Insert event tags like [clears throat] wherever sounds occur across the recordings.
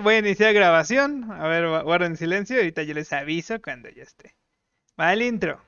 voy a iniciar grabación. A ver, guarden silencio. Ahorita yo les aviso cuando ya esté. Va el intro.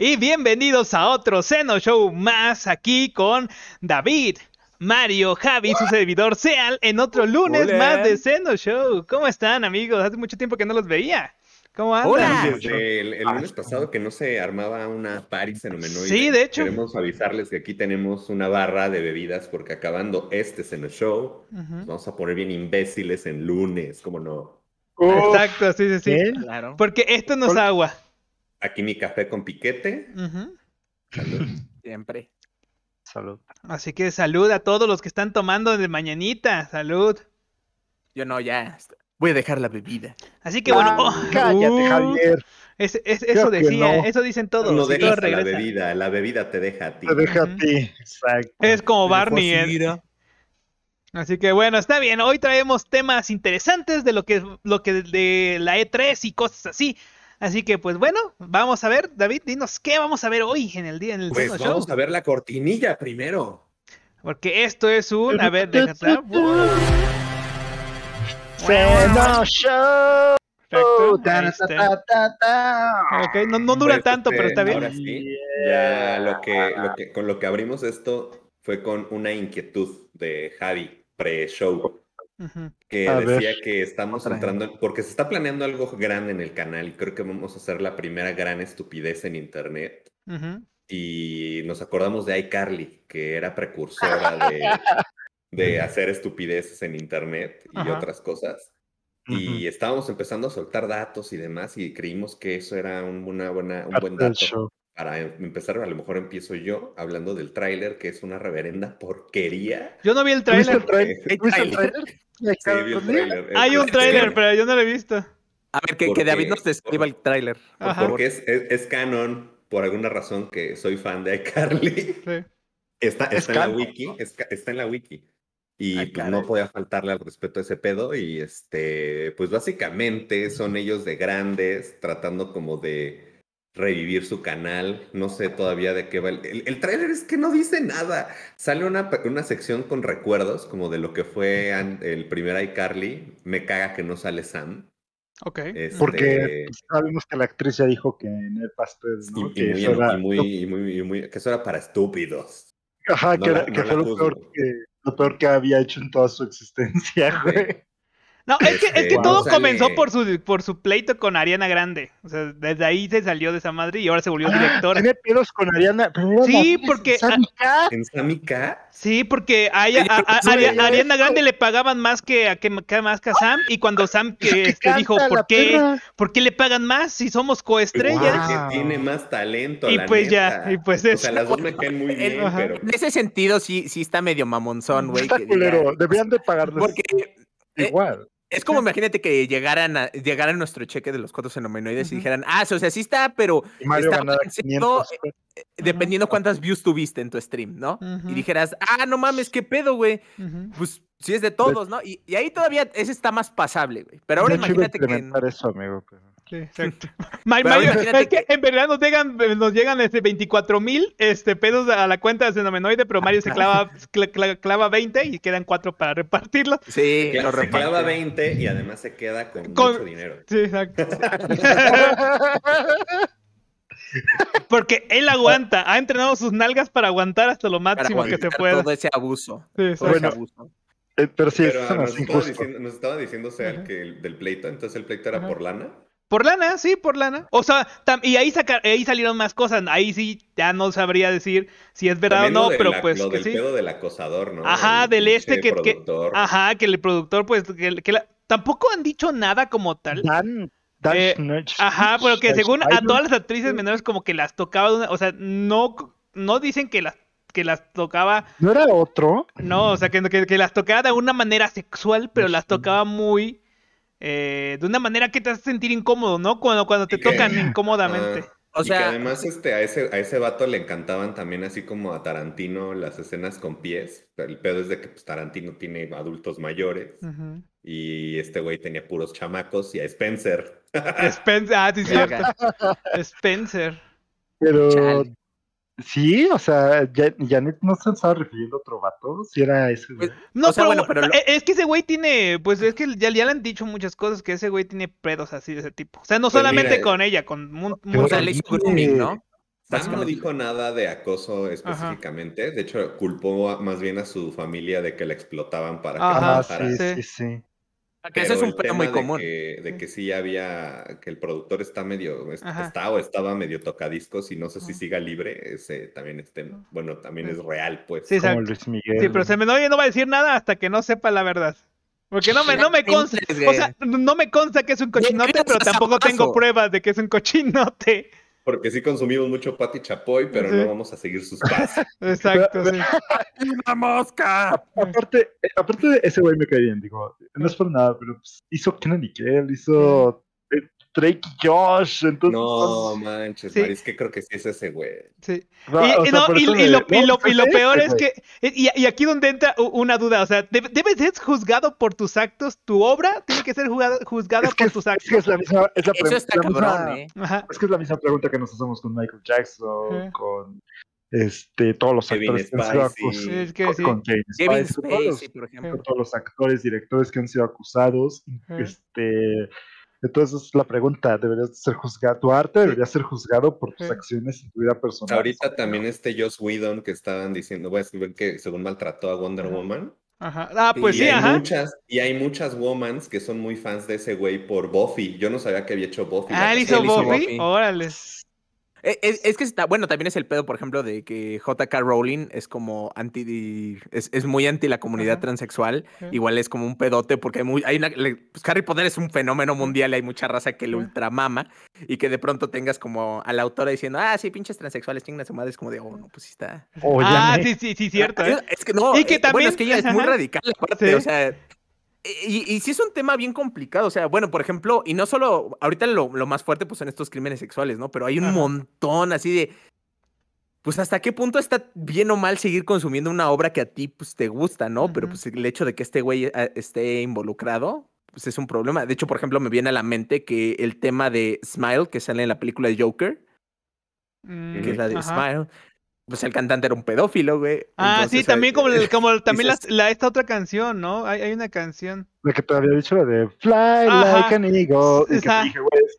y bienvenidos a otro Seno Show más aquí con David, Mario, Javi, su servidor Seal en otro lunes más de Seno Show. ¿Cómo están amigos? Hace mucho tiempo que no los veía. ¿Cómo andan? Hola. Desde el, lunes pasado que no se armaba una Paris fenomenoide. Sí, de hecho. Queremos avisarles que aquí tenemos una barra de bebidas porque acabando este Seno Show, vamos a poner bien imbéciles en lunes, ¿cómo no? Exacto, sí, sí, sí. Porque esto no es agua. Aquí mi café con piquete. Salud. [laughs] Siempre. Salud. Así que salud a todos los que están tomando de mañanita. Salud. Yo no, ya. Voy a dejar la bebida. Así que bueno. Oh, cállate, uh, Javier. eso decía, eso dicen todos. No dejas la bebida, la bebida te deja a ti. Te deja a ti, exacto. Es como Barney. Así que bueno, está bien. Hoy traemos temas interesantes de lo que, lo que de la E3 y cosas así. Así que, pues bueno, vamos a ver, David, dinos qué vamos a ver hoy en el día en el Pues vamos a ver la cortinilla primero. Porque esto es un. A ver, déjate. no, dura tanto, pero está bien. ya lo que, lo que, con lo que abrimos esto fue con una inquietud de Javi pre-show que decía que estamos entrando, porque se está planeando algo grande en el canal y creo que vamos a hacer la primera gran estupidez en Internet. Y nos acordamos de iCarly, que era precursora [laughs] de, hacer estupideces en Internet y otras cosas. Y estábamos empezando a soltar datos y demás y creímos que eso era un, una buena, un buen dato. para em, empezar, a lo mejor empiezo yo hablando del tráiler, que es una reverenda porquería. Yo no vi el tráiler. ¿Viste el tráiler? [laughs] Hay un trailer, Hay un tráiler, pero yo no lo he visto. A ver, que, David nos describa el tráiler. porque es, canon, por alguna razón que soy fan de iCarly. Está, en la wiki, está en la wiki. Y pues, no podía faltarle al respeto a ese pedo. Y este, pues básicamente son ellos de grandes, tratando como de revivir su canal, no sé todavía de qué va. El, el, tráiler es que no dice nada. Sale una, una, sección con recuerdos, como de lo que fue el primer iCarly. Me caga que no sale Sam. Ok. Este Porque sabemos pues, que la actriz ya dijo que en el pastel, Y, muy, muy, muy, que eso era para estúpidos. Ajá, que, fue lo peor que, había hecho en toda su existencia, no, es que, es que este, todo comenzó por su, por su pleito con Ariana Grande. O sea, desde ahí se salió de esa madre y ahora se volvió ah, directora. Tiene pedos con Ariana. sí, porque. ¿En K? Sí, porque a, Ariana Grande le pagaban más que, a, que, más que Sam. Y cuando Sam dijo, ¿por qué, le pagan más si somos coestrellas? tiene más talento. Y pues ya, y pues eso. O sea, las dos me caen muy [laughs] bien. En ese sentido, sí, sí está medio mamonzón, güey. Está culero, deberían de pagarles. Porque. Igual. Es como imagínate que llegaran a, llegaran nuestro cheque de los cuatro fenomenoides y dijeran, ah, o sea, sí está, pero está eh, dependiendo cuántas views tuviste en tu stream, ¿no? Y dijeras, ah, no mames, qué pedo, güey. Pues si es de pues todos, ¿no? Y, y, ahí todavía ese está más pasable, güey. Pero ahora imagínate que. Eso, amigo, [laughs] en verdad nos llegan, nos llegan este 24 mil este, pesos a la cuenta de Xenomenoide, pero ah, Mario se clava, clava 20 y quedan 4 para repartirlo. Sí, se, lo clava 20 y además se queda con, mucho dinero. [laughs] Porque él aguanta, ha entrenado sus nalgas para aguantar hasta lo máximo que se pueda. Todo ese abuso. Eh, pero sí, nos, estaba diciendo, que del pleito, entonces el pleito era por lana. Por lana, sí, por lana. O sea, y ahí, salieron más cosas. Ahí sí, ya no sabría decir si es verdad o no, pero pues. Lo que del pedo del acosador, ¿no? Ajá, del este que, que, Ajá, que el productor, pues. Que, Tampoco han dicho nada como tal. Dan, Dan eh, ajá, pero que según a todas las actrices menores, como que las tocaba. Una... O sea, no, no dicen que las que las tocaba. ¿No era otro? No, o sea, que, que, que las tocaba de una manera sexual, pero pues las tocaba muy eh, de una manera que te hace sentir incómodo, ¿no? Cuando, cuando te tocan [laughs] incómodamente. o sea, que además este, a, ese, a ese vato le encantaban también así como a Tarantino las escenas con pies. El pedo es de que pues, Tarantino tiene adultos mayores y este güey tenía puros chamacos y a Spencer. Spencer, ah, sí, [laughs] cierto. Spencer. Pero Sí, o sea, Janet no se estaba refiriendo a otro vato, si era ese pues, no, pero, e-, es que ese güey tiene, pues es que ya, le han dicho muchas cosas que ese güey tiene pedos así de ese tipo. O sea, no pues solamente eh, con ella, con mucha ¿no? Ah, no dijo nada de acoso específicamente, de hecho culpó más bien a su familia de que la explotaban para que Ajá, ah, sí, sí, sí. Ah, que ese es un tema muy común. De que, sí había, que el productor está medio, está o estaba medio tocadiscos y no sé si siga libre, ese también es, este, bueno, también es real, pues. Sí, pero se me, no, no va a decir nada hasta que no sepa la verdad. Porque no me, no me consta, o sea, no me consta que es un cochinote, pero tampoco tengo pruebas de que es un cochinote porque sí consumimos mucho Pati Chapoy, pero no vamos a seguir sus pasos. [laughs] Exacto. sí. [laughs] ¡Una mosca! Aparte, aparte de ese güey me cae bien, digo, no es por nada, pero pues, hizo ni qué. hizo Drake y Josh. Entonces, no manches, es que creo que sí es ese güey. Sí. Y lo peor es que. Y, aquí donde entra una duda, o sea, ¿debes ser juzgado por tus actos, tu obra tiene que ser juzgada, por tus actos. Es que es la misma, es la ¿eh? que es la misma pregunta que nos hacemos con Michael Jackson, con este, todos los actores que han sido acusados. que, sí. por ejemplo. todos los actores, directores que han sido acusados. Este entonces la pregunta, ¿deberías ser juzgado? ¿Tu arte debería ser juzgado por tus acciones y tu vida personal? Ahorita también este Joss Whedon que estaban diciendo, bueno, que según maltrató a Wonder Woman. Ajá. Ah, pues y hay Muchas, y hay muchas womans que son muy fans de ese güey por Buffy. Yo no sabía que había hecho Buffy. Ah, él hizo, Buffy? órales e, e, es, que está, bueno, también es el pedo, por ejemplo, de que JK Rowling es como anti, es, muy anti la comunidad transexual, igual es como un pedote porque hay, una, pues Harry Potter es un fenómeno mundial, hay mucha raza que le ultramama y que de pronto tengas como a la autora diciendo, ah, sí, pinches transexuales, tienen una es como de, oh, no, pues sí está. ah, sí, sí, sí, cierto. Ah, ¿eh? Es que no, eh, bueno, es que ella es muy radical, aparte, o sea, y, sí es un tema bien complicado, o sea, bueno, por ejemplo, y no solo, ahorita lo, más fuerte pues son estos crímenes sexuales, ¿no? Pero hay un montón así de, pues hasta qué punto está bien o mal seguir consumiendo una obra que a ti pues te gusta, ¿no? Pero pues el hecho de que este güey eh, esté involucrado, pues es un problema. De hecho, por ejemplo, me viene a la mente que el tema de Smile que sale en la película de Joker, que es mm, la de Smile pues el cantante era un pedófilo, güey. Ah, sí, también eh, como, también la, esta otra canción, ¿no? Hay, hay una canción. La que te había dicho, la de Fly Like an Eagle.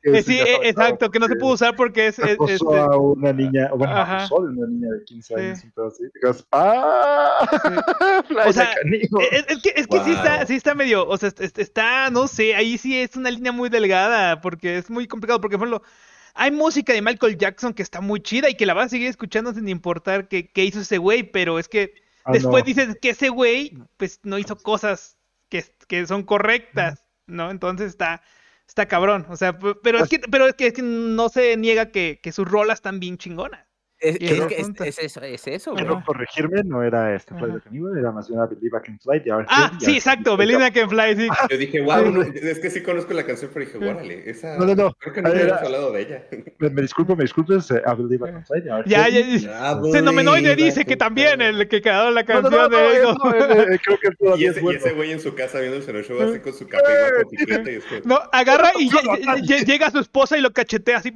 Eh, sí, eh, exacto, que no se pudo usar porque es... es este... a una niña, bueno, acosó de una niña de 15 años, y todo así. Y ¡ah! [laughs] Fly o sea, like Es, que, es que sí, está, sí está medio, o sea, está, no sé, ahí sí es una línea muy delgada porque es muy complicado, porque por ejemplo hay música de Michael Jackson que está muy chida y que la vas a seguir escuchando sin importar qué, hizo ese güey, pero es que ah, después dices que ese güey pues no hizo cosas que, son correctas, ¿no? Entonces está, está cabrón, o sea, pues pero es que, pero es que no se niega que, que sus rolas están bien chingonas. Es, es, es, eso, es eso. Quiero corregirme, no era este Flight of era más bien Belinda Can Fly. ah, sí, exacto, Belinda Can Fly, sí. Yo dije, wow, es que sí conozco la canción, pero dije, órale, esa. No, no, no. Creo que no habías hablado de ella. Me, disculpo, me disculpo eh, A Believe I Can Fly. Ya, ya, ya. me ah, dice que también el que quedó la canción de eso. Eh, eh, creo que y ese, y ese güey en su casa viendo el Show así con su café y [laughs] bicicleta y No, agarra y [laughs] llega su esposa y lo cachetea así.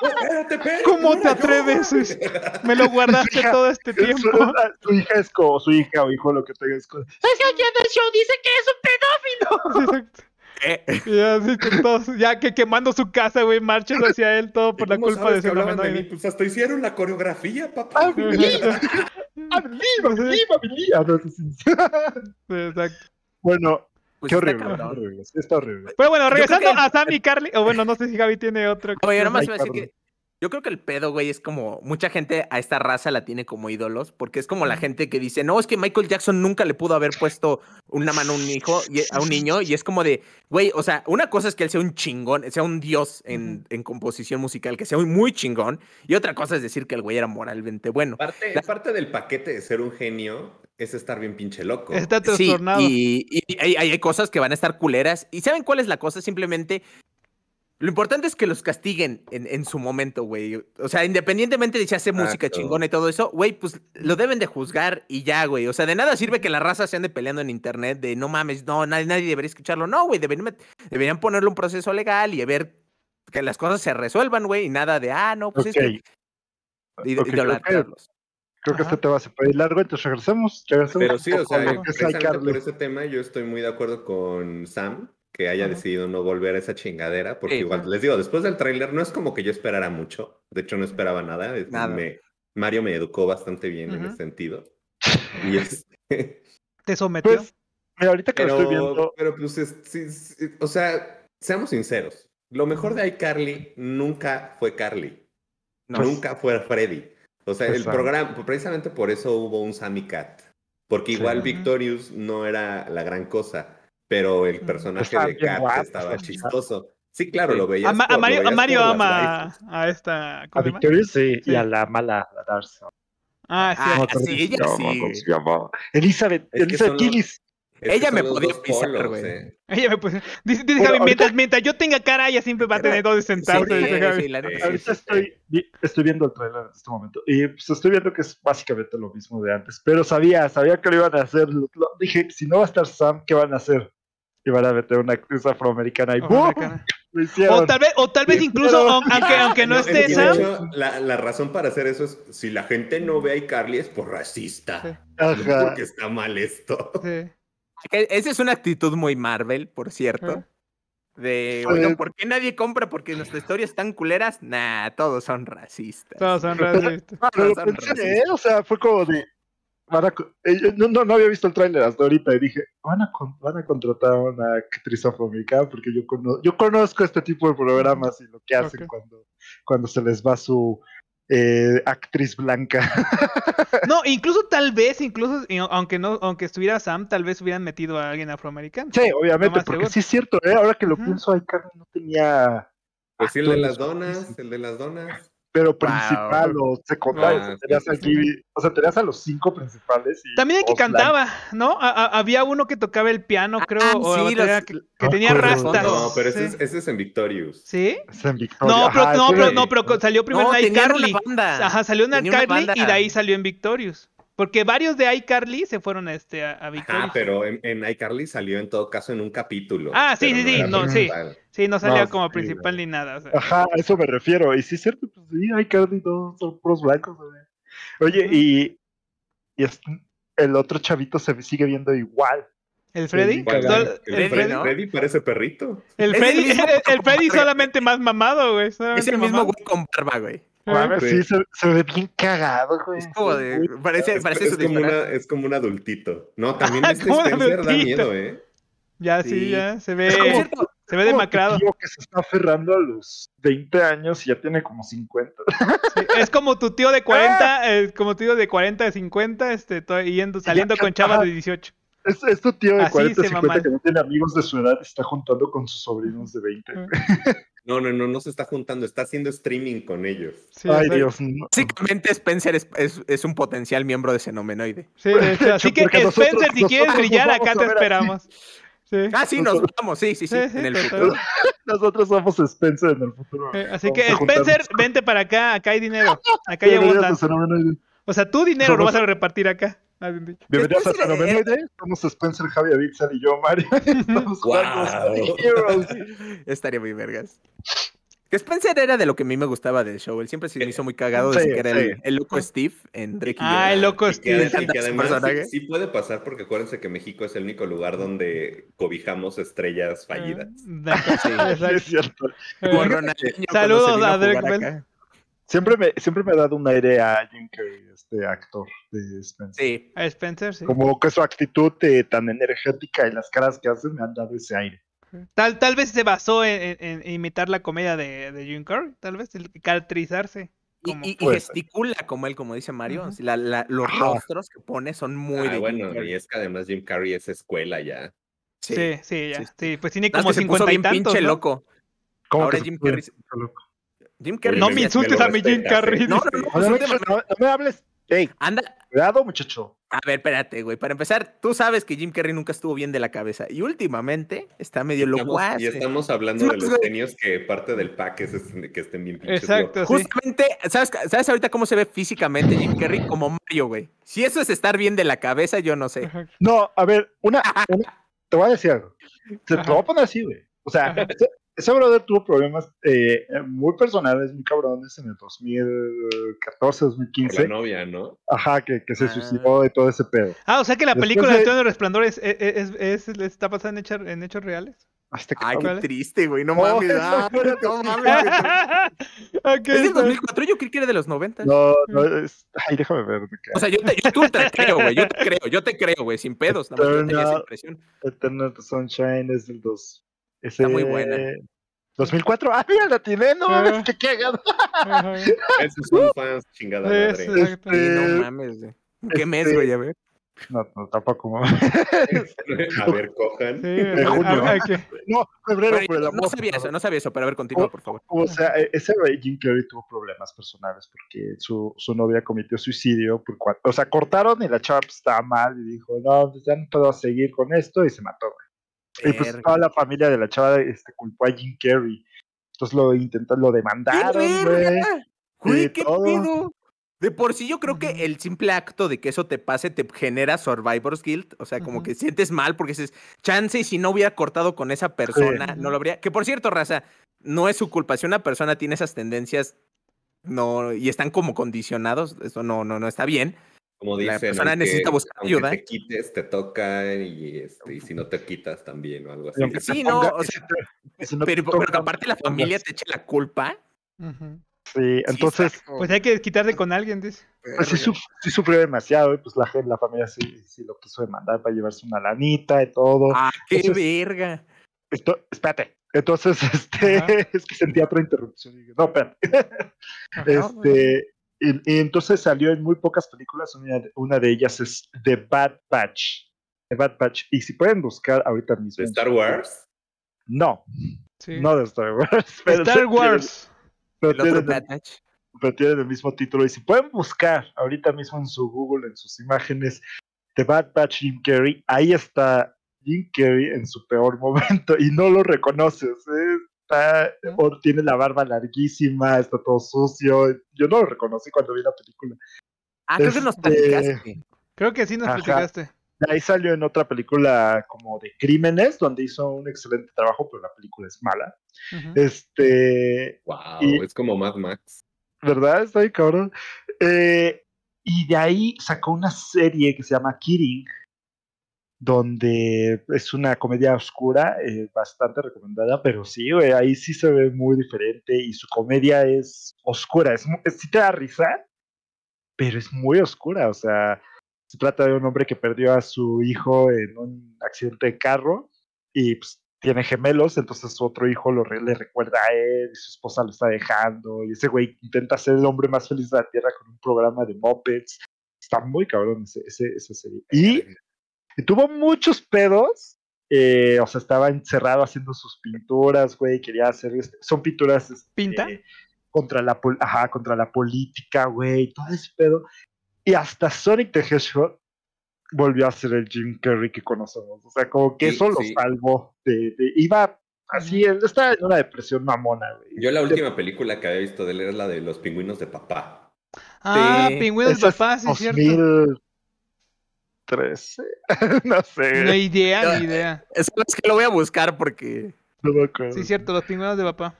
[laughs] ¿Cómo te atreves? me lo guardaste todo este tiempo. Su, hija es como, su hija o hijo, lo que tenga es Es que aquí en show dice que es un pedófilo. [laughs] Eh. Ya, que quemando su casa, güey, marches hacia él todo por la culpa de su de Pues hasta hicieron la coreografía, papá. exacto. Bueno, pues qué horrible, está horrible, está horrible. Pero bueno, regresando a Sammy y Carly, o bueno, no sé si Javi tiene otro. Oye, nomás iba a decir que yo creo que el pedo, güey, es como mucha gente a esta raza la tiene como ídolos, porque es como la gente que dice, no, es que Michael Jackson nunca le pudo haber puesto una mano a un hijo, a un [laughs] niño, y es como de, güey, o sea, una cosa es que él sea un chingón, sea un dios en, composición musical, que sea muy chingón, y otra cosa es decir que el güey era moralmente bueno. Parte, la... parte del paquete de ser un genio es estar bien pinche loco. Está trastornado. y, hay, hay, cosas que van a estar culeras. ¿Y saben cuál es la cosa? Simplemente lo importante es que los castiguen en, su momento, güey. O sea, independientemente de si hace música chingona y todo eso, güey, pues lo deben de juzgar y ya, güey. O sea, de nada sirve que la raza se ande peleando en internet de no mames, no, nadie, nadie debería escucharlo. No, güey, deberían, deberían ponerle un proceso legal y ver que las cosas se resuelvan, güey, y nada de, ah, no, pues okay. es que... Y, de hablar, creo, que, creo te va a ir largo, entonces regresamos. regresamos Pero sí, o sea, por ese tema yo estoy muy de acuerdo con Sam que haya decidido no volver a esa chingadera, porque igual les digo, después del tráiler no es como que yo esperara mucho, de hecho no esperaba nada, Me, Mario me educó bastante bien en ese sentido. Y [laughs] [laughs] ¿Te sometió? Pues, ahorita que lo estoy viendo... Pero pues, o sea, seamos sinceros, lo mejor de iCarly nunca fue Carly, nunca fue Freddy. O sea, el programa, precisamente por eso hubo un Sammy Cat, porque igual Victorious no era la gran cosa pero el personaje de Kat estaba chistoso. Sí, claro, lo veía A, Mario, ama a esta. Ah, ah, a Victoria sí, y a la mala Ah, sí, ah, ella sí. Elizabeth, Elizabeth ella me podía pisar, güey. Eh. Ella me podía. Dice, dice Javi, mientras, yo tenga cara, ella siempre va a tener dos de Sí, sí, ahorita estoy, estoy viendo el trailer en este momento. Y pues estoy viendo que es básicamente lo mismo de antes. Pero sabía, sabía que lo iban a hacer. Dije, si no va a estar Sam, ¿qué van a hacer? y van a meter una actriz afroamericana y [laughs] O tal vez, incluso, aunque, no, esté esa. La, razón para hacer eso es si la gente no ve a iCarly es por racista. Porque está mal esto. Esa es una actitud muy Marvel, por cierto. De, bueno, ¿por qué nadie compra? Porque nuestras historias están culeras. Nah, todos son racistas. Todos son racistas. ¿eh? O sea, fue como de, eh, no, no, había visto el tráiler hasta ahorita y dije, van a, van a contratar a una actriz afroamericana porque yo, conozco, yo conozco este tipo de programas y lo que hacen cuando, cuando se les va su eh, actriz blanca. [laughs] No, incluso tal vez, incluso aunque no, aunque estuviera Sam, tal vez hubieran metido a alguien afroamericano. Sí, obviamente, porque sí es cierto, ¿eh? ahora que lo pienso, ahí Carmen no tenía... Pues el de las donas, el de las donas pero principal o secundario. Ah, o, sea, tenías aquí, o sea, a los cinco principales. También el que cantaba, ¿no? había uno que tocaba el piano, ah, creo, que, tenía ah, rastas. No, pero ese, es, en Victorious. ¿Sí? No, pero, no, no, pero salió primero en carly Ajá, salió en carly y de ahí salió en Victorious. Porque varios de iCarly se fueron a, este, a, Victoria. Ah, pero en, iCarly salió en todo caso en un capítulo. Ah, sí, sí, sí, no, sí. Sí, no salió como principal ni nada. Ajá, a eso me refiero. Y sí, cierto, pues sí, iCarly todos son pros blancos. Oye, y, y el otro chavito se sigue viendo igual. ¿El Freddy? ¿El, Freddy, parece perrito. El Freddy, el, Freddy [laughs] solamente más mamado, güey. es el mismo güey con barba, güey sí, se, ve bien cagado, güey. Es como Parece, como un adultito. No, ah, también [laughs] este Spencer da miedo, ¿eh? Ya, sí, ya. Se ve. Es como, se, ve demacrado. que se está aferrando a los 20 años y ya tiene como 50. es como tu tío de 40, [laughs] eh, como tu tío de 40, de 50, este, yendo, saliendo con chavas de 18. Es, tío de 40 50 que no tiene amigos de su edad, está juntando con sus sobrinos de 20. [laughs] No, no, no, no se está juntando, está haciendo streaming con ellos. Sí, Ay, Dios. mío. Básicamente Spencer es, es, un potencial miembro de Xenomenoide. Sí, de así que Spencer, si quieres brillar, acá te esperamos. Sí. Ah, sí, nos vamos, sí, sí, sí, en el futuro. [laughs] Nosotros somos Spencer en el futuro. Eh, así que Spencer, vente para acá, acá hay dinero, acá hay abundancia. O sea, tu dinero lo vas a repartir acá. Bienvenidos a no Somos Spencer, Javier Dixon y yo, Mario. Estamos [laughs] Estaría muy vergas. Que Spencer era de lo que a mí me gustaba del show. Él siempre se me hizo muy cagado sí, que era el, loco Steve en Drake. Ah, el loco Steve. Y que además sí, puede pasar porque acuérdense que México es el único lugar donde cobijamos estrellas fallidas. sí, [laughs] es cierto. Saludos a Drake Siempre me, ha dado un aire a Jim Carrey, este actor de Spencer. Sí, a Spencer, sí. Como que su actitud eh, tan energética y las caras que hace me han dado ese aire. Tal, tal vez se basó en, imitar la comedia de, de, Jim Carrey, tal vez, el caracterizarse. y, pues, gesticula como él, como dice Mario. los rostros que pone son muy. Ah, bueno, y es que además Jim Carrey es escuela ya. Sí, sí, ya. Sí, Pues tiene como cincuenta 50 y pinche loco. ¿Cómo Ahora Jim Carrey. Loco. Jim Carrey. No me, insultes a mi Jim Carrey. ¿eh? No, no, no, me hables. Hey, anda. Cuidado, muchacho. A ver, espérate, güey. Para empezar, tú sabes que Jim Carrey nunca estuvo bien de la cabeza. Y últimamente está medio lo ah, Y estamos hablando de los genios que parte del pack es este, que estén bien pinches. Exacto. Justamente, ¿sabes, ¿sabes ahorita cómo se ve físicamente Jim Carrey? Como Mario, güey. Si eso es estar bien de la cabeza, yo no sé. No, a ver, una, te voy a decir algo. Se te a poner así, güey. O sea, ese brother tuvo problemas eh, muy personales, muy cabrones en el 2014, 2015. la novia, ¿no? Ajá, que, se ah. suicidó de todo ese pedo. Ah, o sea que la película de, de Resplandor es, está basada en, hechos reales. Ay, este qué triste, güey. No, mames. Ah, no [laughs] es del 2004. Yo creo que era de los 90. No, no. Es... Ay, déjame ver. O sea, yo te, tú te creo, güey. Yo te creo, yo te creo, güey. Sin pedos. Nada más yo esa impresión. Eternal Sunshine es del 2. Está muy buena. 2004, [laughs] ah, mira, la tiene, no mames, qué cagado. Uh, Esos son fans chingada madre. Este, Exacto. no mames, ¿Qué mes, este, güey? A ver. No, no, tampoco. Mamá. [laughs] a ver, cojan. junio. No, febrero, pero, por el No sabía eso, no sabía eso, pero a ver, continúa, por favor. O sea, e, ese güey, Jim hoy tuvo problemas personales porque su, su novia cometió suicidio. Por o sea, cortaron y la chava pues, estaba mal y dijo, no, pues, ya no puedo seguir con esto y se mató, güey. Y pues toda la familia de la chava este, culpó a Jim Carrey. Entonces lo intentaron, lo demandaron, güey. qué De por sí yo creo que el simple acto de que eso te pase te genera Survivor's Guilt, o sea, como que sientes mal porque dices, chance y si no hubiera cortado con esa persona, no lo habría... Que por cierto, raza, no es su culpa, si una persona tiene esas tendencias no y están como condicionados, eso no, no, no está bien, como dice, la persona necesita buscar ayuda. te ¿eh? quites, te toca y, este, si no te quitas también o algo así. Sí, no, o sea, pero, que aparte la familia te eche la culpa. Sí, entonces. pues hay que quitarle con alguien, dice. Pues sí, sufrió demasiado, ¿eh? pues la, la familia sí, sí, lo quiso demandar para llevarse una lanita y todo. ¡Ah, qué verga! espérate. Entonces, [laughs] este, es que sentía otra interrupción. Y no, espérate. [laughs] este, y, entonces salió en muy pocas películas, una, de ellas es The Bad Batch. The Bad Batch. Y si pueden buscar ahorita mismo. ¿Star Wars? No. No de Star Wars. [laughs] Star Wars. Pero tienen, el, mismo título. Y si pueden buscar ahorita mismo en su Google, en sus imágenes, The Bad Batch Jim Carrey, ahí está Jim Carrey en su peor momento y no lo reconoces. ¿eh? tiene la barba larguísima, está todo sucio. Yo no lo reconocí cuando vi la película. Ah, creo que nos este, platicaste. Creo que sí nos platicaste. Ahí salió en otra película como de crímenes, donde hizo un excelente trabajo, pero la película es mala. Este. Wow, es como Mad Max. ¿Verdad? Estoy cabrón. Eh, y de ahí sacó una serie que se llama Kidding, donde es una comedia oscura, eh, bastante recomendada, pero sí, güey, ahí sí se ve muy diferente y su comedia es oscura, es, sí te da risa, pero es muy oscura, o sea, se trata de un hombre que perdió a su hijo en un accidente de carro y pues, tiene gemelos, entonces su otro hijo lo, le recuerda a él, y su esposa lo está dejando, y ese güey intenta ser el hombre más feliz de la Tierra con un programa de Muppets. Está muy cabrón esa serie. Y y tuvo muchos pedos. Eh, o sea, estaba encerrado haciendo sus pinturas, güey. Quería hacer. Este, son pinturas. Este, ¿Pinta? contra, la, ajá, contra la política, güey. Todo ese pedo. Y hasta Sonic the Hedgehog volvió a ser el Jim Carrey que conocemos. O sea, como que eso lo salvó. iba así, estaba en una depresión mamona. Güey. Yo la última película que había visto de él era la de Los Pingüinos de Papá. Ah, Pingüinos de Papá, sí, es cierto. [laughs] no sé. No eh, idea, no, idea. Es, que lo voy a buscar porque. Sí, cierto, los pingüinos de papá.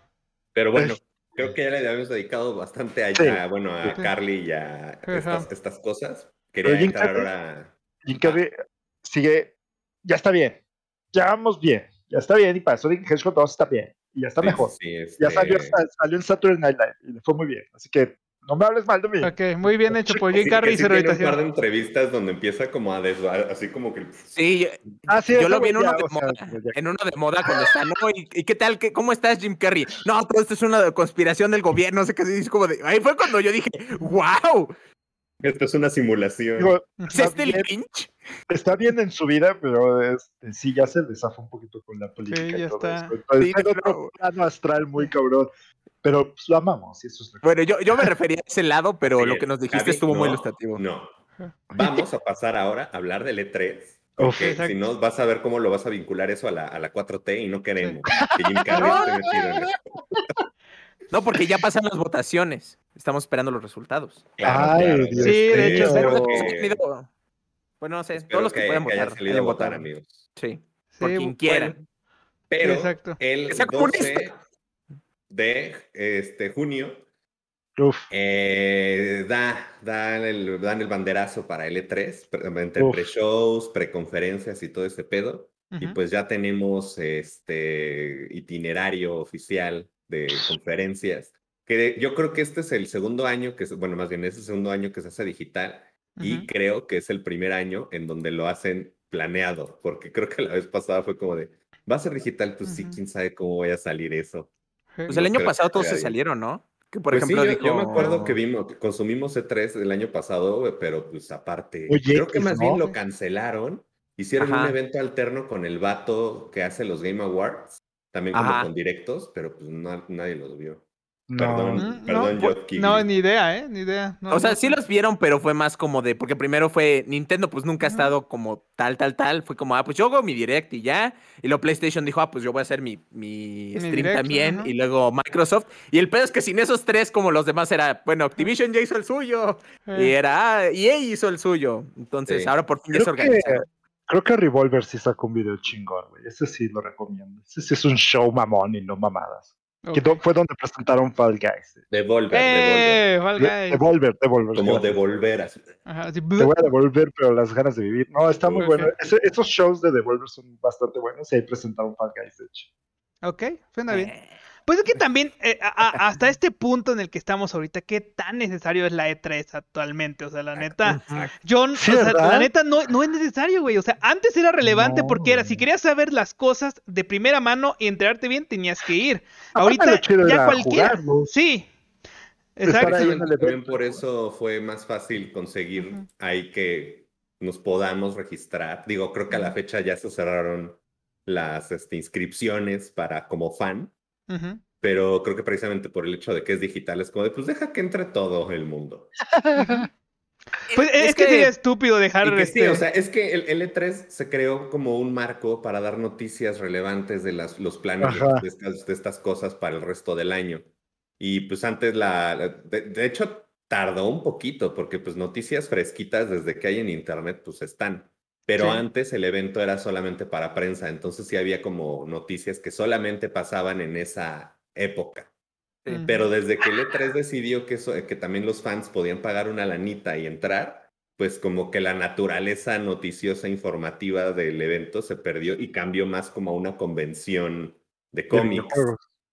Pero bueno, [laughs] creo que ya le habíamos dedicado bastante a, bueno, a Carly y a estas, cosas. Quería entrar ahora. sigue. Ya está bien. Ya vamos bien. Ya está bien. Y para Sonic Hedgehog 2 está bien. Y ya está mejor. Ya este salió, salió en Saturday Night Live y le fue muy bien. Así que no me hables mal de mí. Ok, muy bien hecho. Pues Jim Carrey sí, sí, tiene un par de entrevistas donde empieza como a desvar, así como que. Sí, yo ah, lo vi en uno, de moda, en uno de moda cuando está, ¿no? ¿Y, qué tal? ¿Cómo estás, Jim Carrey? No, todo pues, esto es una conspiración del gobierno, sé como de, ahí fue cuando yo dije, ¡Wow! Esto es una simulación. ¿Es este el Lynch? está bien en su vida, pero en sí ya se desafa un poquito con la política sí, ya todo está. Esto. astral muy cabrón. Pero pues, lo amamos, Bueno, yo, me refería a ese lado, pero lo que nos dijiste estuvo muy ilustrativo. No. Vamos a pasar ahora a hablar del E3. si no, vas a ver cómo lo vas a vincular eso a la, 4T y no queremos No, porque ya pasan las votaciones. Estamos esperando los resultados. Sí, de hecho, pues, bueno, no sé, todos los que, puedan votar. Pueden votar, votar, amigos. Sí, por quien quieran. Pero el 12 de este, junio eh, da, da dan el banderazo para L3, entre pre-shows, pre-conferencias y todo ese pedo. Y pues ya tenemos este itinerario oficial de conferencias. Que yo creo que este es el segundo año que, bueno, más bien es el segundo año que se hace digital y creo que es el primer año en donde lo hacen planeado, porque creo que la vez pasada fue como de, va a ser digital, pues sí, quién sabe cómo voy a salir eso. Pues el año pasado todos se salieron, ¿no? Que por pues ejemplo, yo, me acuerdo que vimos, consumimos E3 el año pasado, eh, pero pues aparte, creo que más bien lo cancelaron. Hicieron un evento alterno con el vato que hace los Game Awards, también con directos, pero pues nadie los vio. No, mm, perdón, perdón, pues, no, ni idea, ¿eh? Ni idea. o sea, sí los vieron, pero fue más como de, porque primero fue, Nintendo pues nunca ha estado como tal, tal, tal, fue como, ah, pues yo hago mi direct y ya, y luego PlayStation dijo, ah, pues yo voy a hacer mi, mi stream también, y luego Microsoft, y el pedo es que sin esos tres, como los demás, era, bueno, Activision ya hizo el suyo, eh. y era, ah, EA hizo el suyo, entonces ahora por fin es organizado. Creo que Revolver sí sacó un video chingón, güey. Ese sí lo recomiendo. Ese sí es un show mamón y no mamadas. Que fue donde presentaron Fall Guys. Devolver, Devolver. Eh, devolver, Devolver. Como devolver. Te voy a devolver, pero las ganas de vivir. No, está muy bueno. Esos estos shows de Devolver son bastante buenos y ahí presentaron Fall Guys, de hecho. Ok, suena bien. Eh. Pues es que también, eh, hasta este punto en el que estamos ahorita, qué tan necesario es la E3 actualmente. O sea, la ah, neta, John, la neta no, es necesario, güey. O sea, antes era relevante porque era, si querías saber las cosas de primera mano y enterarte bien, tenías que ir. Ah, ahorita ya cualquiera. Sí. Pues exacto. por eso fue más fácil conseguir ahí que nos podamos registrar. Digo, creo que a la fecha ya se cerraron las este, inscripciones para como fan. Pero creo que precisamente por el hecho de que es digital es como de, pues deja que entre todo el mundo. [laughs] Pues es, que, sería estúpido dejar. este... Sí, o sea, es que el L3 e se creó como un marco para dar noticias relevantes de las, los planes de estas, cosas para el resto del año. Y pues antes la. de, de, hecho, tardó un poquito, porque pues noticias fresquitas desde que hay en Internet, pues están. Pero antes el evento era solamente para prensa, entonces sí había como noticias que solamente pasaban en esa época. Pero desde que el E3 decidió que, que también los fans podían pagar una lanita y entrar, pues como que la naturaleza noticiosa informativa del evento se perdió y cambió más como a una convención de cómics.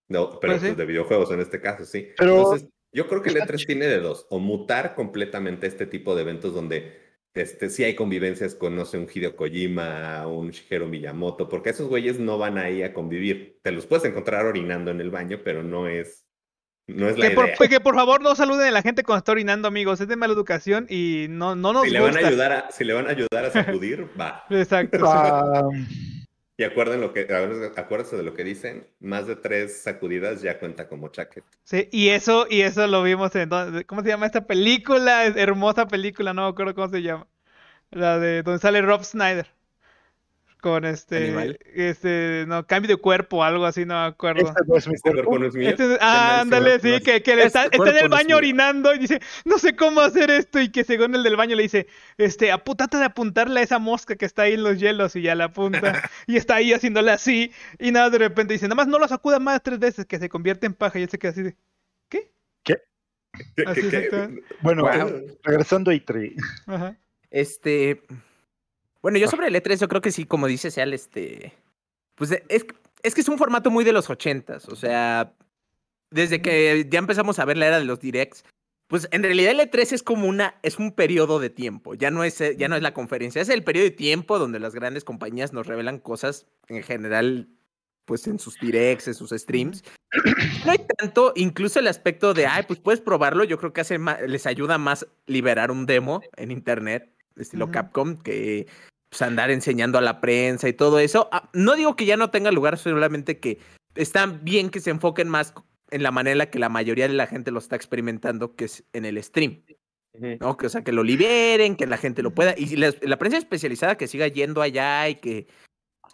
no, pero pues pues de videojuegos en este caso, sí. Entonces, yo creo que el E3 e tiene de dos, o mutar completamente este tipo de eventos donde este, sí hay convivencias con, no sé, un Hideo Kojima, un Shigeru Miyamoto, porque esos güeyes no van ahí a convivir. Te los puedes encontrar orinando en el baño, pero no es, no es la que idea. Por, que por favor no saluden a la gente cuando está orinando, amigos. Es de mala educación y no, no nos gusta. Le van a ayudar a, si le van a ayudar a sacudir, [laughs] va. Exacto. Ah. Y acuerden lo que, acuérdense de lo que dicen, más de tres sacudidas ya cuenta como chaquet Sí, y eso, y eso lo vimos en, ¿cómo se llama esta película? hermosa película, no me acuerdo cómo se llama. La de donde sale Rob Snyder con este. Este, no, cambio de cuerpo, o algo así, no me acuerdo. Este es mi cuerpo, no es mío. Este ah, ándale, sí, que, este está, en el baño orinando y dice, no sé cómo hacer esto. Y que según el del baño le dice, este, apúntate de apuntarle a esa mosca que está ahí en los hielos y ya la apunta. [laughs] y está ahí haciéndole así. Y nada, de repente dice, nada más no lo sacuda más tres veces que se convierte en paja. Y él se queda así de, ¿qué? ¿Qué? Bueno, regresando a Itri. Este, bueno, yo sobre el E3, yo creo que sí, como dice Seal, este. Pues e, es, es que es un formato muy de los ochentas. O sea, desde que ya empezamos a ver la era de los directs. Pues en realidad el E3 es como una, es un periodo de tiempo, ya no, es, eh, ya no es la conferencia, es el periodo de tiempo donde las grandes compañías nos revelan cosas en general pues en sus directs, en sus streams. No hay tanto, incluso el aspecto de, ay, pues puedes probarlo, yo creo que hace les ayuda más liberar un demo en internet estilo Capcom, que pues, andar enseñando a la prensa y todo eso. Ah, no digo que ya no tenga lugar, solamente que están bien que se enfoquen más en la manera en la que la mayoría de la gente lo está experimentando, que es en el stream. ¿no? Que, o sea, que lo liberen, que la gente lo pueda. Y la, prensa especializada que siga yendo allá y que,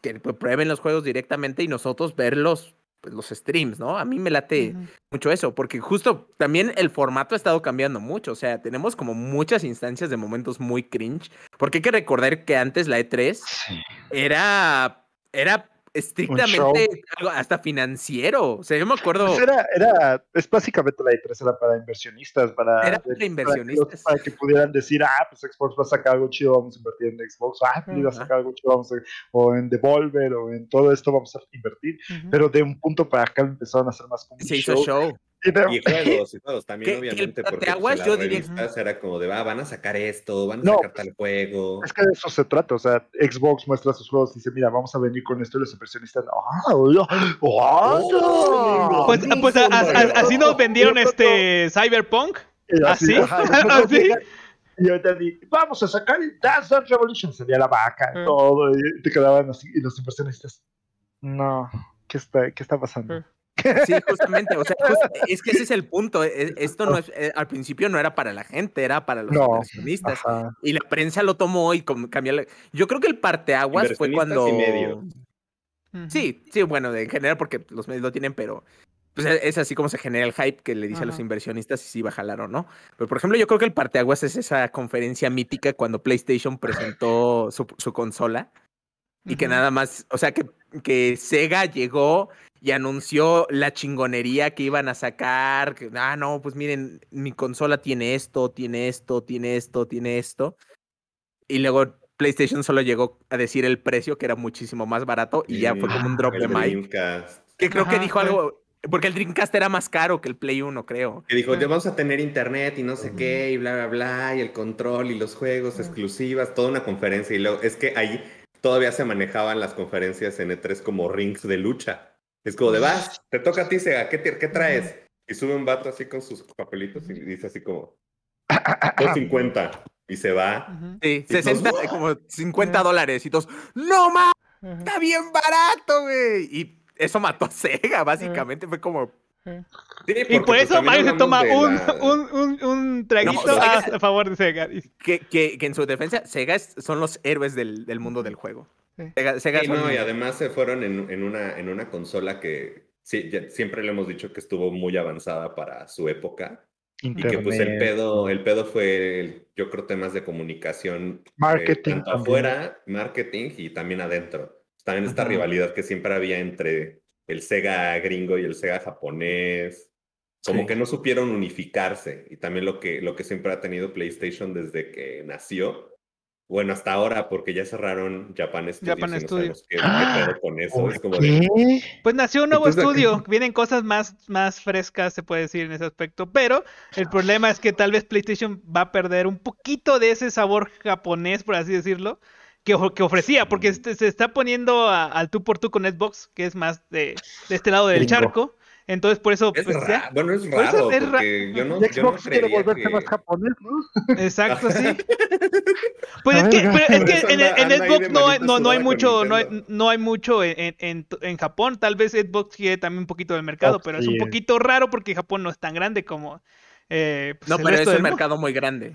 que pues, prueben los juegos directamente y nosotros verlos pues, los streams, ¿no? A mí me late mucho eso, porque justo también el formato ha estado cambiando mucho, o sea, tenemos como muchas instancias de momentos muy cringe, porque hay que recordar que antes la E3 era, era estrictamente algo hasta financiero. O sea, yo me pues acuerdo. era, era, es básicamente la empresa era para inversionistas, para, era para inversionistas. Para que, pudieran decir, ah, pues Xbox va a sacar algo chido, vamos a invertir en Xbox, ah, va a sacar algo chido, vamos a, o en Devolver, o en todo esto vamos a invertir. Pero de un punto para acá empezaron a hacer más como Se hizo show y juegos y todos también, obviamente, porque aguas, pues, yo diría diría... era como de, va van a sacar esto, van a sacar tal pues, juego. Es que de eso se trata, o sea, Xbox muestra sus juegos y dice, mira, vamos a venir con esto y los impresionistas, ¡ah! Oh, pues, pues así nos vendieron este Cyberpunk, así, así. [laughs] Y ahorita di, vamos a sacar el Dance Revolution, sería la vaca, y ah. todo, y te quedaban así, y los impresionistas, no, ¿qué está, qué está pasando? Ah. Sí, justamente, o sea, [laughs] es que ese es el punto. E-, e-, esto no es, eh, al principio no era para la gente, era para los inversionistas. Y la prensa lo tomó y cambió. Yo creo que el parteaguas fue cuando. Sí, sí, bueno, en general, porque los medios lo tienen, pero pues e-, es así como se genera el hype que le dice a los inversionistas si sí va a jalar o no. Pero, por ejemplo, yo creo que el parteaguas es esa conferencia mítica cuando PlayStation presentó su, su consola y que nada más, o sea, que, que Sega llegó y anunció la chingonería que iban a sacar. Que, ah, no, pues miren, mi consola tiene esto, tiene esto, tiene esto, tiene esto. Y luego PlayStation solo llegó a decir el precio, que era muchísimo más barato, y, ya fue como un ah, drop de mic. Que creo que dijo algo, porque el Dreamcast era más caro que el Play 1, creo. Que dijo, ya vamos a tener internet y no sé qué, y bla, bla, bla, y el control y los juegos exclusivas, toda una conferencia. Y luego, es que ahí todavía se manejaban las conferencias en E3 como rings de lucha. Es como de vas, te toca a ti, Sega, ¿qué, traes? Y sube un vato así con sus papelitos y dice así como 250 [clears throat] y se va. Sí, ¡Ah!". como 50 dólares y todos, ¡No más! ¡Está bien barato, güey! Y eso mató a Sega, básicamente. Fue como, y por pues eso Mario se toma un, un, un, traguito a, favor de Sega. Que, que, en su defensa, Sega son los héroes del mundo del juego. Sega, no, y además se fueron en, una, en una consola que sí, siempre le hemos dicho que estuvo muy avanzada para su época. Y que pues el pedo, el pedo fue, yo creo, temas de comunicación. Eh, marketing. tanto afuera, marketing y también adentro. También esta rivalidad que siempre había entre el Sega gringo y el Sega japonés. Como que no supieron unificarse. Y también lo que, lo que siempre ha tenido PlayStation desde que nació bueno, hasta ahora, porque ya cerraron Japan Studios. Japan Studios. Ah, con eso. Es como Pues nació un nuevo estudio. Vienen cosas más, más frescas, se puede decir, en ese aspecto. Pero el problema es que tal vez PlayStation va a perder un poquito de ese sabor japonés, por así decirlo, que, que ofrecía, porque se, está poniendo al tú por tú con Xbox, que es más de, este lado del charco. Entonces, por eso. Es pues, bueno, es raro. es yo no, Xbox yo quiere volverse más japonés, ¿no? Exacto, sí. [laughs] pues es que, pero es que en, Xbox no, no, hay mucho, no, hay en, en, Japón. Tal vez Xbox quiere también un poquito del mercado, pero es un poquito raro porque Japón no es tan grande como. Eh, pues, no, pero es un mercado muy grande.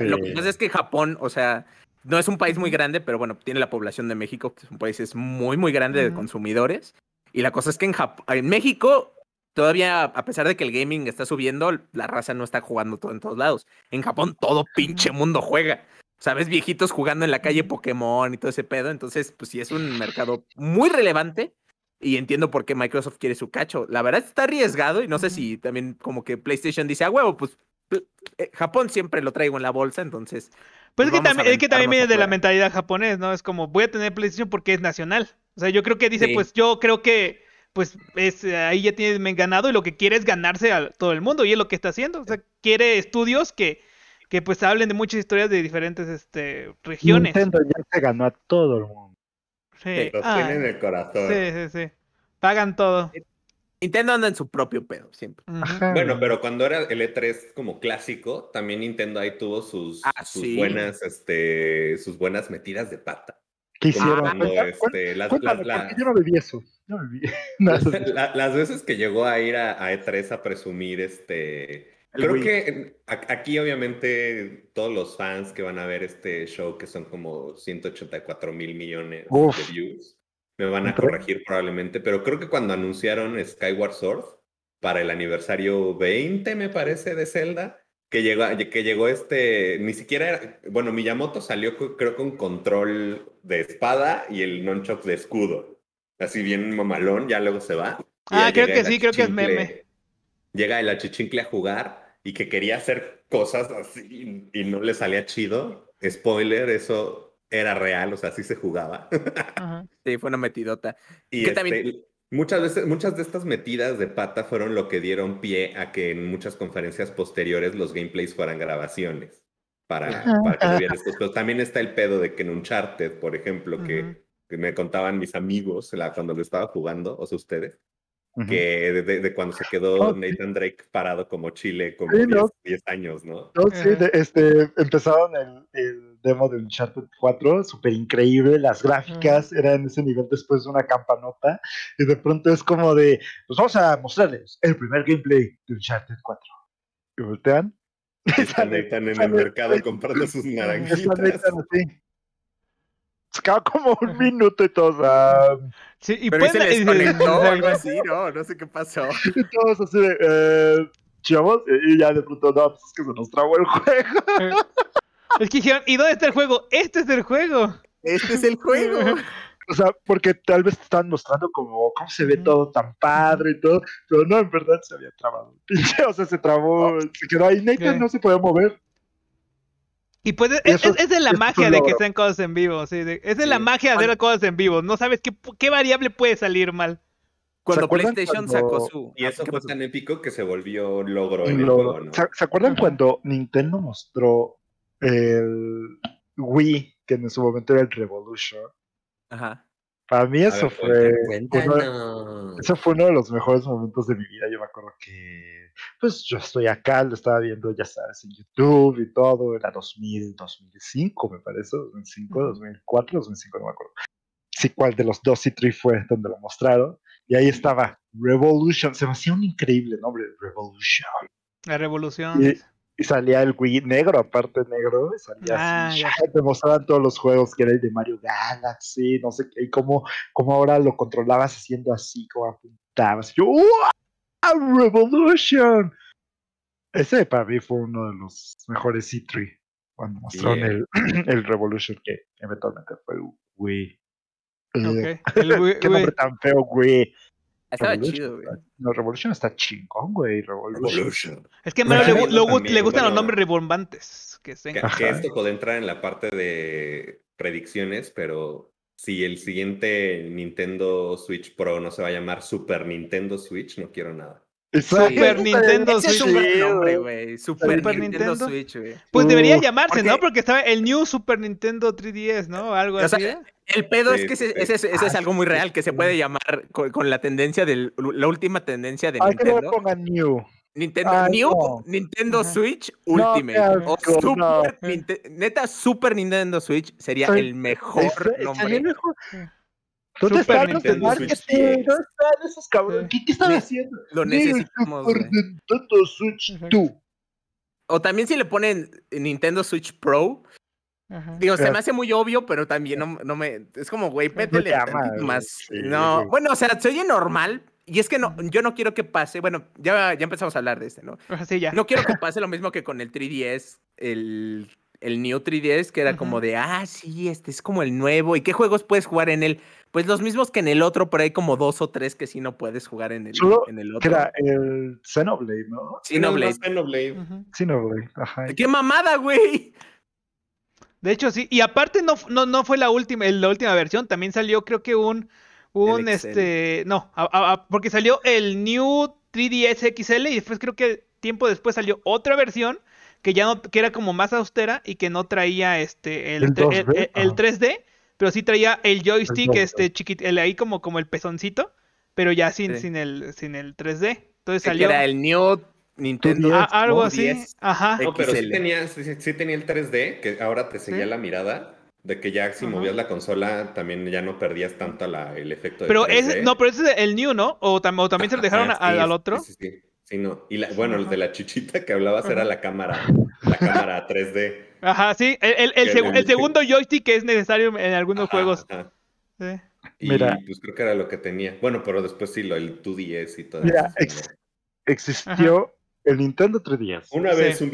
Lo que pasa es que Japón, o sea, no es un país muy grande, pero bueno, tiene la población de México, que es un país es muy, muy grande de consumidores. Y la cosa es que en, en México todavía, a pesar de que el gaming está subiendo, la raza no está jugando todo en todos lados. En Japón todo pinche mundo juega. Sabes, viejitos jugando en la calle Pokémon y todo ese pedo. Entonces, pues sí es un mercado muy relevante. Y entiendo por qué Microsoft quiere su cacho. La verdad está arriesgado y no sé si también como que PlayStation dice, a huevo, pues, pues Japón siempre lo traigo en la bolsa, entonces... Pues, pues es que, también, es que también viene de la mentalidad japonés, ¿no? Es como, voy a tener PlayStation porque es nacional. O sea, yo creo que dice, pues yo creo que pues es, eh, ahí ya tiene ganado y lo que quiere es ganarse a todo el mundo y es lo que está haciendo. quiere estudios que, que pues hablen de muchas historias de diferentes este, regiones. Nintendo ya se ganó a todo el mundo. Sí. Los ah, tiene en el corazón. Sí, sí, sí. Pagan todo. Nintendo anda en su propio pedo siempre. Bueno, pero cuando era el E3 como clásico, también Nintendo ahí tuvo sus, ah, sus buenas, este, sus buenas metidas de pata. ¿Qué este, hicieron? las, yo no viví eso. [laughs] [laughs] las veces que llegó a ir a, E3 a presumir este... creo que aquí obviamente todos los fans que van a ver este show, que son como 184 mil millones de views, me van a corregir probablemente, pero creo que cuando anunciaron Skyward Sword para el aniversario 20, me parece, de Zelda, que llegó, que llegó este, ni siquiera, bueno, Miyamoto salió creo con control de espada y el nonchok de escudo. Así bien mamalón, ya luego se va. Ah, creo que sí, creo que es meme. Llega el achichincle a jugar y que quería hacer cosas así y no le salía chido. Spoiler, eso era real, o sea, así se jugaba. [laughs] Sí, fue una metidota. Y este, también... Muchas veces, muchas de estas metidas de pata fueron lo que dieron pie a que en muchas conferencias posteriores los gameplays fueran grabaciones para, ah. también está el pedo de que en un Uncharted, por ejemplo, que, me contaban mis amigos cuando lo estaba jugando, o ustedes, que de, cuando se quedó Nathan Drake parado como Chile como 10, años, ¿no? sí, este, empezaron el, demo de Uncharted 4, súper increíble, las gráficas eran en ese nivel después de una campanota, y de pronto es como de, pues vamos a mostrarles el primer gameplay de Uncharted 4. Y voltean, [laughs] están, en el mercado comprando sus naranjitas. Están, se quedaba como un minuto y todo, ah, sí, y pero pueden, se les algo así, ¿no? No sé qué pasó. Y todos así de. Eh, chavos, y ya de pronto, no, pues es que se nos trabó el juego. [laughs] Es que dijeron, ¿y dónde está el juego? Este es el juego. Este es el juego. O sea, porque tal vez te están mostrando como cómo se ve todo tan padre y todo, pero no, en verdad se había trabado. [laughs] o sea, se trabó, oh. se quedó ahí. Nathan no se podía mover. Y pues es, es, de la magia de que sean cosas en vivo, sí, es de la magia de las cosas en vivo, no sabes qué, qué variable puede salir mal. Cuando PlayStation sacó su... Y eso ah, fue tan épico que se volvió logro ¿Se, acuerdan cuando Nintendo mostró el Wii, que en su momento era el Revolution? Ajá. Para mí eso fue uno, eso fue uno de los mejores momentos de mi vida. Yo me acuerdo que pues yo estoy acá, lo estaba viendo, ya sabes, en YouTube y todo, era 2000, 2005 me parece, 2005, 2004, 2005, no me acuerdo. Sí, cuál de los dos y tres fue donde lo mostraron. Y ahí estaba Revolution, se me hacía un increíble nombre, Revolution. La revolución. Y salía el Wii negro, aparte negro, y salía así. Ah, [laughs] te mostraban todos los juegos que era el de Mario Galaxy, no sé qué, y cómo, cómo ahora lo controlabas haciendo así, como apuntabas. Y yo, a ¡Revolution! Ese para mí fue uno de los mejores c 3 cuando mostraron el, [clears throat] el, Revolution, que eventualmente fue Wii. [laughs] El Wii. Qué nombre tan feo, Wii. Estaba chido, güey. no, Revolution está chingón, güey. Revolution. Es que le, le, gustan los nombres rebombantes. Que, esto puede entrar en la parte de predicciones, pero si el siguiente Nintendo Switch Pro no se va a llamar Super Nintendo Switch, no quiero nada. Super Nintendo Switch. güey. Super, Nintendo, Switch, güey. Pues debería llamarse, ¿no? Porque estaba el New Super Nintendo 3DS, ¿no? Algo así. ¿eh? el pedo es que ese, es algo muy ah, real que se puede llamar con, la tendencia del la última tendencia de ah, Nintendo. New. Nintendo ah, New, Nintendo Switch Ultimate. o neta Super Nintendo Switch sería el mejor nombre. El mejor. ¿Dónde están esos cabrones? ¿Qué, qué están haciendo? Lo necesitamos. Nintendo Switch O también si le ponen Nintendo Switch Pro. Digo, se me hace muy obvio, pero también no, me. Es como, güey, pétele. Pues más. no, bueno, o sea, soy oye normal. Y es que no, yo no quiero que pase. Bueno, ya, ya empezamos a hablar de este, ¿no? ya. No quiero que pase lo mismo que con el 3DS, el, el New 3DS, que era como de, ah, sí, este es como el nuevo. ¿Y qué juegos puedes jugar en él? pues los mismos que en el otro, pero hay como dos o tres que sí no puedes jugar en el, en otro. Era el Xenoblade, ¿no? Xenoblade. Xenoblade. ¡Qué mamada, güey! De hecho, sí. Y aparte no, no, no fue la última, la última versión. También salió, creo que un. Un este. No, porque salió el New 3DS XL y después creo que tiempo después salió otra versión que ya no, que era como más austera y que no traía este el, d el 3D pero sí traía el joystick, este chiquito, el, ahí como, como el pezoncito, pero ya sin, sin, el, sin el 3D. Entonces salió. Era el New Nintendo. Ah, algo así. Ajá. pero sí tenía, sí, tenía, el 3D, que ahora te seguía la mirada. De que ya si movías la consola también ya no perdías tanto el efecto Pero no, pero ese es el new, ¿no? O, también se lo dejaron al, otro. Sí, sí, sí. no. Y la, bueno, el de la chichita que hablabas era la cámara, la cámara 3D. Ajá, sí. El, segundo joystick que es necesario en algunos juegos. Mira, pues creo que era lo que tenía. Bueno, pero después sí, lo, el 2DS y todo existió el Nintendo 3DS. Una vez un,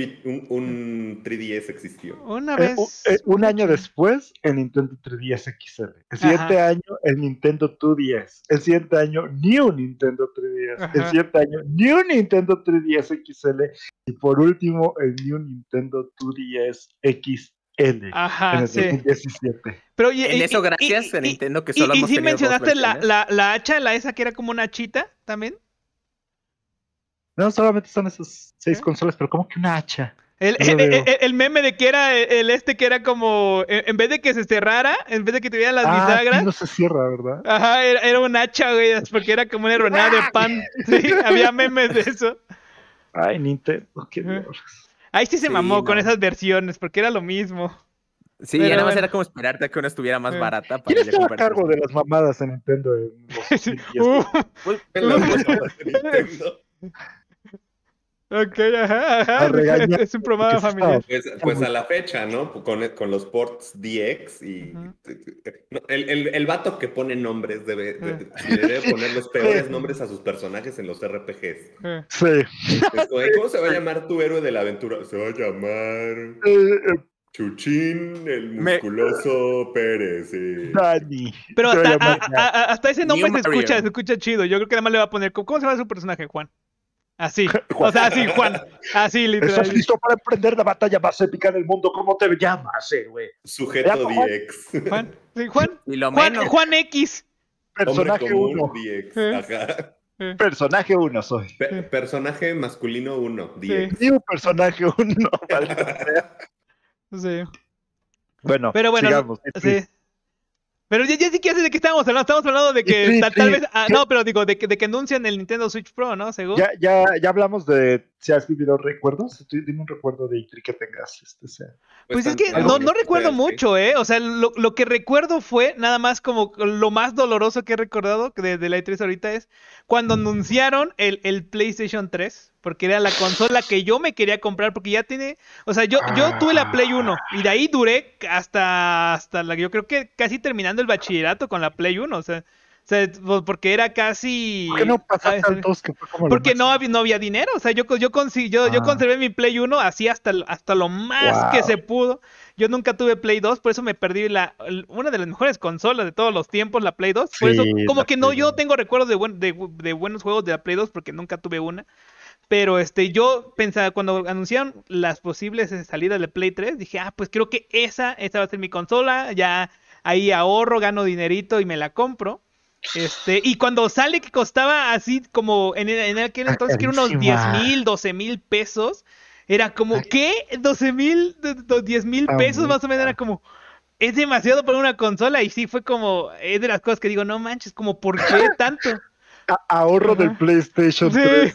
un, 3DS existió. Una eh, vez. Eh, eh, un, año después, el Nintendo 3DS XL. El siguiente año, el Nintendo 2DS. El siguiente año, New Nintendo 3DS. El siguiente año, New Nintendo 3DS XL. Y por último, el New Nintendo 2DS XL. Ajá, en el 2017. Pero, y, en eso gracias a Nintendo que solo y, hemos si mencionaste la, la, la, hacha, la esa que era como una chita también? No, solamente son esas seis consolas, pero como que una hacha. El, meme de que era el este que era como en vez de que se cerrara, en vez de que tuvieran las bisagras. no se cierra, ¿verdad? Ajá, era, una un hacha, güey, porque era como una herronada de pan. Sí, había memes de eso. Ay, Nintendo, qué Dios. Ahí sí se mamó con esas versiones, porque era lo mismo. Sí, nada más era como esperarte a que una estuviera más barata. Para ¿Quién estaba a cargo de las mamadas en Nintendo? de Nintendo. Ok, ajá, ajá. [laughs] Es un programa familiar. Pues, pues, a la fecha, ¿no? Con, con los ports DX y. el, el, vato que pone nombres debe, ah. debe poner los [laughs] peores nombres a sus personajes en los RPGs. Ah. Sí. ¿Cómo se va a llamar tu héroe de la aventura? Se va a llamar. Eh, eh. Chuchín, el musculoso Pérez. Sí. Dani. Pero hasta, hasta ese nombre se escucha, se escucha chido. Yo creo que además le va a poner. ¿Cómo se llama su personaje, Juan? Así, [laughs] o sea, así, Juan, así literal. ¿Estás listo para emprender la batalla más épica del mundo? ¿Cómo te llamas, héroe? Sujeto DX. Juan, Juan, sí, Juan, Juan, X. Personaje 1. Eh. Eh. Personaje 1 soy. personaje masculino 1. Sí. un personaje 1. [laughs] [laughs] sí. Bueno, pero bueno, Sí, pero ya, ya sí que de qué estábamos hablando. Estamos hablando de que tal, vez. Ah, no, pero digo, de que, de que anuncian el Nintendo Switch Pro, ¿no? Según. Ya, ya, ya hablamos de si has vivido recuerdos, dime un recuerdo de E3 que tengas. Este, sea. Pues, pues es que no, no recuerdo mucho, ¿eh? O sea, lo, lo, que recuerdo fue nada más como lo más doloroso que he recordado de, de la E3 ahorita es cuando anunciaron el, el, PlayStation 3, porque era la consola que yo me quería comprar, porque ya tiene, o sea, yo, yo ah. tuve la Play 1 y de ahí duré hasta, hasta la, yo creo que casi terminando el bachillerato con la Play 1, o sea. O sea, pues, porque era casi. ¿Por qué no ah, pasaste porque no, había, no había dinero. O sea, yo, yo, yo, ah. conservé mi Play 1 así hasta, hasta lo más que se pudo. Yo nunca tuve Play 2, por eso me perdí la, una de las mejores consolas de todos los tiempos, la Play 2. Por eso, como que no, yo no tengo recuerdos de, de, buenos juegos de la Play 2 porque nunca tuve una. Pero este, yo pensaba, cuando anunciaron las posibles eh, salidas de Play 3, dije, ah, pues creo que esa, esa va a ser mi consola, ya ahí ahorro, gano dinerito y me la compro. Este, y cuando sale que costaba así como en, aquel ah, entonces que era unos diez mil, 12 mil pesos, era como, ¿qué? 12 mil, 10 mil pesos más o menos, era como, es demasiado para una consola y sí fue como, es de las cosas que digo, no manches, como, ¿por qué tanto? ahorro del PlayStation 3.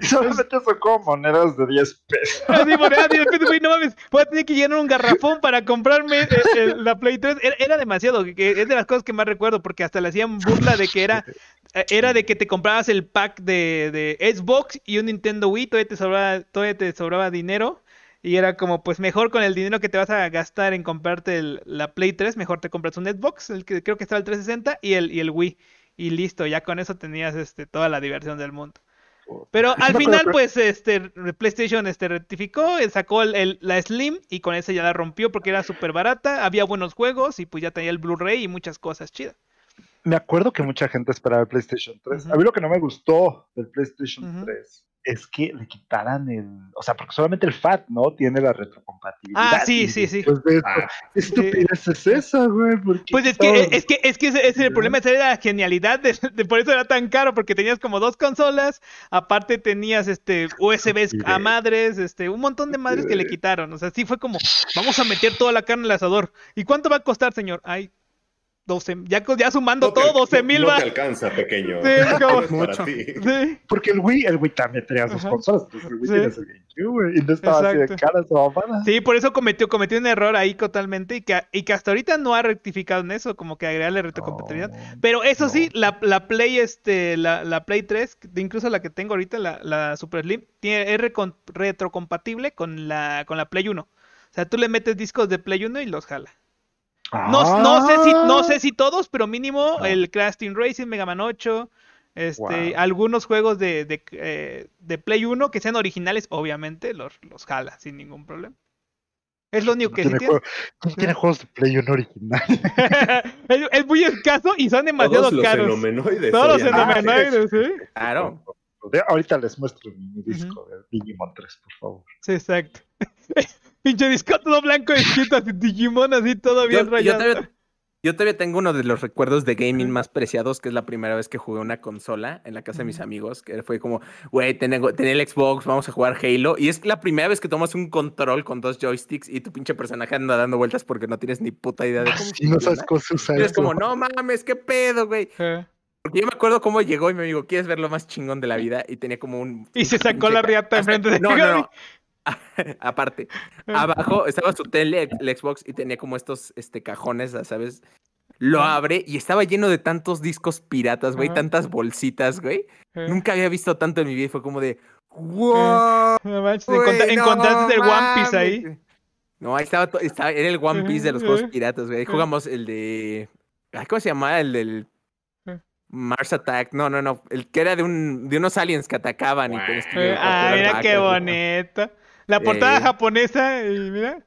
solamente monedas de 10 pesos. Así, monedas de no mames. Voy a tener que llenar un garrafón [laughs] para comprarme eh, eh, la Play 3. Era, demasiado, que es de las cosas que más recuerdo, porque hasta le hacían burla de que era [laughs] eh, era de que te comprabas el pack de, de Xbox y un Nintendo Wii, todavía te sobraba, todavía te sobraba dinero. Y era como, pues mejor con el dinero que te vas a gastar en comprarte la Play 3, mejor te compras un Xbox, el que creo que estaba el 360 y el, y el Wii y listo, ya con eso tenías este, toda la diversión del mundo. Oh, pero [laughs] al final, pues, este, PlayStation este, rectificó, eh, sacó el, la Slim y con esa ya la rompió porque era súper barata, había buenos juegos y pues ya tenía el Blu-ray y muchas cosas chidas. Me acuerdo que mucha gente esperaba el PlayStation 3. A mí lo que no me gustó del PlayStation 3 es que le quitaran el. O sea, porque solamente el FAT, ¿no? Tiene la retrocompatibilidad. Ah, sí, sí, sí. De estupidez ah. es esa, güey. Pues es que, eh, es que, es que ese, es el problema, esa era la genialidad, de, por eso era tan caro, porque tenías como dos consolas, aparte tenías este USBs a madres, este, un montón de madres que le quitaron. O sea, sí fue como, vamos a meter toda la carne el asador. ¿Y cuánto va a costar, señor? Ay, ya, sumando todo, 12 mil No, te alcanza, pequeño. Porque el Wii, el Wii también tenía sus cosas. Pues, el Wii y no estaba así de cara su Sí, por eso cometió, cometió un error ahí totalmente y que, hasta ahorita no ha rectificado en eso, como que agregarle retrocompatibilidad. Pero eso sí, la, Play este, la, Play 3, incluso la que tengo ahorita, la, Super Slim, tiene, es retrocompatible con la, con la Play 1. O sea, tú le metes discos de Play 1 y los jala. No, no, sé si, no ah. sé si todos, pero mínimo el Crafting Racing, Mega Man 8, este, algunos juegos de, de, eh, de, Play 1 que sean originales, obviamente, los, los jala sin ningún problema. Es lo único que tiene. tiene? [laughs] juegos de Play 1 original? [laughs] es, muy escaso y son demasiado Todos caros. Los fenomenoides. Todos los ah, fenomenoides, ¿sí? ¿eh? Claro. Ahorita les muestro mi disco de Digimon 3, por favor. Sí, exacto. [laughs] Pinche disco todo blanco y escrito así, Digimon así todo rayado. Yo todavía, tengo uno de los recuerdos de gaming más preciados, que es la primera vez que jugué una consola en la casa de mis amigos, que fue como, güey, tenía, el Xbox, vamos a jugar Halo. Y es la primera vez que tomas un control con dos joysticks y tu pinche personaje anda dando vueltas porque no tienes ni puta idea de ah, cómo. no sabes cosas. Y es como, no mames, qué pedo, güey. Eh. yo me acuerdo cómo llegó y me dijo, ¿quieres ver lo más chingón de la vida? Y tenía como un... Y se sacó la riata frente de... No, no, no. [laughs] aparte, abajo estaba su tele, el Xbox, y tenía como estos este, cajones, ¿sabes? Lo abre y estaba lleno de tantos discos piratas, güey, tantas bolsitas, güey. Nunca había visto tanto en mi vida. Fue como de, ¡Wow! encontraste el One Piece ahí. No, ahí estaba, estaba, era el One Piece de los juegos piratas, güey. jugamos el de. ¿Cómo se llamaba? El del Mars Attack, no, no, no, el que era de, un, de unos aliens que atacaban y Ah, mira qué bonito. La eh, portada japonesa, y mira.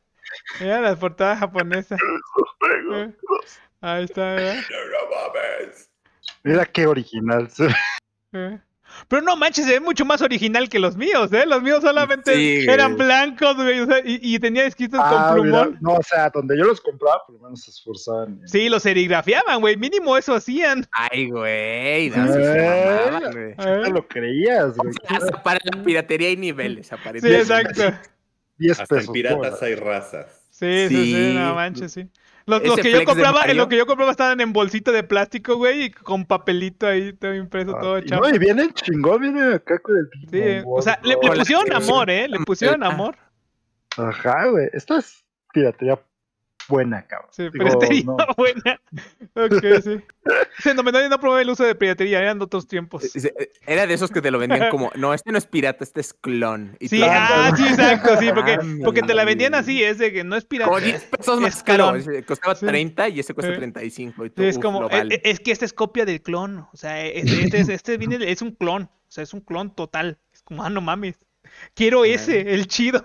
Mira la portada japonesa. Eh, ahí está, ¿verdad? Mira qué original. Pero no manches, se ve mucho más original que los míos, ¿eh? Los míos solamente eran blancos, güey, o sea, y, y, tenía escritos con ah, plumón. No, o sea, donde yo los compraba, por lo menos se esforzaban. Sí, los serigrafiaban, güey, mínimo eso hacían. Ay, güey, no, eh, lo creías, güey. [laughs] para la piratería hay niveles, aparentemente. Sí, exacto. Y Hasta en piratas hay razas. Sí, sí, sí, no manches, sí. Los, que yo compraba, eh, lo que yo compraba estaban en bolsita de plástico, güey, y con papelito ahí todo impreso, todo ah, chavo. No, y viene el chingón, viene acá con el Sí, o sea, le, pusieron amor, ¿eh? Le pusieron amor. Ajá, güey. Esto es piratería buena, cabrón. Sí, Digo, no. [laughs] buena. Ok, sí. Se no, nadie no probé el uso de piratería, eran de otros tiempos. Eh, eh, era de esos que te lo vendían como, [laughs] no, este no es pirata, este es clon. sí, ah, sí, exacto, sí, porque, ah, porque te la vendían así, ese, de que no es pirata. pesos más caro, costaba 30 y ese cuesta 35. Y tú, es como, eh, es, que esta es copia del clon, o sea, este, este, este viene, [laughs] es un clon, o sea, es un clon total. Es como, ah, no mames, quiero ese, el chido.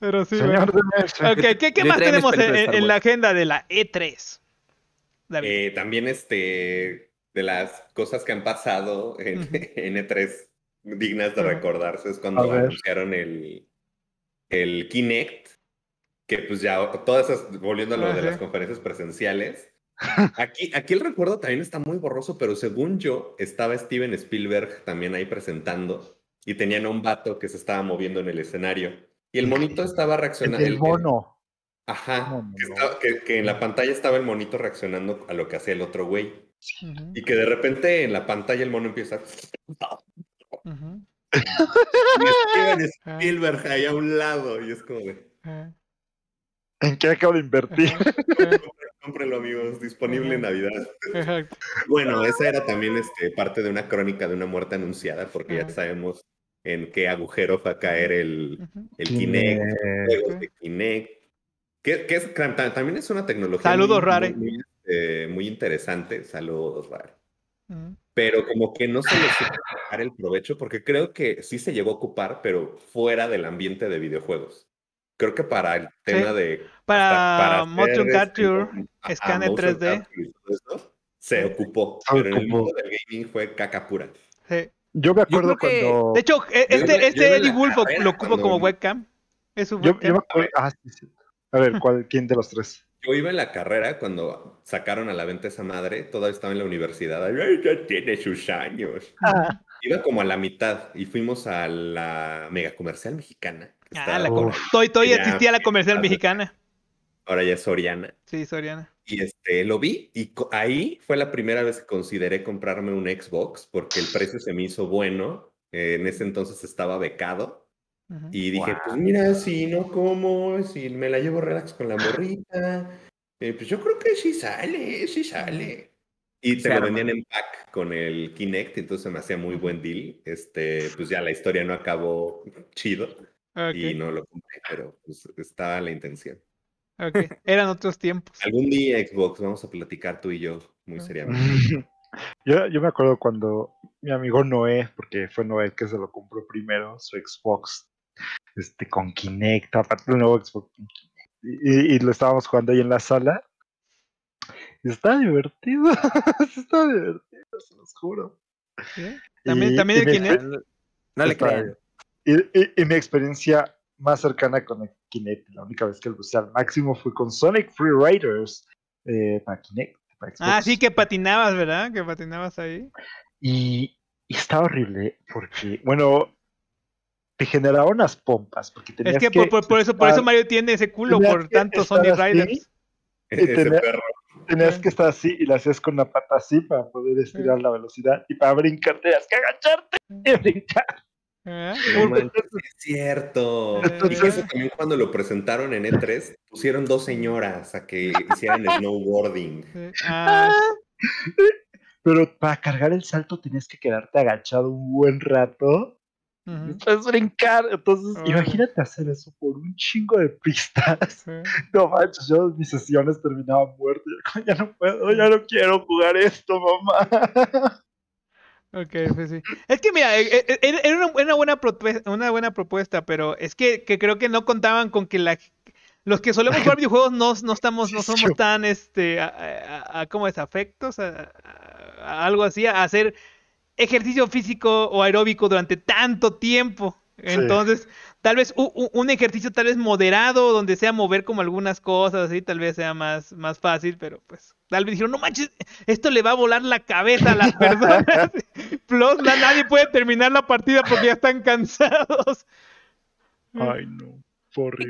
Pero sí. okay. ¿qué, más tenemos en, la agenda de la E3? Eh, también este de las cosas que han pasado en, [laughs] E3 e dignas de recordarse es cuando anunciaron el, Kinect, que pues ya todas esas, volviendo a lo ah, de las conferencias presenciales, [laughs] Aquí, aquí el recuerdo también está muy borroso, pero según yo, estaba Steven Spielberg también ahí presentando y tenían a un vato que se estaba moviendo en el escenario. Y el monito estaba reaccionando. El, mono. Ajá. que, en la pantalla estaba el monito reaccionando a lo que hacía el otro güey. Y que de repente en la pantalla el mono empieza. [laughs] A... [laughs] Ah. a un lado. Y es como de. Ah. ¿En qué acabo de invertir? [laughs] Cómprelo amigos, disponible en Navidad. Bueno, esa era también este, parte de una crónica de una muerte anunciada, porque ya ah. sabemos en qué agujero va a caer el, Kinect, de Kinect que, también es una tecnología Saludos, muy, este, muy, interesante. Saludos, Rare. Mm. Pero como que no se le supo sacar el provecho, porque creo que sí se llegó a ocupar, pero fuera del ambiente de videojuegos. Creo que para el tema de... Para, Motion este, Capture, scan 3D. E se ocupó, pero en el mundo del gaming fue caca pura. Sí. Yo me acuerdo cuando. De hecho, e, este, este Eddie Wolf lo ocupo como webcam. Es webcam. Ah, a ver, ¿cuál, ¿quién de los tres? Yo iba en la carrera cuando sacaron a la venta esa madre, todavía estaba en la universidad. ya tiene sus años. Ah. Iba como a la mitad y fuimos a la mega comercial mexicana. Ah, la, existía la comercial mexicana. Ahora ya Soriana. Sí, Soriana. Y este, lo vi y ahí fue la primera vez que consideré comprarme un Xbox porque el precio se me hizo bueno. Eh, en ese entonces estaba becado. Y dije, pues mira, si no como, si me la llevo relax con la morrita, eh, pues yo creo que sí sale, sí sale. Y te lo vendían en pack con el Kinect, entonces me hacía muy buen deal. Este, pues ya la historia no acabó chido y no lo compré, pero pues estaba la intención. Eran otros tiempos. Algún día Xbox, vamos a platicar tú y yo muy seriamente. [laughs] Yo, me acuerdo cuando mi amigo Noé, porque fue Noé que se lo compró primero, su Xbox este, con Kinect, aparte nuevo Xbox y, lo estábamos jugando ahí en la sala. Está divertido, [laughs] está divertido, se los juro. También, de también Kinect. Dale le Y, mi experiencia más cercana con la única vez que lo usé al máximo fue con Sonic Free Riders eh, ah, sí, que patinabas, ¿verdad? Que patinabas ahí. Y, está horrible porque, bueno, te generaba unas pompas. Porque es que, por, eso, por eso Mario tiene ese culo por tanto Sonic Riders. E-, tenías, que estar así y la hacías con la pata así para poder estirar la velocidad y para brincarte, tenías que agacharte y brincar. ¿Eh? es cierto. Y eh, eso también cuando lo presentaron en E3, pusieron dos señoras a que hicieran snowboarding. [laughs] Ah. Pero para cargar el salto tenías que quedarte agachado un buen rato. Uh brincar. Entonces, imagínate hacer eso por un chingo de pistas. [laughs] No manches, yo mis sesiones terminaban muertas. [laughs] Ya no puedo, ya no quiero jugar esto, mamá. Ok, pues sí. Es que mira, eh, eh, era una, buena, propuesta, una buena propuesta, pero es que, creo que no contaban con que la, los que solemos jugar [laughs] videojuegos no, no, estamos, no somos tan, este, a, ¿cómo es? Afectos, a, algo así, a hacer ejercicio físico o aeróbico durante tanto tiempo. Entonces, tal vez un ejercicio tal vez moderado, donde sea mover como algunas cosas, así, tal vez sea más, más fácil, pero pues tal vez dijeron, no manches, esto le va a volar la cabeza a las [laughs] personas. Plus, nadie puede terminar la partida porque ya están cansados. Ay, no.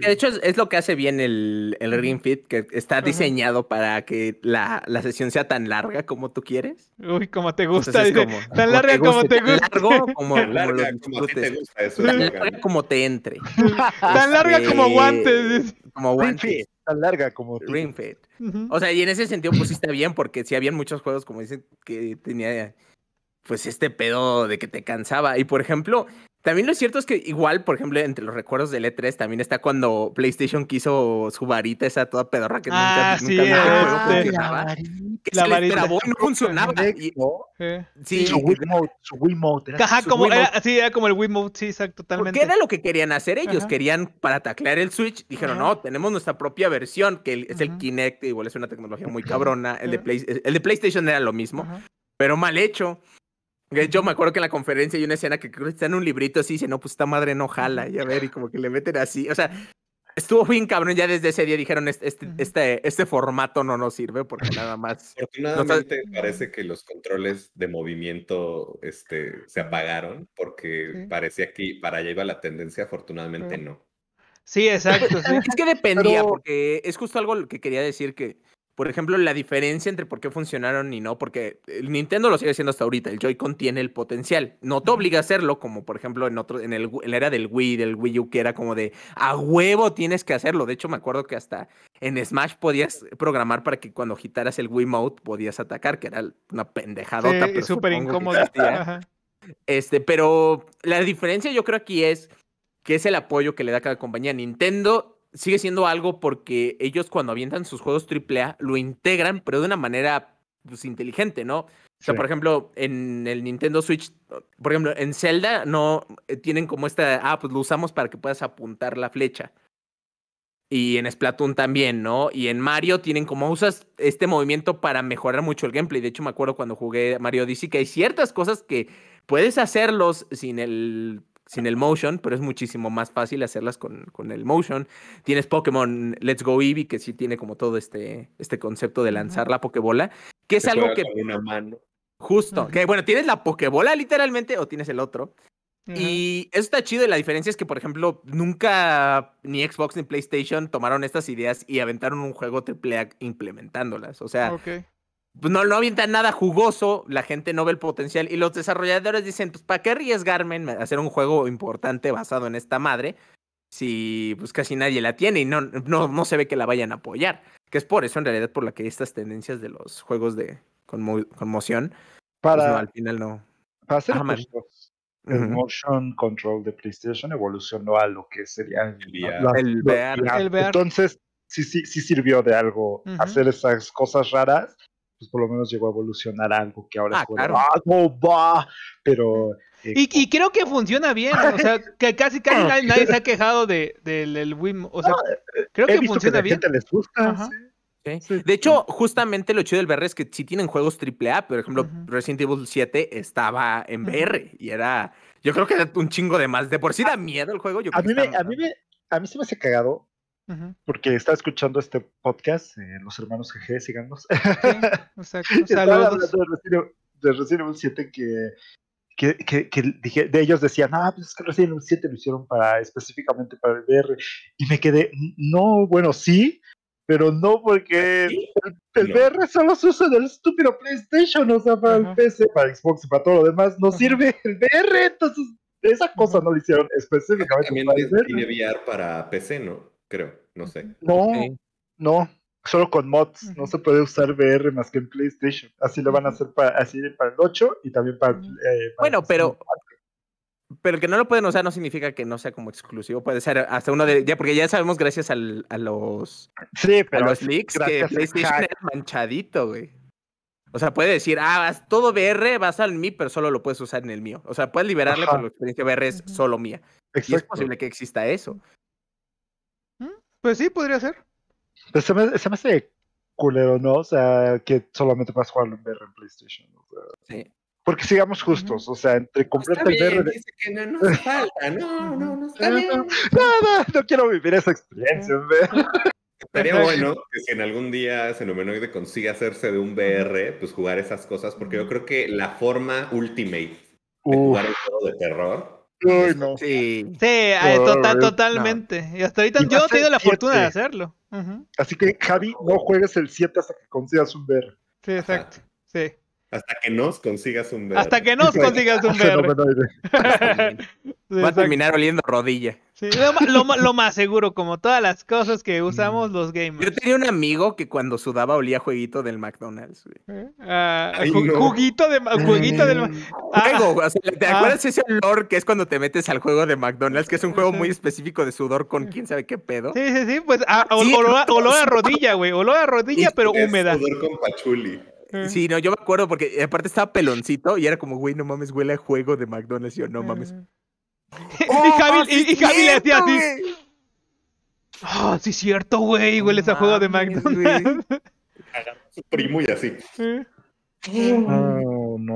De hecho, es, lo que hace bien el, el Ring Fit, que está diseñado para que la, sesión sea tan larga como tú quieres. Uy, como te gusta. tan larga como te gusta. Tan largo como, como, te gusta. Eso tan larga como te entre. [laughs] tan este, larga como guantes. Como guantes. tan larga como tú. Ring O sea, y en ese sentido, pues sí está bien, porque si habían muchos juegos, como dicen, que tenía pues este pedo de que te cansaba. Y por ejemplo, también lo cierto es que igual, por ejemplo, entre los recuerdos del E3 también está cuando PlayStation quiso su varita esa toda pedorra que ah, nunca, funcionaba. Este. La, no funcionaba. Sí, su Wiimote. Su Era, sí, era como el Wiimote, sí, exacto, totalmente. Porque era lo que querían hacer ellos. Querían, para taclear el Switch, dijeron, no, tenemos nuestra propia versión, que es el Kinect, igual es una tecnología muy cabrona. El de, el de PlayStation era lo mismo, pero mal hecho. Yo me acuerdo que en la conferencia hay una escena que está en un librito así, dice, no, pues esta madre no jala, y a ver, y como que le meten así, o sea, estuvo bien cabrón, ya desde ese día dijeron, este, este, este, este, formato no nos sirve porque nada más... Afortunadamente parece que los controles de movimiento este, se apagaron porque parecía que para allá iba la tendencia, afortunadamente no. Sí, exacto. Es que dependía, porque es justo algo que quería decir que por ejemplo, la diferencia entre por qué funcionaron y no, porque eh, Nintendo lo sigue haciendo hasta ahorita, el Joy-Con tiene el potencial, no te obliga a hacerlo, como por ejemplo en, otro, en, el, la era del Wii, del Wii U, que era como de a huevo tienes que hacerlo, de hecho me acuerdo que hasta en Smash podías programar para que cuando agitaras el Wii Mode podías atacar, que era una pendejadota. súper incómoda. Este, pero la diferencia yo creo aquí es que es el apoyo que le da cada compañía. Nintendo sigue siendo algo porque ellos cuando avientan sus juegos AAA lo integran, pero de una manera pues, inteligente, ¿no? O sea, por ejemplo, en el Nintendo Switch, por ejemplo, en Zelda no eh, tienen como esta, ah, pues lo usamos para que puedas apuntar la flecha. Y en Splatoon también, ¿no? Y en Mario tienen como usas este movimiento para mejorar mucho el gameplay. De hecho, me acuerdo cuando jugué Mario Odyssey que hay ciertas cosas que puedes hacerlos sin el sin el motion, pero es muchísimo más fácil hacerlas con, con, el motion. Tienes Pokémon Let's Go Eevee, que sí tiene como todo este, este concepto de lanzar la Pokébola, que es algo que... mano. Justo, que bueno, tienes la Pokébola literalmente o tienes el otro. Y eso está chido y la diferencia es que, por ejemplo, nunca ni Xbox ni PlayStation tomaron estas ideas y aventaron un juego triple A implementándolas. O sea, pues, no, no nada jugoso, la gente no ve el potencial y los desarrolladores dicen, pues, ¿para qué arriesgarme a hacer un juego importante basado en esta madre? Si pues casi nadie la tiene y no, no, no se ve que la vayan a apoyar. Que es por eso en realidad por la que estas tendencias de los juegos de con conmoción, pues, para, al final no. Para el ah, motion control de PlayStation evolucionó a lo que sería el, VR. Entonces, sí, sí, sí sirvió de algo hacer esas cosas raras pues por lo menos llegó a evolucionar algo que ahora ah, es como ah, va! Pero... Eh, y, creo que funciona bien, o sea, [laughs] que casi nadie, se ha quejado de, del Wim, o sea, eh, eh, creo que funciona bien. de hecho, justamente lo chido del VR es que sí tienen juegos triple AAA, por ejemplo, Resident Evil 7 estaba en VR y era, yo creo que era un chingo de más. De por sí da ah, miedo el juego. Yo a, mí me, a, mí me, a mí se me hace cagado porque está escuchando este podcast, eh, los hermanos GG, sigamos. [laughs] de Resident Evil 7 que, que, que, dije, de ellos decían, ah, pues es que Resident Evil 7 lo hicieron para, específicamente para el VR. Y me quedé, no, bueno, sí, pero no porque ¿Ah, el, VR solo se usa del estúpido PlayStation, o sea, para el PC, para Xbox y para todo lo demás, no sirve el VR, entonces esa cosa no lo hicieron específicamente. También para tiene VR para PC, ¿no? creo, no sé. No, no, solo con mods, no se puede usar VR más que en PlayStation. Así lo van a hacer para, así para el 8 y también para... Eh, el bueno, pero... Pero el que no lo pueden usar no significa que no sea como exclusivo, puede ser hasta uno de... Ya, porque ya sabemos gracias al, a los... Sí, pero... A los leaks que PlayStation es manchadito, güey. O sea, puede decir, ah, todo VR vas al mí, pero solo lo puedes usar en el mío. O sea, puedes liberarle, que la experiencia VR es solo mía. Y es posible que exista eso. Pues sí, podría ser. Pero pues se, me, se me hace culero, ¿no? O sea, que solamente puedas jugar un VR en PlayStation. O sea. Sí. Porque sigamos justos, o sea, entre pues completo. el VR. Dice que no nos falta, no, no, no está bien. Nada, no, quiero vivir esa experiencia en VR. Estaría bueno que si en algún día Xenomenoide consiga hacerse de un VR, pues jugar esas cosas, porque yo creo que la forma ultimate de jugar un juego de terror este, sí, eh, totalmente. Y hasta ahorita yo he tenido la fortuna de hacerlo. Así que, Javi, no juegues el 7 hasta que consigas un ver. Sí, exacto. Sí. Hasta que nos consigas un verde. Hasta que nos [laughs] consigas un verde. [laughs] Va a terminar oliendo rodilla. lo, más seguro, como todas las cosas que usamos mm. los gamers. Yo tenía un amigo que cuando sudaba olía jueguito del McDonald's. ¿Eh? Ah, juguito de, juguito del McDonald's? Mm. Ah. ¿te ah. acuerdas ese olor que es cuando te metes al juego de McDonald's? Que es un juego muy específico de sudor con quién sabe qué pedo. Sí, sí, sí, pues olor, a rodilla, güey. Olor a rodilla, pero húmeda. Sudor con pachuli. Sí, no, yo me acuerdo porque eh, aparte estaba peloncito y era como, güey, no mames, huele a juego de McDonald's. Y yo, no mames. [laughs] y, ¡Oh, Javi, ah, y, le hacía así. sí, cierto, güey, ah, huele a juego de McDonald's. su primo y así. [laughs]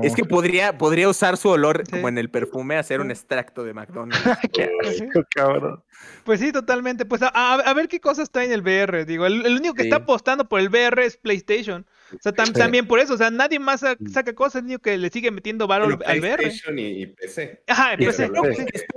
Es que podría, podría usar su olor como en el perfume, hacer un extracto de McDonald's. [laughs] qué rico, cabrón. Pues sí, totalmente. Pues a, ver qué cosas está en el VR. Digo, el, único que está apostando por el VR es PlayStation. O sea, también por eso, o sea, nadie más mm. saca cosas, ni que le sigue metiendo valor al VR. y PC. Ajá, PC.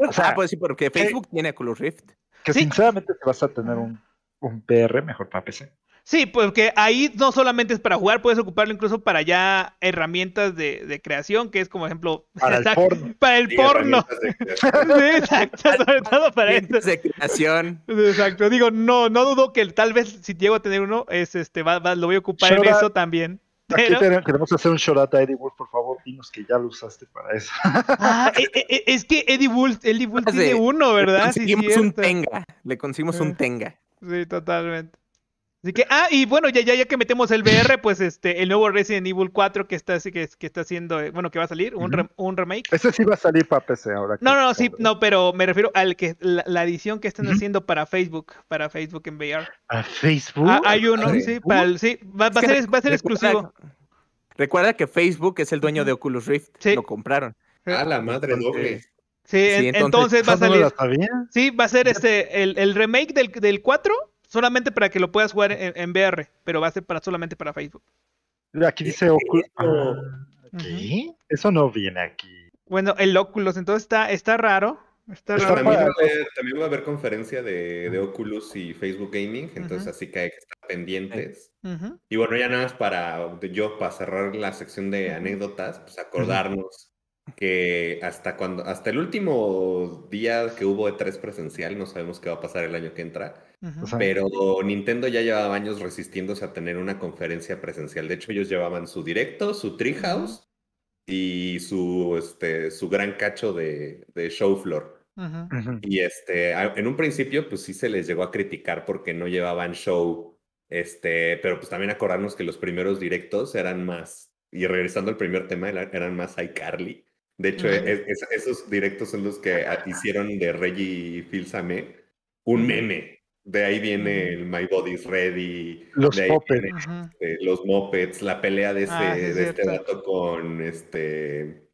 o sea, ah, pues sí, porque Facebook tiene tiene Oculus Rift. Que sinceramente te vas a tener un, un, PR mejor para PC. Sí, porque ahí no solamente es para jugar, puedes ocuparlo incluso para ya herramientas de, creación, que es como ejemplo [laughs] para el porno. Para el porno. [laughs] exacto, sobre todo para eso. De creación. Exacto, digo, no, no dudo que tal vez si llego a tener uno, este, va, lo voy a ocupar en eso también. Aquí tenemos, queremos hacer un shorata a Eddie Wolf, por favor, dinos que ya lo usaste para eso. [laughs] Ah, eh, eh, eh, es que Eddie Wolf, Eddie Wolf tiene uno, ¿verdad? Le un tenga, le conseguimos un tenga. Sí, totalmente. Así que, ah, y bueno, ya, ya, que metemos el VR, pues este, el nuevo Resident Evil 4 que está, que, que está haciendo, eh, bueno, que va a salir, un, un remake. Ese sí va a salir para PC ahora. No, no, sí, no, pero me refiero al que, la, edición que están haciendo para Facebook, para Facebook en VR. ¿A Facebook? Ah, hay uno, sí, va, a ser, va exclusivo. Recuerda que Facebook es el dueño de Oculus Rift, lo compraron. Eh. A la madre doble. Sí, entonces, va a salir. sí, va a ser este el, remake del, del 4 solamente para que lo puedas jugar en, VR, pero va a ser para, solamente para Facebook. Aquí dice eh, Oculus. Ah, ¿Qué? Eso no viene aquí. Bueno, el Oculus, entonces está, está raro. Está raro. También, va a haber, conferencia de, de Oculus y Facebook Gaming, entonces así que que estar pendientes. Y bueno, ya nada más para yo, para cerrar la sección de anécdotas, pues acordarnos que hasta cuando, hasta el último día que hubo E3 presencial, no sabemos qué va a pasar el año que entra, pero Nintendo ya llevaba años resistiéndose a tener una conferencia presencial. De hecho, ellos llevaban su directo, su Treehouse y su, este, su gran cacho de, show floor. Y este, en un principio, pues sí se les llegó a criticar porque no llevaban show, este, pero pues también acordarnos que los primeros directos eran más, y regresando al primer tema, eran más iCarly. De hecho, esos directos son los que hicieron de Reggie Filsame un meme. De ahí viene mm. el My Body's Ready, los, de ahí este, los Mopeds, la pelea de, ah, este dato con este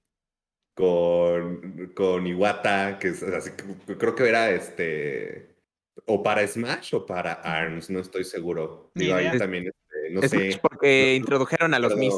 con, con Iwata, que es así, creo que era este o para Smash o para ARMS, no estoy seguro. Digo, ahí también, este, no sé. porque introdujeron a los Miss.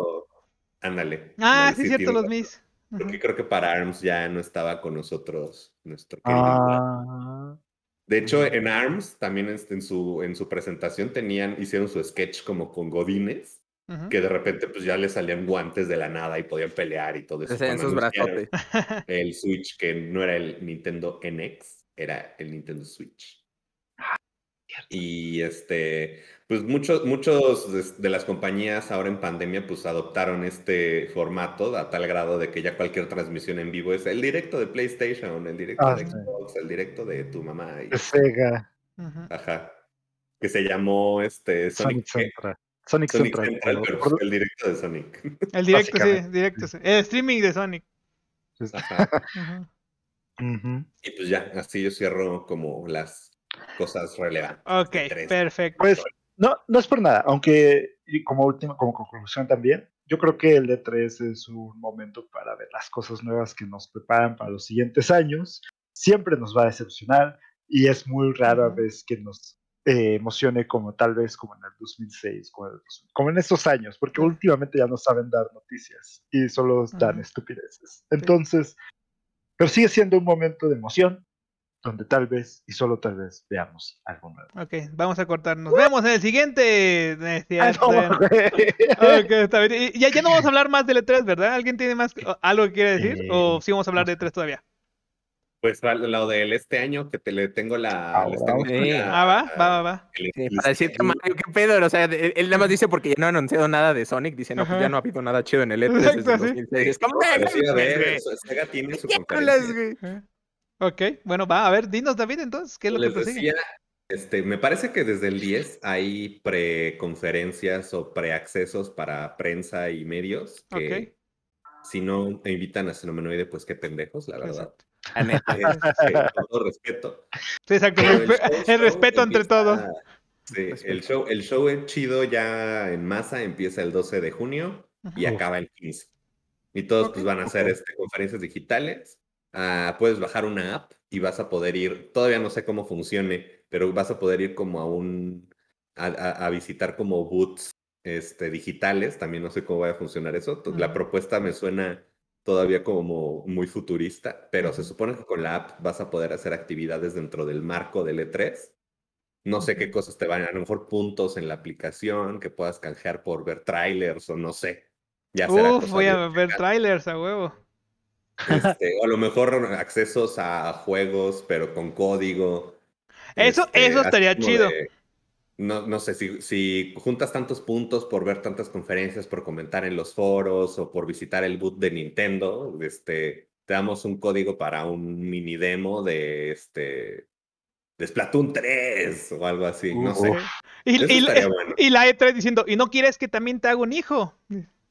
Ándale. Ah, sí, es cierto, los Miss. Porque creo que para ARMS ya no estaba con nosotros nuestro querido. Ah, de hecho, en ARMS también este, en su, en su presentación tenían, hicieron su sketch como con Godines, que de repente pues ya le salían guantes de la nada y podían pelear y todo eso. En sus brazos. [laughs] El Switch, que no era el Nintendo NX, era el Nintendo Switch. Ah, y este, pues muchos, muchos de, las compañías ahora en pandemia pues adoptaron este formato a tal grado de que ya cualquier transmisión en vivo es el directo de PlayStation, el directo ah, de Xbox, el directo de tu mamá. Y... Sega. Ajá. Que se llamó este Sonic. Sonic Central. Sonic, el directo de Sonic. El directo, sí, directo. El eh, streaming de Sonic. Ajá. [laughs] Y pues ya, así yo cierro como las cosas relevantes. Ok, perfecto. Pues no, no es por nada, aunque como última, como conclusión también, yo creo que el d 3 es un momento para ver las cosas nuevas que nos preparan para los siguientes años. Siempre nos va a decepcionar y es muy rara vez que nos eh, emocione como tal vez como en el 2006, como en, estos años, porque últimamente ya no saben dar noticias y solo dan estupideces. Entonces, pero sigue siendo un momento de emoción, donde tal vez y solo tal vez veamos algo nuevo. Ok, vamos a cortarnos. Nos vemos en el siguiente. está bien. ya, no vamos a hablar más del E3, ¿verdad? ¿Alguien tiene más algo que quiere decir? Eh, ¿O sí vamos a hablar de E3 todavía? Pues lo del este año, que te le tengo la. Ah, ah va, va, va. va. sí, este para decirte, Mario, qué pedo. O sea, él, nada más dice porque ya no ha anunciado nada de Sonic. Dice, no, pues ya no ha habido nada chido en el E3 desde ¿sí? 2006. Es como, Sega tiene su Ok, bueno, va, a ver, dinos David entonces, ¿qué es lo que Les Decía, este, me parece que desde el 10 hay preconferencias o preaccesos para prensa y medios que si no te invitan a Xenomenoide, pues qué pendejos, la verdad. [laughs] Este, todo respeto. Sí, exacto, el, [laughs] respeto entre todos. Sí, el show, el show es chido ya en masa, empieza el 12 de junio y acaba el 15. Y todos pues van a hacer este, conferencias digitales Ah, puedes bajar una app y vas a poder ir, todavía no sé cómo funcione, pero vas a poder ir como a un, a, visitar como boots este, digitales, también no sé cómo va a funcionar eso. La propuesta me suena todavía como muy futurista, pero se supone que con la app vas a poder hacer actividades dentro del marco del E3. No sé qué cosas te van, a lo mejor puntos en la aplicación que puedas canjear por ver trailers o no sé. Ya voy a ver trailers a huevo. Este, o a lo mejor accesos a juegos, pero con código. Eso, este, eso estaría chido. no, sé, si, juntas tantos puntos por ver tantas conferencias, por comentar en los foros o por visitar el boot de Nintendo, este, te damos un código para un mini demo de este de Splatoon 3 o algo así, sé. Y, la E3 [laughs] e diciendo, ¿y no quieres que también te haga un hijo? [laughs]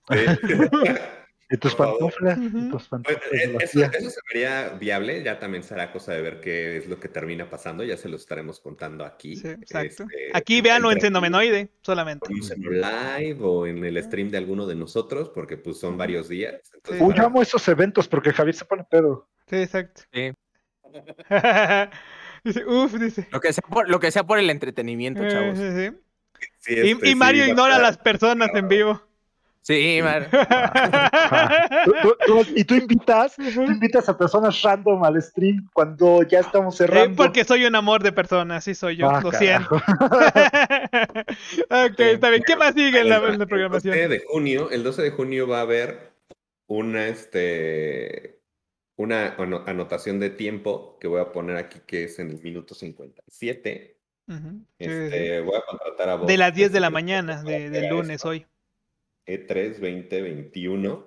[laughs] ¿Y tus pantuflas? Pues, eh, eso, se vería viable, ya también será cosa de ver qué es lo que termina pasando, ya se lo estaremos contando aquí. exacto. Este, aquí véanlo en fenomenoide solamente. En live o en el stream de alguno de nosotros, porque pues, son varios días. amo esos eventos porque Javier se pone pedo. Sí, exacto. [laughs] uf, dice. Lo que, sea por, el entretenimiento, chavos. y, este, Mario ignora a las personas en vivo. Sí, [laughs] y tú invitas, invitas a personas random al stream cuando ya estamos eh, cerrando. Eh, porque soy un amor de personas, sí soy yo, ah, lo siento. [laughs] ok, está bien. ¿Qué más sigue en la, programación? El 12 de junio, el 12 de junio va a haber una, este, una anotación de tiempo que voy a poner aquí que es en el minuto 57. este, Voy a contratar a vos. De las 10 de este, la mañana, de, del lunes hoy. E3 2021.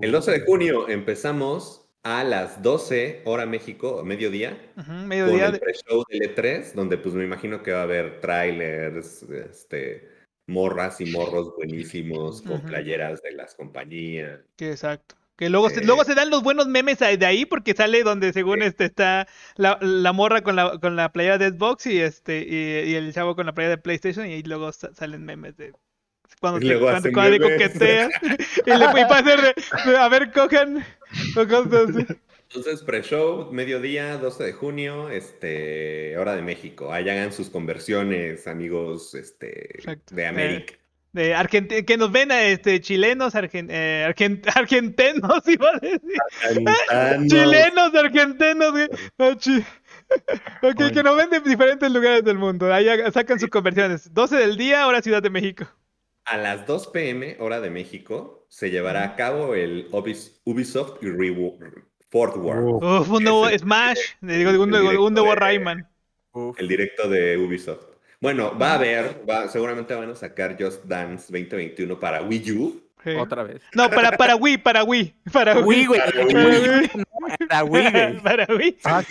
El 12 de junio empezamos a las 12 hora México, mediodía, mediodía con show del E3, donde pues me imagino que va a haber trailers, este, morras y morros buenísimos con playeras de las compañías. Que exacto. Que luego, se, dan los buenos memes de ahí porque sale donde según este está la, morra con la, con la playera de Xbox y este y, el chavo con la playa de PlayStation y ahí luego salen memes de cuando, se cuando, cuando le coquetea. y le y a hacer a ver, cojan. Entonces, pre-show, mediodía, 12 de junio, este, hora de México. Allá hagan sus conversiones, amigos este, de América. De, que nos ven este, chilenos, eh, argentinos, [laughs] [laughs] decir. chilenos, argentinos. [laughs] Ah, que nos ven de diferentes lugares del mundo. Allá sacan sus conversiones. 12 del día, hora Ciudad de México. A las 2 pm, hora de México, se llevará a cabo el Ubisoft Fort War. Uf, un nuevo Smash, digo, un nuevo Rayman. El directo de Ubisoft. Bueno, va a haber, seguramente van a sacar Just Dance 2021 para Wii U. Otra vez. No, para, para Wii, para Wii. Para Wii, güey. Para Wii, [laughs] Para Wii. Ah,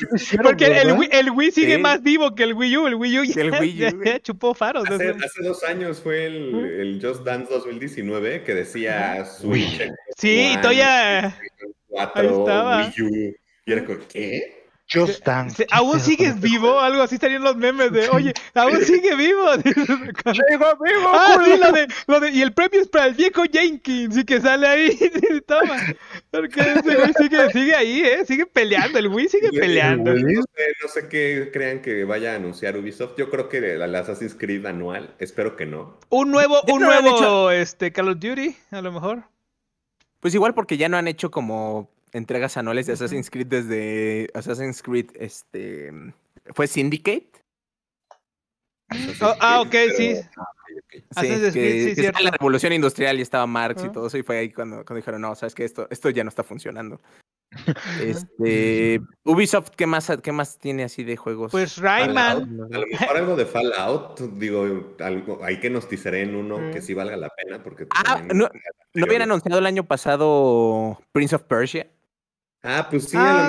Porque el, Wii, el, Wii, sigue más vivo que el Wii U. El Wii U ya, chupó faros. Hace, desde... dos años fue el, Just Dance 2019 que decía Switch. Sí, y todavía. Ahí estaba. Wii U. Y era como, ¿qué? ¿Aún sigues este vivo? Algo así estarían los memes de, oye, ¿aún sigue vivo? [laughs] vivo! Ah, de, y el premio es para el viejo Jenkins, y que sale ahí, [laughs] toma. Porque güey sigue, ahí, ¿eh? Sigue peleando, el Wii sigue peleando. no, sé, qué crean que vaya a anunciar Ubisoft. Yo creo que la, Assassin's Creed anual, espero que no. Un nuevo, un nuevo, este, Call of Duty, a lo mejor. Pues igual porque ya no han hecho como entregas anuales de Assassin's Creed desde Assassin's Creed, este, ¿fue Syndicate? Oh, ah, ah, ok, sí. Sí, que, la revolución industrial y estaba Marx y todo eso, y fue ahí cuando, cuando dijeron, no, sabes que esto, esto ya no está funcionando. [laughs] Este, Ubisoft, ¿qué más, ¿qué más tiene así de juegos? Pues Rayman. A lo mejor algo de Fallout, digo, algo, hay que nos en uno que sí valga la pena. Porque ah, no, ¿no habían anunciado el año pasado Prince of Persia? Ah, pues sí, a lo ah,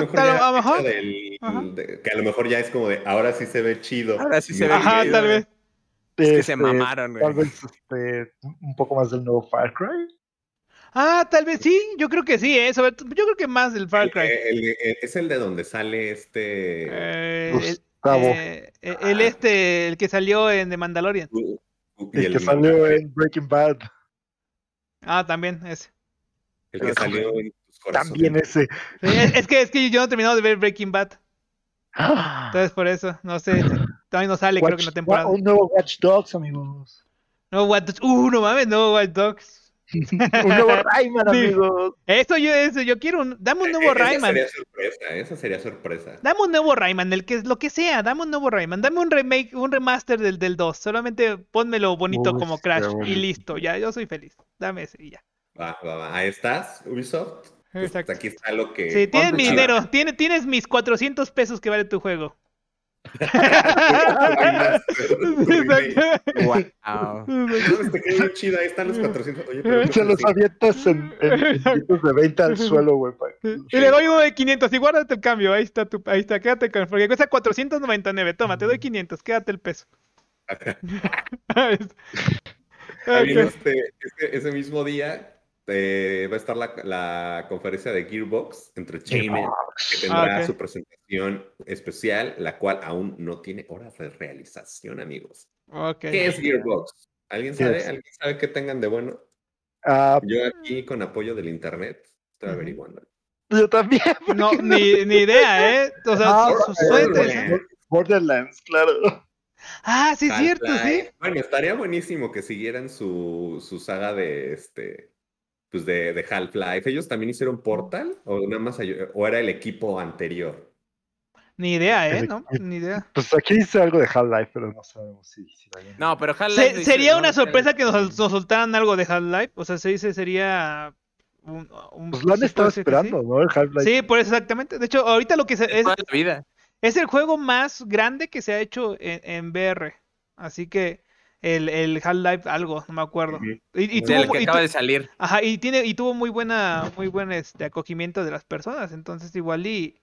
mejor. ya que a lo mejor ya es como de ahora sí se ve chido. Ahora sí se ve Ajá, tal vez. Es que se este, mamaron, güey. Tal vez este, un poco más del nuevo Far Cry. Ah, tal vez sí, yo creo que sí, ¿eh? yo creo que más del Far Cry. Eh, eh, es el de donde sale este. Eh, Gustavo. el, ah. este, el que salió en The Mandalorian. Uh, uh, y el, que salió en Breaking Bad. Ah, también, ese. El que salió en también ese. es, que, es que yo no he terminado de ver Breaking Bad. ¡Ah! Entonces, por eso, no sé. También no sale, creo que la temporada. Un nuevo Watch Dogs, amigos. No, Watch Dogs. Uh, no mames, nuevo Watch Dogs. [laughs] un nuevo Rayman, amigos. Eso yo, eso, yo quiero un, dame un eh, nuevo Rayman. Esa sería sorpresa, esa sería sorpresa. Dame un nuevo Rayman, el que, lo que sea, dame un nuevo Rayman, dame un remake, un remaster del, del 2. Solamente ponmelo bonito como Crash y listo, ya, yo soy feliz. Dame ese y ya. Va, Ahí estás, Ubisoft aquí está lo que. Sí, tienes mi dinero, tienes, mis 400 pesos que vale tu juego. wow. ¡Qué chida, ahí están los 400. Oye, pero Se los avientas en, en, de 20 al suelo, güey. Y le doy uno de 500 y guárdate el cambio. Ahí está, tu, ahí está, quédate con. el Porque cuesta 499. Toma, te doy 500, mm. quédate el peso. [laughs] [laughs] Este, este, ese mismo día este, va a estar la, conferencia de Gearbox entre Gearbox. que tendrá ah, su presentación especial, la cual aún no tiene horas de realización, amigos. ¿Qué es Gearbox? ¿Alguien sabe? ¿Alguien sabe qué tengan de bueno? Ah, Yo aquí, con apoyo del internet, estoy averiguando. Yo también. [laughs] No, ni, idea, ¿eh? O sea, ah, Borderlands. Borderlands, claro. Ah, sí, es cierto, sí. Bueno, estaría buenísimo que siguieran su, su saga de este pues de, de Half-Life. ¿Ellos también hicieron Portal o más o era el equipo anterior? Ni idea, ¿eh? ¿No? Ni idea. Pues aquí hice algo de Half-Life, pero no sabemos si... si No, pero Half-Life... sería una sorpresa que nos, soltaran algo de Half-Life. O sea, se dice, sería... Un, pues lo han estado esperando, ¿no? Half-Life. Sí, por eso exactamente. De hecho, ahorita lo que se... Es, el juego más grande que se ha hecho en, en VR. Así que el, el Half-Life algo, no me acuerdo. y, y tuvo, que y acaba de salir. Ajá, y tiene, y tuvo muy buena, muy buen este acogimiento de las personas. Entonces, igual y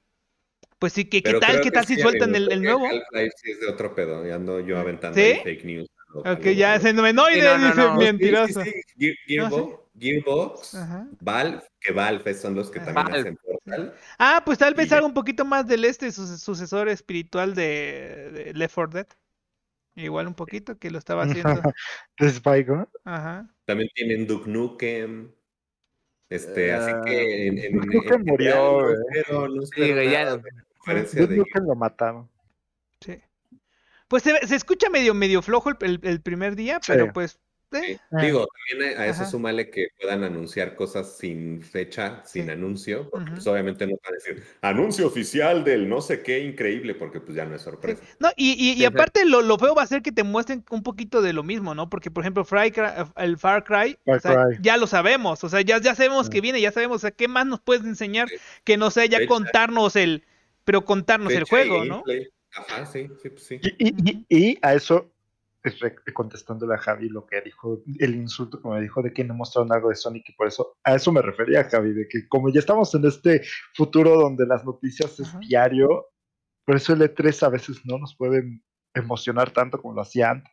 pues sí, que, ¿qué tal? ¿Qué tal si sueltan el, el nuevo? Half-Life sí es de otro pedo, ya ando yo aventando ¿Sí? fake news. Ok, ya se no, no, dice mentiroso. Gearbox, Valve, que Valve son los que también hacen Portal. Ah, pues tal vez algo un poquito más del este, su sucesor espiritual de, de Left 4 Dead. Igual un poquito que lo estaba haciendo. The [laughs] Ajá. También tienen Duke Nukem. Este, así ah, que en, Duke Nukem murió. No, Nukem lo mataron. Sí. Pues se, escucha medio, medio flojo el, el, primer día, pero pues Ah, digo, también a eso Ajá. que puedan anunciar cosas sin fecha, sin anuncio, porque pues, obviamente no va a decir anuncio oficial del no sé qué increíble, porque pues ya no es sorpresa. No, y, aparte lo, lo, feo va a ser que te muestren un poquito de lo mismo, ¿no? Porque, por ejemplo, eh, el Far Cry, ya lo sabemos, o sea, ya, ya sabemos que viene, ya sabemos, o sea, ¿qué más nos puedes enseñar que no sea ya contarnos el, pero contarnos el juego, ¿no? sí, sí, pues, sí. y a eso [laughs] contestándole a Javi lo que dijo, el insulto que me dijo de que no mostraron algo de Sonic y por eso a eso me refería Javi, de que como ya estamos en este futuro donde las noticias es diario, por eso el E3 a veces no nos puede emocionar tanto como lo hacía antes.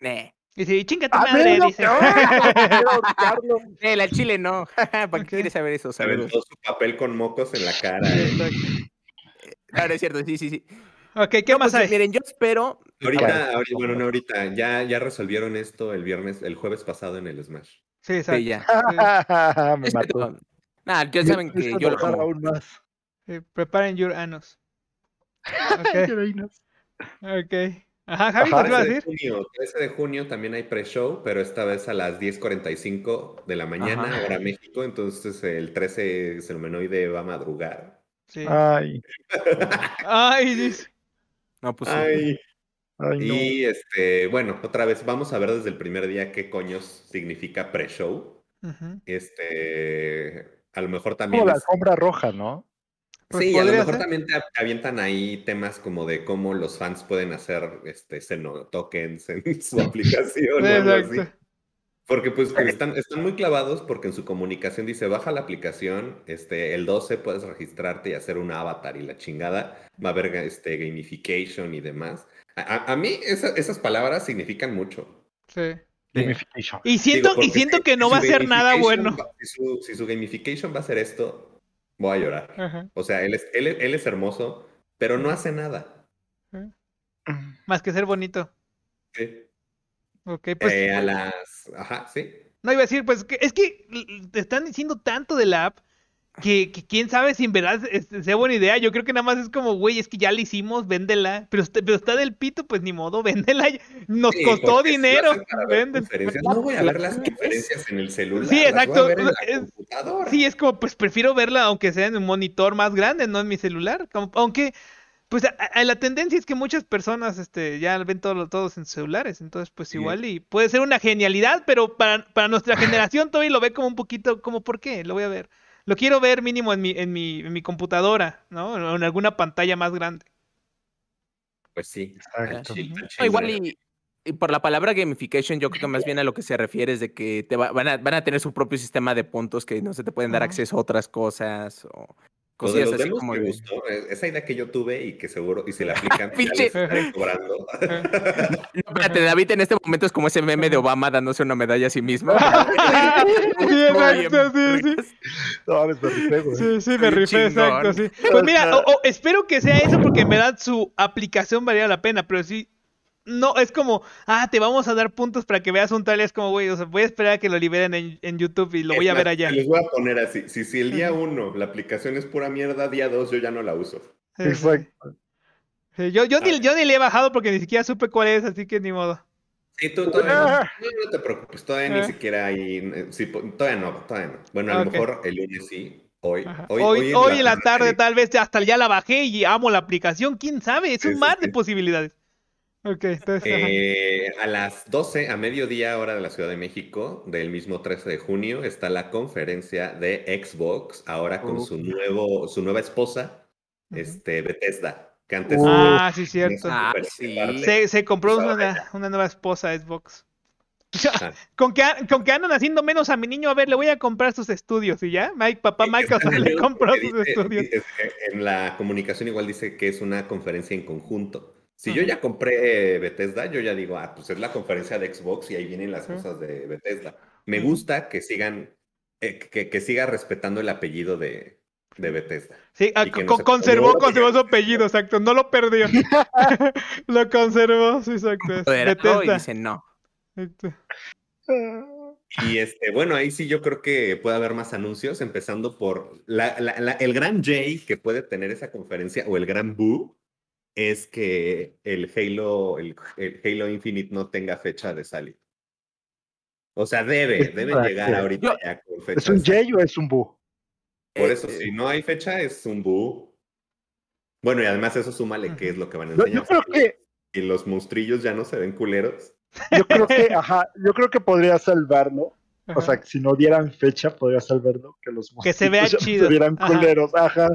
Y dice, chinga madre, dice. [laughs] Eh, chile no. [laughs] ¿Para qué quieres saber eso? Se todo su papel con mocos en la cara. Claro, eh, es cierto, sí, sí, sí. Ok, ¿qué más pues, hay? Miren, yo espero Ahorita, bueno, no ahorita, ya, resolvieron esto el viernes, el jueves pasado en el Smash. Sí, exacto. [laughs] Me este, mató. Nah, ya saben que yo lo juego. Aún más. preparen your anos. [laughs] Okay. ok. Ajá, Javi, ¿qué te iba a decir? De 13 de junio también hay pre-show, pero esta vez a las 10.45 de la mañana, ahora México. Entonces el 13 es el humanoide va a madrugar. Sí. Ay. Ay, No, pues. Ay. Sí. Y este, bueno, otra vez vamos a ver desde el primer día qué coños significa pre-show. Este, a lo mejor también. Como la sombra roja, ¿no? Pues sí, a lo mejor también te avientan ahí temas como de cómo los fans pueden hacer este seno tokens en [laughs] su aplicación. o algo así. Porque pues están, están muy clavados porque en su comunicación dice, baja la aplicación, este, el 12 puedes registrarte y hacer un avatar y la chingada, va a haber este, gamification y demás. A, mí esas palabras significan mucho. Sí. Gamification. Y siento, y siento que no va a ser nada bueno. si, su, gamification va a ser esto, voy a llorar. O sea, él es, él, es hermoso, pero no hace nada. Más que ser bonito. Sí. Ok, pues. Eh, a las. Ajá, sí. No iba a decir, pues es que te están diciendo tanto de la app que, quién sabe si en verdad sea buena idea. Yo creo que nada más es como, güey, es que ya la hicimos, véndela. Pero, pero está del pito, pues ni modo, [laughs] véndela. Nos costó dinero. no voy a ver las diferencias en el celular. Sí, exacto. sí, es como, pues prefiero verla aunque sea en un monitor más grande, no en mi celular. aunque, pues la tendencia es que muchas personas este, ya ven todo, todos en celulares. Entonces, pues igual y puede ser una genialidad, pero para, para nuestra ah. generación todavía lo ve como un poquito, como, ¿por qué? Lo voy a ver lo quiero ver mínimo en mi, en mi, en mi computadora, ¿no? En alguna pantalla más grande. Pues sí. igual y, por la palabra gamification, yo creo que más bien a lo que se refiere es de que te van, a, van, a, tener su propio sistema de puntos que no se te pueden dar acceso a otras cosas. O, así como gustó, eh, esa idea que yo tuve y que seguro, y se la [laughs] aplican, Pinche. cobrando. [laughs] espérate, David en este momento es como ese meme de Obama dándose una medalla a sí mismo. [laughs] sí, exacto, sí, sí. Pues. No, me rifé, güey. Sí, sí, me rifé, exacto, sí. Pues mira, espero que sea eso porque en verdad su aplicación valía la pena, pero sí, no, es como, ah, te vamos a dar puntos para que veas un tal, es como, güey, o sea, voy a esperar a que lo liberen en, YouTube y lo voy a ver allá. Les voy a poner así, si, si el día uno la aplicación es pura mierda, día dos yo ya no la uso. Exacto. yo, yo, ni, yo ni le he bajado porque ni siquiera supe cuál es, así que ni modo. Sí, tú todavía no, [laughs] te preocupes, todavía ni siquiera hay, eh, sí, todavía no, todavía no. Bueno, a lo mejor el lunes sí, Hoy, hoy, hoy, hoy, en, la, tarde, tal vez hasta el ya la bajé y amo la aplicación, quién sabe, es un mar de posibilidades. Eh, a las 12, a mediodía hora de la Ciudad de México, del mismo 13 de junio, está la conferencia de Xbox, ahora con su, nuevo, su nueva esposa, este, Bethesda, que antes... ah, sí, cierto. Ah, se, compró pues una, nueva esposa Xbox. [laughs] Ah. Con, que, con que andan haciendo menos a mi niño, a ver, le voy a comprar sus estudios y ya, Mike, papá Michael [laughs] le compró sus estudios. en la comunicación igual dice que es una conferencia en conjunto. Si yo ya compré eh, Bethesda, yo ya digo, ah, pues es la conferencia de Xbox y ahí vienen las cosas de Bethesda. Me gusta que sigan, eh, que, siga respetando el apellido de, de Bethesda. Sí, ah, conservó, conservó su apellido, exacto, no lo perdió. [laughs] [laughs] lo conservó, sí, exacto. Bethesda. Y dice no. Este. Y este, bueno, ahí sí yo creo que puede haber más anuncios, empezando por la, el gran J que puede tener esa conferencia o el gran Boo es que el Halo, el, Halo Infinite no tenga fecha de salida. O sea, debe, debe llegar ahorita ya con fecha. ¿Es un J o es un Bu? Por eso, eh, si eh. no hay fecha, es un Bu. Bueno, y además eso súmale que es lo que van a enseñar. Yo, Y los monstrillos ya no se ven culeros. Yo creo que, ajá, yo creo que podría salvarlo. O sea, si no dieran fecha, podría salvarlo. Que los monstrillos se vean chidos. se vieran culeros, ajá.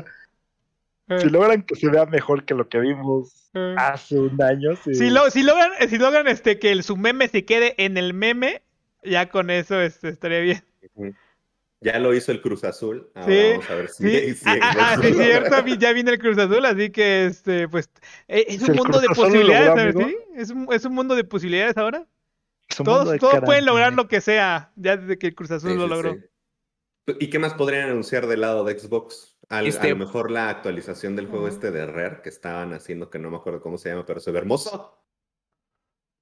Si eh. logran que se vea mejor que lo que vimos eh. hace un año. Si, logran, este, que el, su meme se quede en el meme, ya con eso este, estaría bien. Ya lo hizo el Cruz Azul. vamos a ver si. [laughs] Ah, ah, ah, cierto, ya viene el Cruz Azul, así que es un mundo de posibilidades, ¿Es, un, mundo de posibilidades ahora. Todos, pueden lograr lo que sea, ya desde que el Cruz Azul lo logró. ¿Y qué más podrían anunciar del lado de Xbox? A este lo mejor la actualización del juego este de Rare que estaban haciendo, que no me acuerdo cómo se llama, pero se ve hermoso.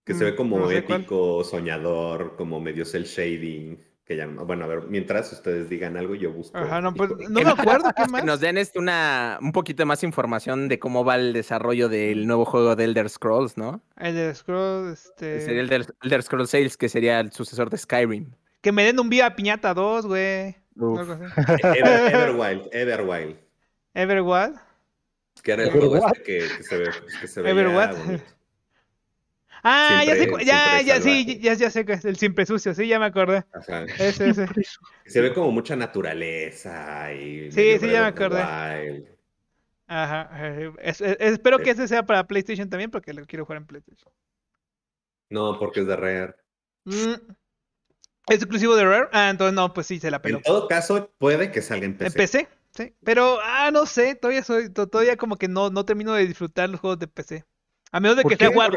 Que se mm, ve como épico, soñador, como medio cel shading. Que bueno, a ver, mientras ustedes digan algo, yo busco. Ajá, no, pues, [laughs] no me acuerdo. ¿qué más? Que nos den este una, un poquito más información de cómo va el desarrollo del nuevo juego de Elder Scrolls, ¿no? Elder Scrolls, este. Sería Elder, Elder Scrolls Sales, que sería el sucesor de Skyrim. Que me den un Viva Piñata 2, güey. Everwild, [laughs] Everwild. Everwild. Que era el juego este que, que, se ve, que se [laughs] Ah, ya sé, ya, ya, sí, ya, sé que es el siempre sucio, sí, ya me acordé. Ese, ese. Se ve como mucha naturaleza y... Sí, sí, ya me acordé. Ajá, eh, espero que ese sea para PlayStation también porque lo quiero jugar en PlayStation. No, porque es de Rare. Mm. Es exclusivo de Rare. Ah, entonces no, pues sí, se la peló. En todo caso, puede que salga en PC. En PC, sí. Pero, ah, no sé, todavía soy, todavía como que no, no termino de disfrutar los juegos de PC. A menos de que sea jugar,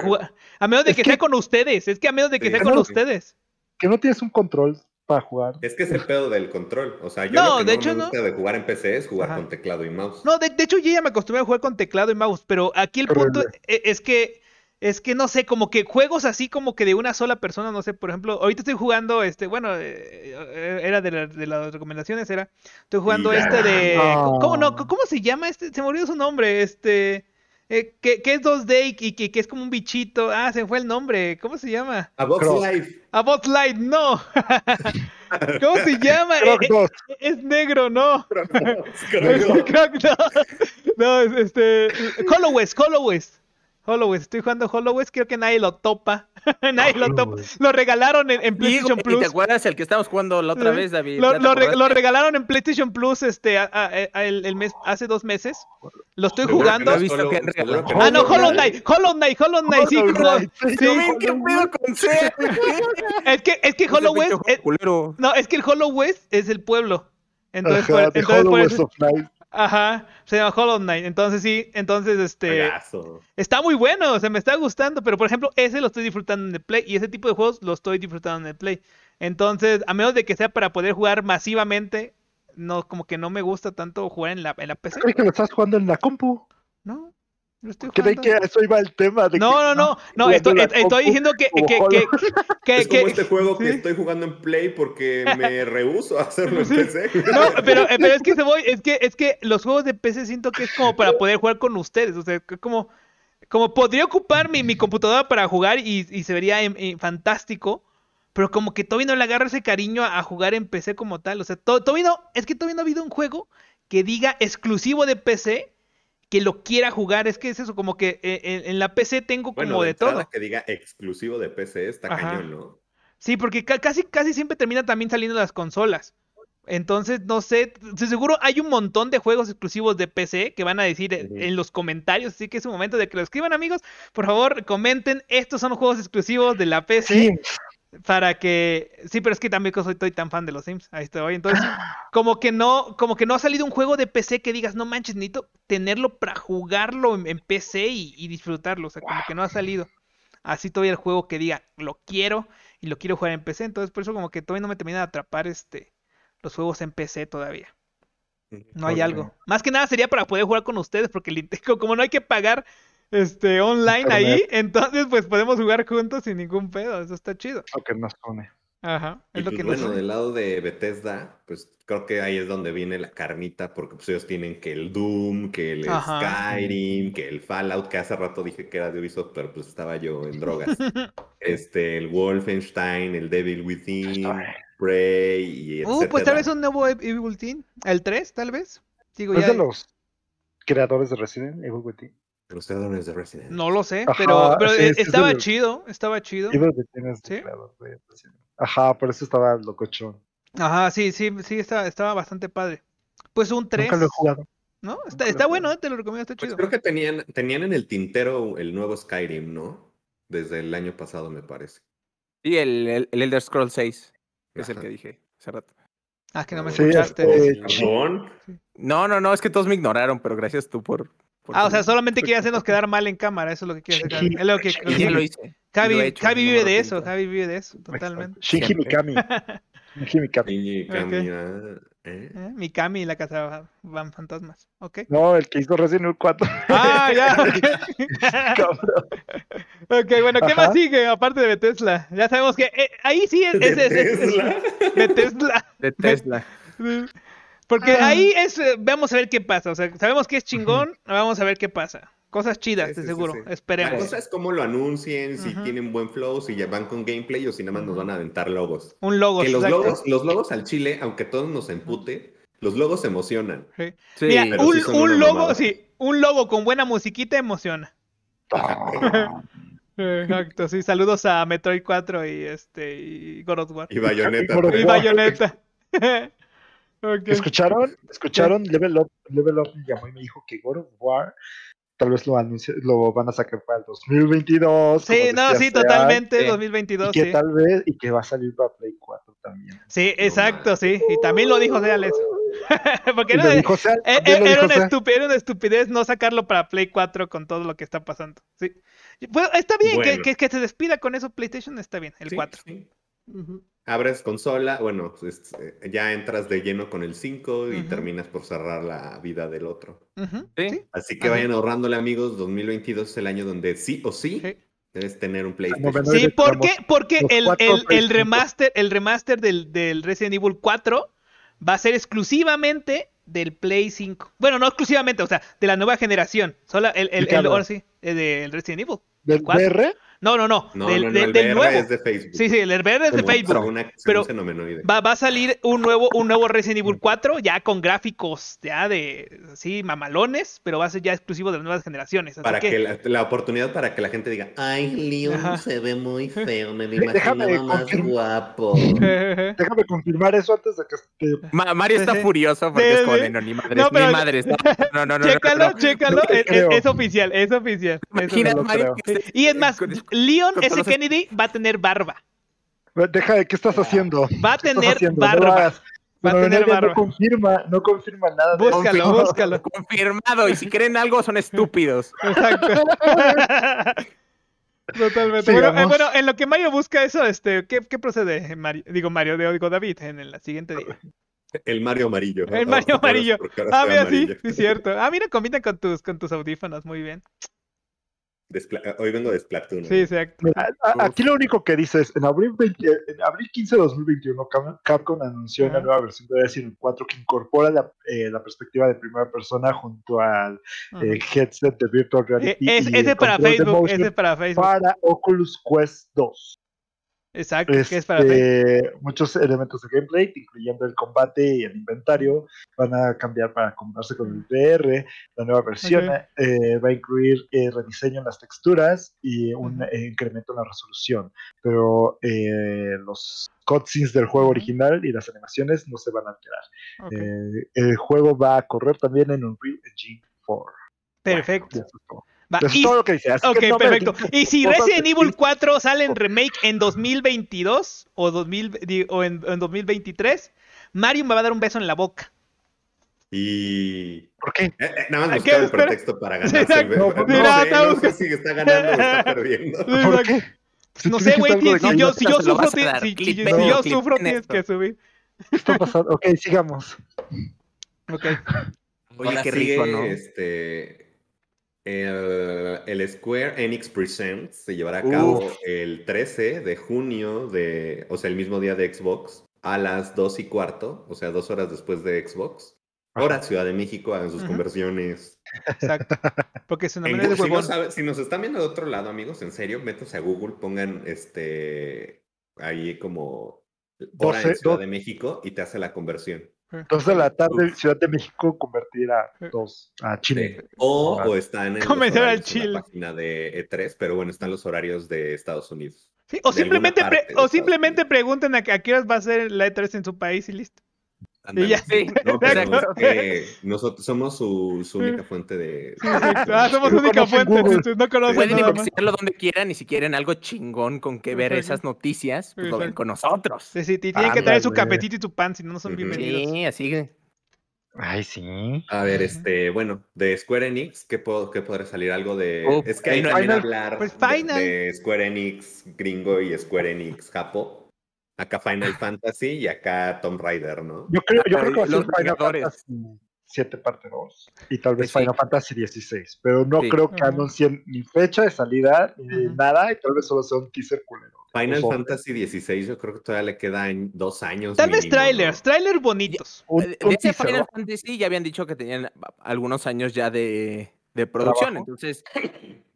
a menos de que, con ustedes, es que a menos de que sea con ustedes. Que no tienes un control para jugar. Es que es el pedo del control, o sea, yo no, lo de hecho, me gusta de jugar en PC es jugar con teclado y mouse. No, de, hecho yo ya me acostumbré a jugar con teclado y mouse, pero aquí el punto e-, es que es que no sé, como que juegos así como que de una sola persona, no sé, por ejemplo, ahorita estoy jugando, este, bueno, eh, eh, era de, las recomendaciones, era, estoy jugando este de, ¿cómo no? ¿Cómo se llama este? Se me olvidó su nombre, este, eh, que, es 2D y que, es como un bichito, ah, se fue el nombre, ¿cómo se llama? Light. Life. bot Life, no. [laughs] ¿Cómo se llama? Es, negro, ¿no? [laughs] [laughs] no. es este, Hollow West, West. Holloway, estoy jugando Holloway, creo que nadie lo topa. [laughs] nadie lo topa. Lo regalaron en, PlayStation Plus. ¿Te acuerdas el que estábamos jugando la otra vez, David? Lo, regalaron en PlayStation Plus este eh, el, mes, hace dos meses. Lo estoy jugando. Que visto que ah, no, Hollow Knight, Hollow Knight, Hollow Knight, sí, ¿Qué pedo con C! [laughs] es que, es que Hollow West. no, es que el Hollow es el pueblo. Entonces, Ajá, entonces por Ajá, se llama Hollow Knight. Entonces sí, entonces este... Está muy bueno, se me está gustando, pero por ejemplo, ese lo estoy disfrutando en el Play y ese tipo de juegos lo estoy disfrutando en el Play. Entonces, a menos de que sea para poder jugar masivamente, no, como que no me gusta tanto jugar en la, en la PC. ¿Crees que lo estás jugando en la compu? No que eso iba tema? no, no, no, no, estoy, diciendo que, que, que, [laughs] que como este juego que estoy jugando en Play porque me [laughs] rehuso a hacerlo en PC. No, pero, eh, pero es que se voy, es que, es que los juegos de PC siento que es como para poder jugar con ustedes, o sea, como, como podría ocupar mi, mi computadora para jugar y, y se vería em, em, fantástico, pero como que Toby no le agarra ese cariño a, jugar en PC como tal, o sea, to, no, es que Toby no ha habido un juego que diga exclusivo de PC que lo quiera jugar. Es que es eso, como que eh, eh, en, la PC tengo como de, todo Bueno, todo. Que diga exclusivo de PC está cañón, ¿no? Sí, porque casi, casi siempre termina también saliendo las consolas. Entonces, no sé, seguro hay un montón de juegos exclusivos de PC que van a decir en los comentarios, así que es un momento de que lo escriban amigos, por favor comenten, estos son juegos exclusivos de la PC para que sí pero es que también soy tan fan de los Sims ahí estoy entonces [laughs] como que no como que no ha salido un juego de PC que digas no manches necesito tenerlo para jugarlo en, PC y, disfrutarlo o sea como que no ha salido así todavía el juego que diga lo quiero y lo quiero jugar en PC entonces por eso como que todavía no me termina de atrapar este los juegos en PC todavía mm, no hay algo más que nada sería para poder jugar con ustedes porque el, [laughs] como no hay que pagar este, online ahí, [laughs] entonces pues podemos jugar juntos sin ningún pedo, eso está chido. Lo que nos pone. Ajá, lo pues que bueno, del lado de Bethesda, pues creo que ahí es donde viene la carnita, porque pues ellos tienen que el Doom, que el Skyrim, que el Fallout, que hace rato dije que era de Ubisoft, pero pues estaba yo en drogas. [laughs] este, el Wolfenstein, el Devil Within, Prey y etcétera. Uh, pues tal vez un nuevo Evil Within, el 3 tal vez. Digo, ¿Es de los creadores de Resident Evil Within? los es de Resident. No lo sé, pero, e, estaba chido, estaba chido. tienes ¿Sí? Ajá, por eso estaba locochón. Ajá, sí, sí, sí, estaba, estaba bastante padre. Pues un 3. Nunca lo he jugado. ¿No? Está, está bueno, eh, te lo recomiendo, está pues chido. Pues creo que tenían, tenían en el tintero el nuevo Skyrim, ¿no? Desde el año pasado, me parece. Sí, el, el, Elder Scrolls 6, es el que dije hace rato. Ah, que no ah, me escuchaste. Es, este, no, no, no, es que todos me ignoraron, pero gracias tú por Ah, o sea, solamente quería hacernos quedar mal en cámara, eso es lo que quiere hacer. Es lo que lo Javi, vive de eso, Javi vive de eso, totalmente. Shinji Mikami. Shinji Mikami. ¿eh? ¿Eh? Eh, Mikami. y la casa van fantasmas. Okay. No, el que hizo Resident Evil 4. Ah, ya, [laughs] [laughs] ok. bueno, ¿qué más sigue aparte de Tesla? Ya sabemos que ahí sí es. es, Tesla? de Tesla. De Tesla. [laughs] Porque ahí es, eh, vamos a ver qué pasa. O sea, sabemos que es chingón, vamos a ver qué pasa. Cosas chidas, de seguro. Esperemos. La cosa es cómo lo anuncien, si tienen buen flow, si van con gameplay o si nada más nos van a aventar logos. Un logo. Que los logos, los logos al chile, aunque todos nos empute, los logos emocionan. Mira, un, logo, sí, un logo con buena musiquita emociona. [laughs] Exacto, sí, saludos a Metroid 4 y este y God of War. Y Bayonetta. y pues. Bayonetta. [laughs] ¿Escucharon? ¿Escucharon? Level Up, me llamó y me dijo que God of War tal vez lo, lo van a sacar para el 2022. Sí, no, sí, totalmente, 2022. Eh, que tal vez, y que va a salir para Play 4 también. Sí, exacto, sí. Y también lo dijo Seales [laughs] Porque era, una estupidez no sacarlo para Play 4 con todo lo que está pasando. Sí. Pues, está bien, Que, se despida con eso PlayStation, está bien, el 4. Abres consola, bueno, pues, eh, ya entras de lleno con el 5 y terminas por cerrar la vida del otro. Así que vayan ahorrándole, amigos. 2022 es el año donde sí o sí, debes tener un PlayStation. Sí, ¿por qué? porque el, remaster, el remaster del, Resident Evil 4 va a ser exclusivamente del Play 5. Bueno, no exclusivamente, o sea, de la nueva generación. Solo el, el, eh, Resident Evil. ¿Del 4. No, no, no. del, el del nuevo. Es de Facebook. Sí, sí, el verde es de Facebook. pero va, a salir un nuevo, un nuevo Resident Evil 4, mm. ya con gráficos ya de así mamalones, pero va a ser ya exclusivo de las nuevas generaciones. para que, la, oportunidad para que la gente diga, ay, Leon se ve muy [laughs] feo, me, [laughs] me imaginaba más guapo. [laughs] Déjame confirmar eso antes de que. Este- Mario está furioso porque es con ni madre, no, ni madre No, no, no. Chécalo, chécalo. Es, oficial, es oficial. Y es más, Leon S. Kennedy va a tener barba. Deja de qué estás ah. haciendo. Va a tener barba. Va a tener barba. No confirma, no confirma nada. Búscalo, búscalo. [laughs] Confirmado. Y si creen algo, son estúpidos. [laughs] Exacto. [laughs] Totalmente. Eh, bueno, en lo que Mario busca eso, este, ¿qué, procede, Digo, Mario, digo, David, en, el siguiente día. El Mario amarillo. El Mario amarillo. Ah, mira, sí, es cierto. Ah, mira, combina con tus, con tus audífonos, muy bien. Eh, hoy vengo de Splatoon. Sí, exacto. Aquí lo único que dice es, en abril, en abril 15 de 2021, Capcom anunció una nueva versión de Resident 4 que incorpora eh, la, perspectiva de primera persona junto al eh, headset de Virtual Reality. Es, ese para Facebook, ese para Facebook. Para Oculus Quest 2. Exacto, que es para este, Muchos elementos de gameplay, incluyendo el combate y el inventario, van a cambiar para combinarse con el VR. La nueva versión eh, va a incluir eh, rediseño en las texturas y un incremento en la resolución. Pero eh, los cutscenes del juego original y las animaciones no se van a alterar. el juego va a correr también en un Unreal Engine 4. Perfecto. Va, todo lo que dice. ok, perfecto. Y si Resident Evil 4 sale en remake en 2022 o, 2000, o en, 2023, Mario me va a dar un beso en la boca. Y. ¿Por qué? Eh, eh, nada más buscar el pretexto para ganarse. [laughs] el no, mira, si está ganando o está [laughs] perdiendo. Si no sé, güey. Si, yo, si yo sufro, si, yo sufro tienes que subir. Está pasando. Ok, sigamos. Ok. Oye, qué rico, sigue, ¿no? Este, eh, el, Square Enix Presents se llevará a cabo el 13 de junio, de, o sea, el mismo día de Xbox, a las 2 y cuarto, o sea, dos horas después de Xbox. Ahora Ciudad de México hagan sus conversiones. Exacto. Porque es una manera de Si, nos están viendo de otro lado, amigos, en serio, métanse a Google, pongan este ahí como hora Ciudad de México y te hace la conversión. Entonces de la tarde, Ciudad de México, convertirá a dos a Chile. O, o, están en, la página de E3, pero bueno, están los horarios de Estados Unidos. o simplemente, o simplemente pregunten a, a, qué horas va a ser la E3 en su país y listo. Y sí. Pues, nosotros somos su, su, única fuente de. Ah, somos su única fuente. No Pueden investigarlo donde quieran y si quieren algo chingón con que ver esas noticias, pues lo ven con nosotros. Sí, sí, tienen que traer su capetito y tu pan, si no, no son bienvenidos. Sí, así Ay, sí. A ver, este, bueno, de Square Enix, ¿qué, puedo, podrá salir? Algo de. es que hay que hablar pues de, de Square Enix gringo y Square Enix japo. Acá Final Fantasy y acá Tomb Raider, ¿no? Yo creo, yo creo que los Final Fantasy 7 parte 2 y tal vez Final Fantasy 16, pero no creo que ah. anuncien ni fecha de salida ni nada y tal vez solo sea un teaser culero. Final Fantasy 16 yo creo que todavía le quedan dos años. Tal vez trailers, trailers bonitos. ese Final Fantasy ya habían dicho que tenían algunos años ya de, de producción, entonces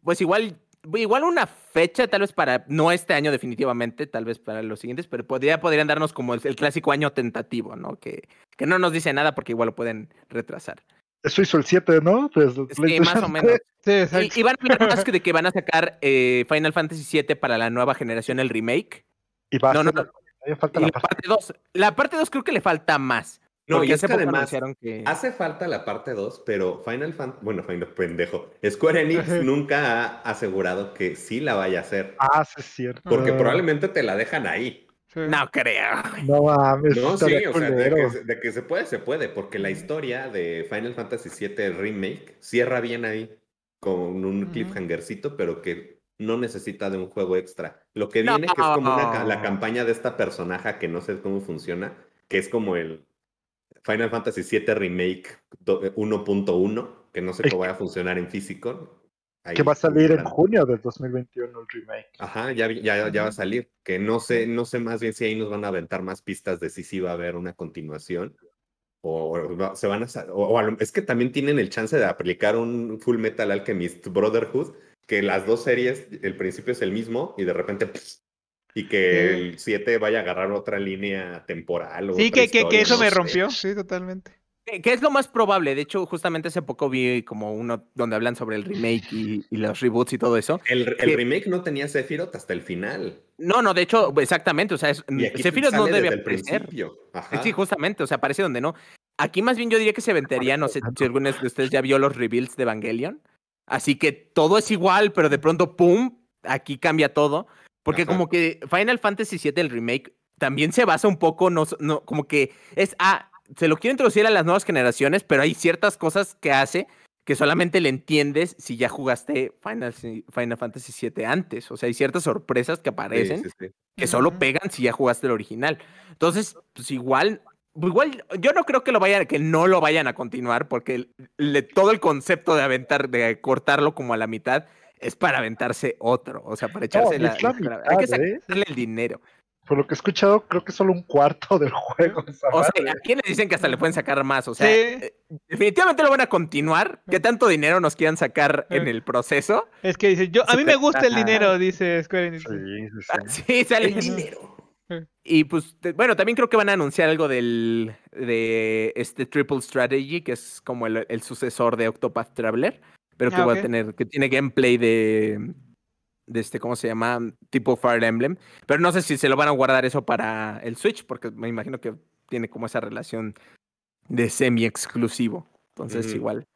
pues igual igual una fecha, tal vez para, no este año definitivamente, tal vez para los siguientes, pero podría, podrían darnos como el, clásico año tentativo, ¿no? Que, que no nos dice nada porque igual lo pueden retrasar. Eso hizo el 7, ¿no? Pues, sí, más o menos. y, van a más que de que van a sacar eh, Final Fantasy VII para la nueva generación, el remake. Y va no, a no, no, falta la, parte 2. La parte 2 creo que le falta más. No, y es que además hace falta la parte 2, pero Final Fantasy, bueno, Final pendejo, Square Enix [laughs] nunca ha asegurado que sí la vaya a hacer. Ah, sí es cierto. Porque probablemente te la dejan ahí. No creo. No mames. No, sí, o sea, de que, se puede, se puede, porque la historia de Final Fantasy VII Remake cierra bien ahí, con un cliffhangercito, pero que no necesita de un juego extra. Lo que viene, es como la campaña de esta personaje que no sé cómo funciona, que es como el Final Fantasy VII Remake 1.1, eh, que no sé cómo va a funcionar en físico. que va a salir en junio del 2021 el remake. Ajá, ya, ya, ya va a salir. Que no sé, no sé más bien si ahí nos van a aventar más pistas de si va a haber una continuación. O, se van a, o, es que también tienen el chance de aplicar un Full Metal Alchemist Brotherhood, que las dos series, el principio es el mismo y de repente y que eh, el 7 vaya a agarrar otra línea temporal. sí, que, que, eso me rompió. Sí, totalmente. Que es lo más probable. De hecho, justamente hace poco vi como uno donde hablan sobre el remake y, los reboots y todo eso. El, el remake no tenía Sephiroth hasta el final. No, no, de hecho, exactamente. O sea, Sephiroth no debe aparecer. Sí, justamente. O sea, aparece donde no. Aquí más bien yo diría que se vendería, no sé si alguno de ustedes ya vio los reveals de Evangelion. Así que todo es igual, pero de pronto, ¡pum! Aquí cambia todo. Porque como que Final Fantasy VII, el remake, también se basa un poco, no, no, como que es, ah, se lo quiero introducir a las nuevas generaciones, pero hay ciertas cosas que hace que solamente le entiendes si ya jugaste Final, Fantasy VII antes. O sea, hay ciertas sorpresas que aparecen que solo pegan si ya jugaste el original. Entonces, pues igual, igual, yo no creo que lo vayan, que no lo vayan a continuar, porque le, todo el concepto de aventar, de cortarlo como a la mitad, es para aventarse otro, o sea, para echarse la, Hay que ¿eh? sacarle el dinero. Por lo que he escuchado, creo que solo un cuarto del juego. o sea, le dicen que hasta le pueden sacar más. O sea, eh, definitivamente lo van a continuar. ¿Qué tanto dinero nos quieran sacar eh. en el proceso? Es que dice, yo, a mí me gusta el dinero, dice Square Enix. Sí, ah, sale el dinero. Y pues, bueno, también creo que van a anunciar algo del de este Triple Strategy, que es como el sucesor de Octopath Traveler pero que ah, va a tener, que tiene gameplay de, de este, ¿cómo se llama? Tipo Fire Emblem. Pero no sé si se lo van a guardar eso para el Switch, porque me imagino que tiene como esa relación de semi-exclusivo. Entonces, mm. igual.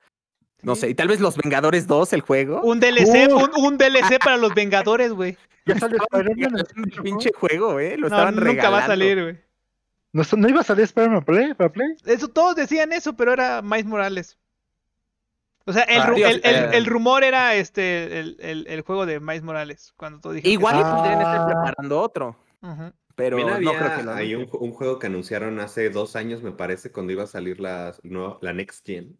No sé, y tal vez Los Vengadores 2, el juego. Un DLC, un, DLC para Los Vengadores, güey. [laughs] Ya salió spider pinche juego, eh. Lo no, nunca va a salir, güey. ¿No, iba a salir Spider-Man Play, para Play? Eso, todos decían eso, pero era Miles Morales. O sea, ah, eh. el, rumor era este el, juego de Miles Morales. Cuando tú dijiste Igual y podrían estar preparando otro. Pero Hay un, juego que anunciaron hace dos años, me parece, cuando iba a salir la, la Next Gen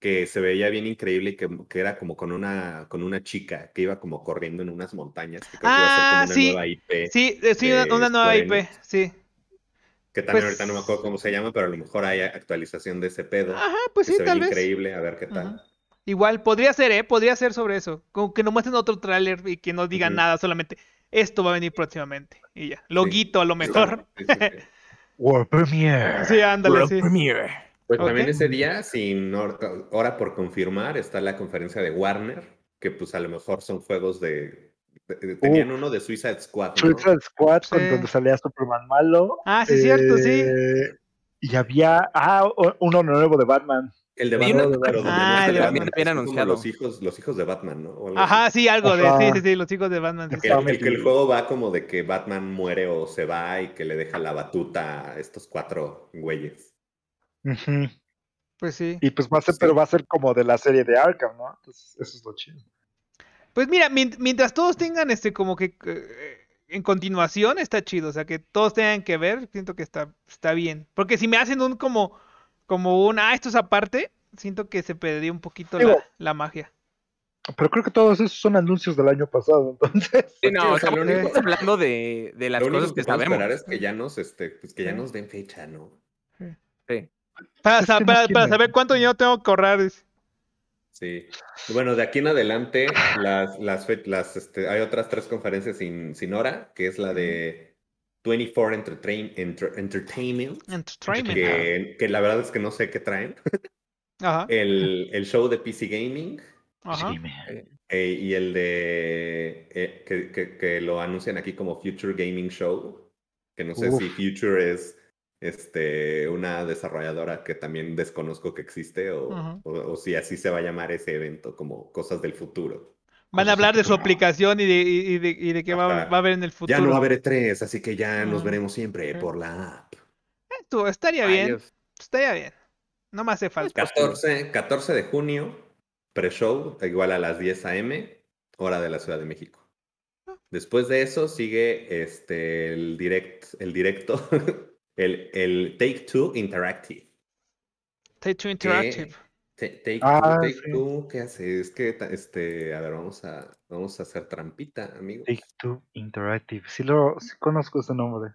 que se veía bien increíble y que, era como con una, con una chica que iba como corriendo en unas montañas. Ah, una sí, nueva IP. Sí, eh, sí, una nueva IP, sí. Que también pues ahorita no me acuerdo cómo se llama, pero a lo mejor hay actualización de ese pedo. Ajá, pues sí, tal vez. Increíble, a ver qué tal. Igual, podría ser, ¿eh? Podría ser sobre eso. Como que nos muestren otro tráiler y que no digan nada, solamente esto va a venir próximamente. Y ya. Loguito, a lo mejor. [laughs] World Premiere. Sí, ándale, World Premiere. Pues también ese día, sin hora por confirmar, está la conferencia de Warner, que pues a lo mejor son juegos de eh, tenían uno de Suicide Squad. Suicide Squad, con donde salía Superman malo. Ah, sí, cierto, sí. Eh, y había, ah, uno nuevo de Batman. El de Batman, de Ah, el de Batman, bien anunciado. Los hijos, los hijos de Batman, ¿no? Ajá, sí, algo de, sí, sí, sí, los hijos de Batman. el, que el juego va como de que Batman muere o se va y que le deja la batuta a estos cuatro güeyes. Pues sí. Y pues va a ser, pero va a ser como de la serie de Arkham, ¿no? Entonces, eso es lo chido. Pues mira, mientras todos tengan este como que eh, en continuación está chido, o sea, que todos tengan que ver, siento que está está bien, porque si me hacen un como como un ah, esto es aparte, siento que se perdió un poquito la, magia. Pero creo que todos esos son anuncios del año pasado, [laughs] entonces. Sí, no, o sea, lo único hablando de, de las cosas que, sabemos. esperar es que ya nos este, pues que ya nos den fecha, ¿no? Sí. Para, saber cuánto dinero tengo que ahorrar. Sí. Bueno, de aquí en adelante, las, las, las este, hay otras tres conferencias sin, sin hora, que es la de 24 Entertainment. Entertainment. Que, la verdad es que no sé qué traen. Ajá. El, el, show de PC Gaming. Eh, eh, y el de. Eh, que, lo anuncian aquí como Future Gaming Show. Que no sé si Future es este, una desarrolladora que también desconozco que existe o, si así se va a llamar ese evento, como cosas del futuro. Van a hablar de su aplicación y de, y qué va, a haber en el futuro. Ya no va a haber e tres así que ya nos veremos siempre por la app. Eh, estaría bien, estaría bien. No me hace falta. 14, pues, 14 de junio, pre-show, igual a las 10 a.m., hora de la Ciudad de México. Ah. Después de eso sigue este, el, direct, el directo [laughs] El, el Take Two Interactive. Take Two Interactive. take, ah, two, take two, ¿qué hace? Es que, este, a ver, vamos a, vamos a hacer trampita, amigo. Take Two Interactive. Sí, lo, conozco ese nombre.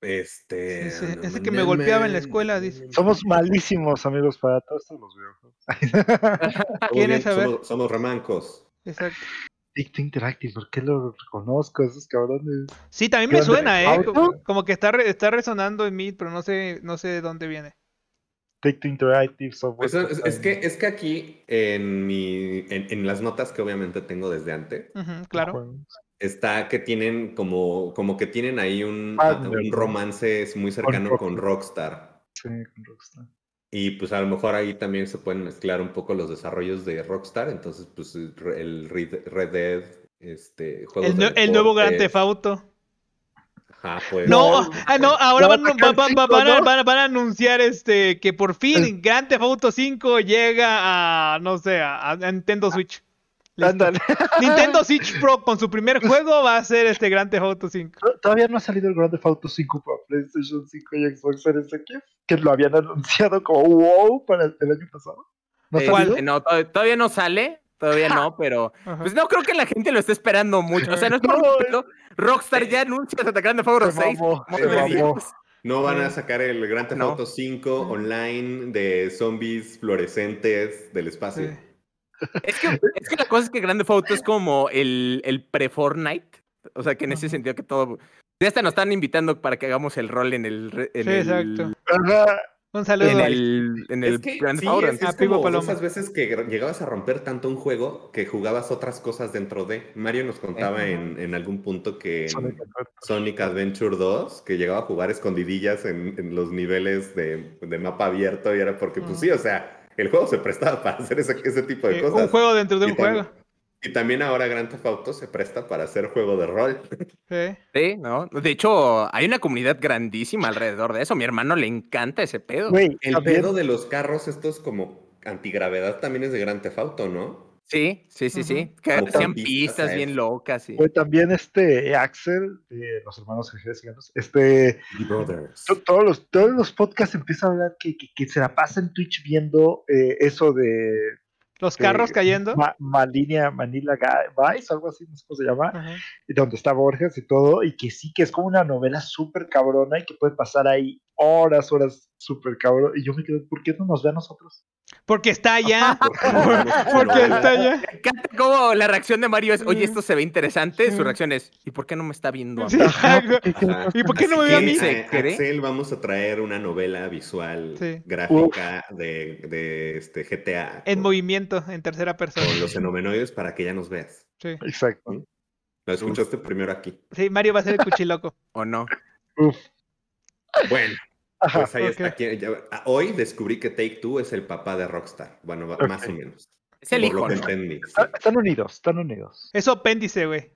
Este. Ese que me golpeaba en la escuela, Somos malísimos, amigos, para todos los viejos. [laughs] Somos, somos, remancos. Exacto. Ticto Interactive, ¿por qué lo reconozco? Esos cabrones. Sí, también me suena, ¿eh? Como, que está, resonando en mí, pero no sé, no sé de dónde viene. Ticto Interactive Software. es, que, es que aquí, en, mi, en, las notas que obviamente tengo desde antes, claro. Está que tienen como, como que tienen ahí un, romance muy cercano con Rockstar. Sí, con Rockstar. Y pues a lo mejor ahí también se pueden mezclar un poco los desarrollos de Rockstar, entonces pues eh, el Red Dead, este, el, el nuevo Grand Theft Auto. Pues. no, ah, no, ahora van, a, anunciar este que por fin [laughs] Grand Theft Auto 5 llega a, no sé, a, Nintendo Switch. [laughs] Nintendo Switch [laughs] Pro con su primer juego va a ser este Grand Theft Auto 5. Todavía no ha salido el Grand Theft Auto 5 PlayStation 5 y Xbox Series X, que lo habían [laughs] anunciado como wow para el, año pasado. ¿No, eh, no, todavía no sale, todavía no, [laughs] pero pues no creo que la gente lo esté esperando mucho. O sea, no es como [laughs] Rockstar ya anuncia hasta Grande Auto 6. No van a sacar el Grand Theft Auto 5 online de zombies fluorescentes del espacio. Es, que, es que, la cosa es que Grand Theft Auto es como el, el pre-Fortnite. O sea, que en ese sentido que todo ya hasta nos están invitando para que hagamos el rol en el. En sí, exacto. un saludo. En el, en el es que, sí, como veces que llegabas a romper tanto un juego que jugabas otras cosas dentro de. Mario nos contaba en, en, algún punto que Sonic. Adventure 2, que llegaba a jugar escondidillas en, en los niveles de, de, mapa abierto y era porque, pues sí, o sea, el juego se prestaba para hacer ese, ese tipo de eh, cosas. Un juego dentro de un juego. Y también ahora Grand Theft Auto se presta para hacer juego de rol. [laughs] Sí. sí. ¿no? De hecho, hay una comunidad grandísima alrededor de eso. Mi hermano le encanta ese pedo. el pedo de los carros estos como antigravedad también es de Grand Theft Auto, ¿no? Sí, sí, sí, sí. Que hacían pistas bien locas. también este Axel, eh, los hermanos este. Todos los, todos los podcasts empiezan a hablar que, se la pasa en Twitch viendo eh, eso de los carros cayendo. Malinia, Manila Vice, algo así, no sé cómo se llama, donde está Borges y todo, y que sí que es como una novela súper cabrona y que puede pasar ahí horas, horas, súper cabrón. Y yo me quedo, ¿por qué no nos ve a nosotros? Porque está allá. [laughs] [laughs] porque está allá. Como la reacción de Mario es, oye, esto se ve interesante. Su reacción es, ¿y por qué no me está viendo? A [laughs] ¿Y por qué no me ve a mí? Axel, vamos a traer una novela visual, gráfica de, este GTA. En movimiento, en tercera persona. Con los fenomenoides para que ya nos veas. Sí. Exacto. Lo escuchaste primero aquí. Sí, Mario va a ser el cuchiloco. ¿O no? Uf. Bueno, pues ahí está. Ah, hoy descubrí que Take Two es el papá de Rockstar. Bueno, más o menos. Es el hijo. Ah, están unidos, están unidos. Eso apéndice, güey.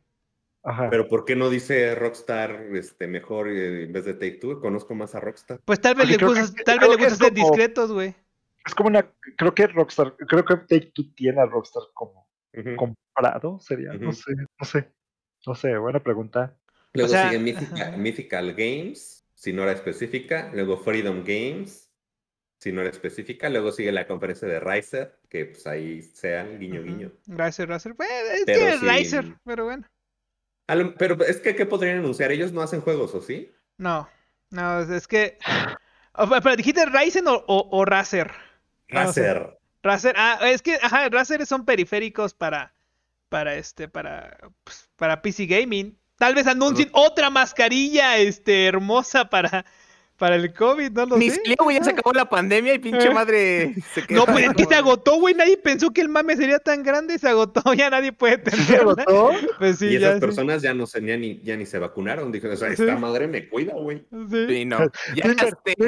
Ajá. Pero ¿por qué no dice Rockstar este, mejor eh, en vez de Take Two? Conozco más a Rockstar. Pues tal vez le tal vez le discretos, güey. Es como una, creo que Rockstar, creo que Take Two tiene a Rockstar como comprado, sería, no sé, no sé, no sé, buena pregunta. Luego sigue Mythical Games si no era específica, luego Freedom Games, si no era específica, luego sigue la conferencia de Riser, que pues ahí sea guiño guiño. Riser, Riser, es que Riser, pero bueno. pero es que, ¿qué podrían anunciar? ¿Ellos no hacen juegos o sí? No, no, es que... pero dijiste Razer o, o, o Razer. Razer. Razer, ah, es que, ajá, Razer son periféricos para, para este, para, pues, para PC Gaming. Tal vez anuncien otra mascarilla este, hermosa para, para el COVID, no lo Ni sé. güey, ya se acabó la pandemia y pinche eh. madre [laughs] se quedó. No, pues es que se agotó, güey. Nadie pensó que el mame sería tan grande y se agotó. [laughs] Ya nadie puede tener. ¿Se agotó? Pues sí, y esas personas ya no se, ni, ya ni se vacunaron. Dijeron, o sea, esta madre me cuida, güey. Sí. no. Ya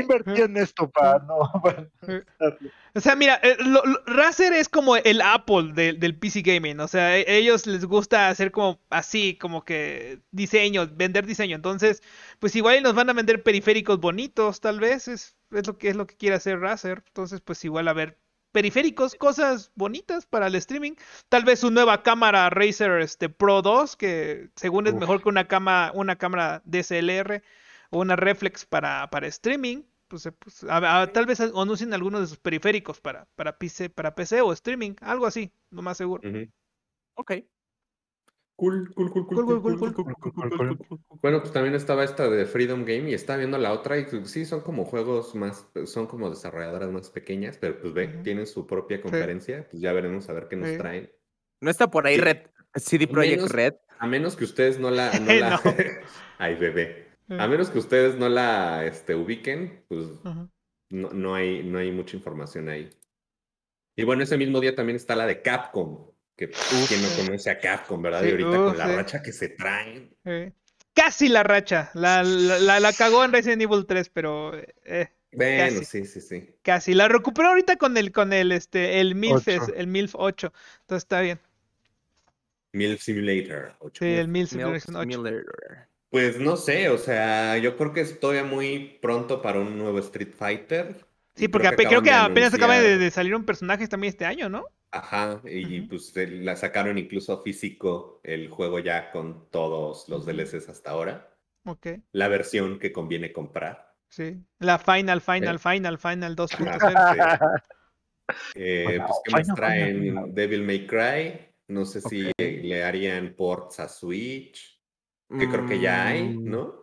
invertí, en esto pa. no. Para... [laughs] Eh. O sea, mira, eh, Razer es como el Apple del PC Gaming. O sea, e, ellos les gusta hacer como así, como que diseño, vender diseño. Entonces, pues igual nos van a vender periféricos bonitos, tal vez. Es, lo, que, es lo que quiere hacer Razer. Entonces, pues igual a ver periféricos, cosas bonitas para el streaming. Tal vez su nueva cámara Razer este, Pro 2, que según es mejor que una, cama, una cámara DSLR o una reflex para, para streaming pues, tal vez anuncien algunos de sus periféricos para, para, PC, para PC o streaming, algo así, no más seguro. Ok. Cool, cool, cool, cool, Bueno, pues también estaba esta de Freedom Game y estaba viendo la otra y sí, son como juegos más, son como desarrolladoras más pequeñas, pero pues ve, tienen su propia conferencia, pues ya veremos a ver qué nos traen. No está por ahí Red, CD Projekt Red. A menos que ustedes no la... No la... Ay, bebé. A menos que ustedes no la este, ubiquen, pues no, no, hay, no hay mucha información ahí. Y bueno, ese mismo día también está la de Capcom, que quien no conoce a Capcom, ¿verdad? y ahorita con la racha que se traen. Casi la racha, la, la, cagó en Resident Evil 3, pero... Eh, eh, bueno, sí, sí, sí. Casi, la recuperó ahorita con el, con el, este, el MILF, el MILF 8, entonces está bien. MILF Simulator Sí, el MILF Simulator pues no sé, o sea, yo creo que es muy pronto para un nuevo Street Fighter. Sí, porque creo que, apenas acaba de, salir un personaje también este año, ¿no? Ajá, y pues eh, la sacaron incluso físico el juego ya con todos los DLCs hasta ahora. Ok. La versión que conviene comprar. Sí, la Final, Final, eh. Final, Final 2.0. [laughs] pues, eh, pues que más traen? Devil May Cry. No sé si le harían ports a Switch. Que creo que ya hay, mm. ¿no?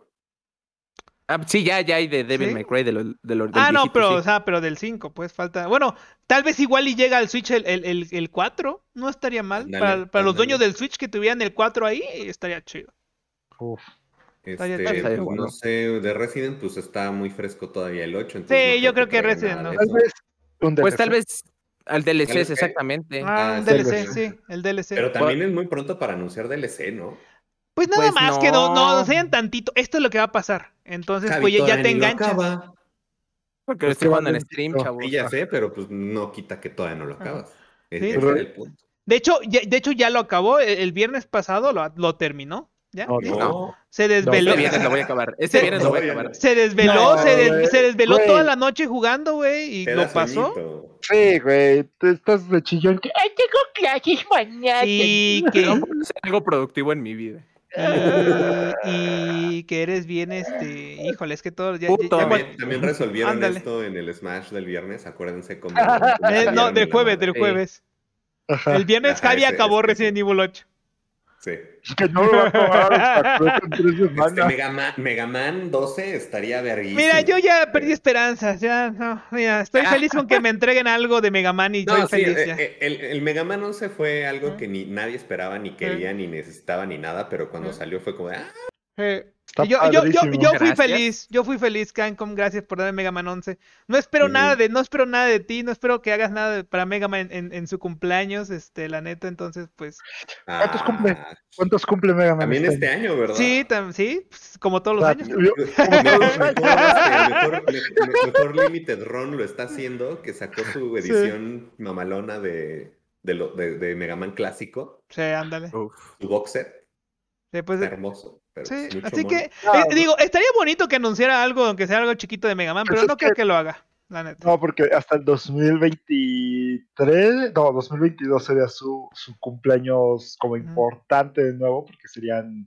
Ah, sí, ya, ya hay de Devil McRae de los... ah, no, pero, del 5, pues falta... Bueno, tal vez igual y llega al Switch el, 4, no estaría mal. para, los dueños del Switch que tuvieran el 4 ahí, estaría chido. Uf. Este, pues, no sé, de Resident pues está muy fresco todavía el 8. sí, yo creo que, Resident pues tal vez al DLC, eh, exactamente. Ah, ah el DLC, sí, el DLC. Pero también es muy pronto para anunciar DLC, ¿no? Pues nada pues más que no, no, sean tantito. Esto es lo que va a pasar. Entonces, oye, pues ya, te enganchas. Porque lo estoy en stream, Ya sé, pero pues no quita que todavía no lo acabas. De hecho, ya, de hecho, ya lo acabó. E, el, viernes pasado lo, terminó. Se este desveló. Este viernes lo voy a acabar. Este viernes lo voy a acabar. Se desveló, se, desveló toda la noche jugando, güey, y lo pasó. Sí, güey, tú estás de chillón que, ay, tengo mañana. Y que... algo productivo en mi vida. [laughs] Y, que eres bien, este, híjole, es que todos ya, también, resolvieron esto en el Smash del viernes, acuérdense cómo. [laughs] Eh, no, del jueves, del jueves. El viernes Javi acabó recién Evil 8. Sí. Que no lo va a cobrar este, Megaman, 12 estaría verguísimo. Mira, yo ya perdí esperanzas, ya no, mira, estoy ah. feliz con que me entreguen algo de Megaman y yo feliz eh, eh, El, el Megaman 11 fue algo que ni nadie esperaba, ni quería, ni necesitaba, ni nada, pero cuando salió fue como de, ah, yo, fui feliz, yo fui feliz, Cancom, gracias por darme Mega Man 11. No espero nada de, no espero nada de ti, no espero que hagas nada para Mega Man en, su cumpleaños, este, la neta, entonces, pues. ¿Cuántos cumple? Ah. ¿Cuántos Mega Man? También este, este año, ¿verdad? Sí, sí, pues, como todos los años. mejor, Limited Run lo está haciendo, que sacó su edición mamalona de, de, Mega Man clásico. Sí, ándale. Su boxer. Sí, pues, hermoso así que, eh, ah, digo, estaría bonito que anunciara algo, aunque sea algo chiquito de Mega Man, pero pues no creo que... lo haga. La neta. No, porque hasta el 2023, no, 2022 sería su, cumpleaños como importante de nuevo, porque serían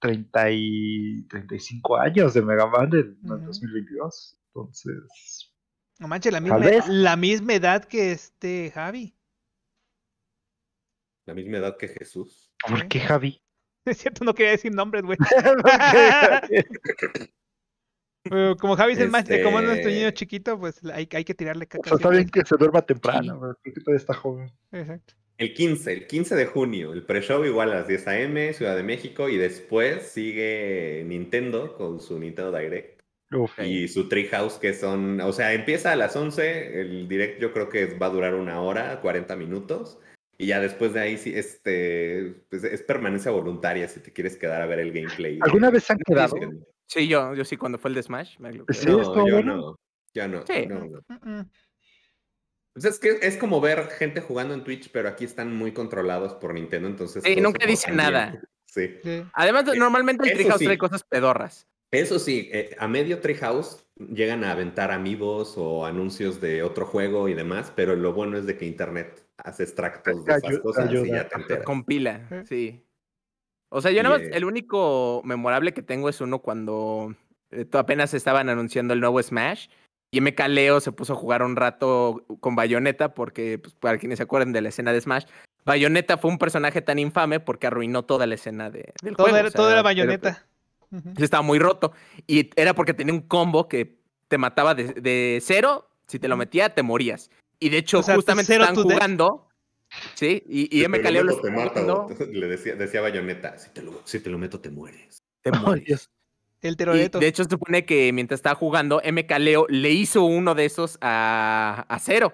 30 y 35 años de Mega Man en 2022. Entonces. No manches, la misma, edad, la misma edad que este Javi. La misma edad que Jesús. ¿Por qué Javi? [laughs] Es cierto, no quería decir nombres, güey. [laughs] [laughs] como Javi es el más, como es nuestro este, niño chiquito, pues hay, que tirarle O sea, está bien que se duerma temprano, güey. está joven. Exacto. El 15, el 15 de junio, el pre-show igual a las 10 a.m., Ciudad de México, y después sigue Nintendo con su Nintendo Direct y su Treehouse, que son, o sea, empieza a las 11, el direct yo creo que va a durar una hora, 40 minutos, y ya después de ahí sí, este, pues, es permanencia voluntaria si te quieres quedar a ver el gameplay. ¿Alguna vez han quedado? Sí, yo, yo sí, cuando fue el de Smash. Me pues ¿Sí, no, yo no, yo no. Pues es que es como ver gente jugando en Twitch, pero aquí están muy controlados por Nintendo, entonces... Sí, nunca dice nada. Sí. Además, eh, normalmente el Treehouse trae cosas pedorras. Eso sí, eh, a medio Treehouse llegan a aventar amigos o anuncios de otro juego y demás, pero lo bueno es de que Internet hace extractos de esas cosas ya te enteras. Compila, sí. O sea, yo nada más, eh el único memorable que tengo es uno cuando eh, apenas estaban anunciando el nuevo Smash. Y MK se puso a jugar un rato con Bayonetta, porque pues, para quienes se acuerden de la escena de Smash, Bayonetta fue un personaje tan infame porque arruinó toda la escena de, del todo juego. Era, todo era Bayonetta. Pues estaba muy roto. Y era porque tenía un combo que te mataba de, de cero, si te lo metía, te morías. Y de hecho, justamente están jugando. Sí, y, y MKLeo Le decía, decía Bayonetta, si te, lo, meto te mueres. Te mueres. El teroleto de hecho, se supone que mientras estaba jugando, MKLeo le hizo uno de esos a, a Cero.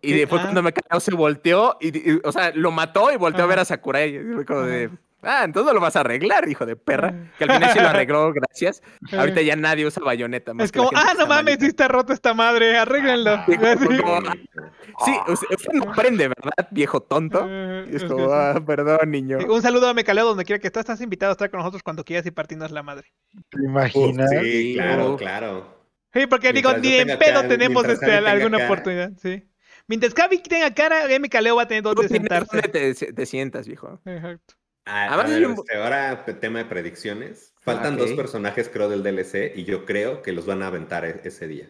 Y después cuando cuando ah. MKLeo se volteó, y, o sea, lo mató y volteó a ver a Sakurai. Y de, Ah, entonces lo vas a arreglar, hijo de perra. Mm. Que al final sí lo arregló, [laughs] gracias. Ahorita ya nadie usa bayoneta. Más es como, ah, no mames, sí está roto esta madre, arréglenlo. Sí, [laughs] ah, usted, no prende, ¿verdad, viejo tonto? Eh, y es como, ah, perdón, niño. un saludo a Mecaleo, donde quiera que estés. Estás invitado a estar con nosotros cuando quieras y partirnos la madre. ¿Te imaginas? sí, claro, claro. Sí, porque digo, ni en pedo tenemos este, alguna oportunidad, sí. Mientras Kavi tenga cara, eh, Mecaleo va a tener donde sentarse. te sientas, viejo. Exacto. Este, ahora tema de predicciones. Faltan dos personajes, creo, del DLC y yo creo que los van a aventar e, ese día.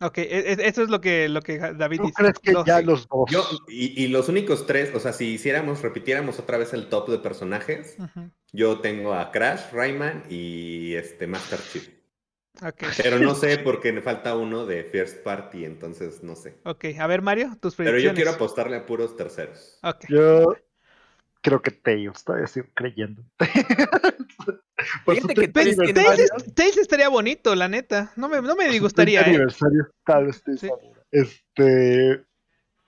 Ok, e, e, eso es lo que, lo que David dice. y, los únicos tres, o sea, si hiciéramos, repitiéramos otra vez el top de personajes, yo tengo a Crash, Rayman y este Master Chief. Okay. Pero no sé [laughs] porque me falta uno de First Party, entonces no sé. Ok, a ver Mario, tus predicciones. Pero yo quiero apostarle a puros terceros. Okay. Yo creo que Tails, todavía sigo creyendo. [laughs] Tails, estaría bonito, la neta. No me, gustaría ¿eh? Este.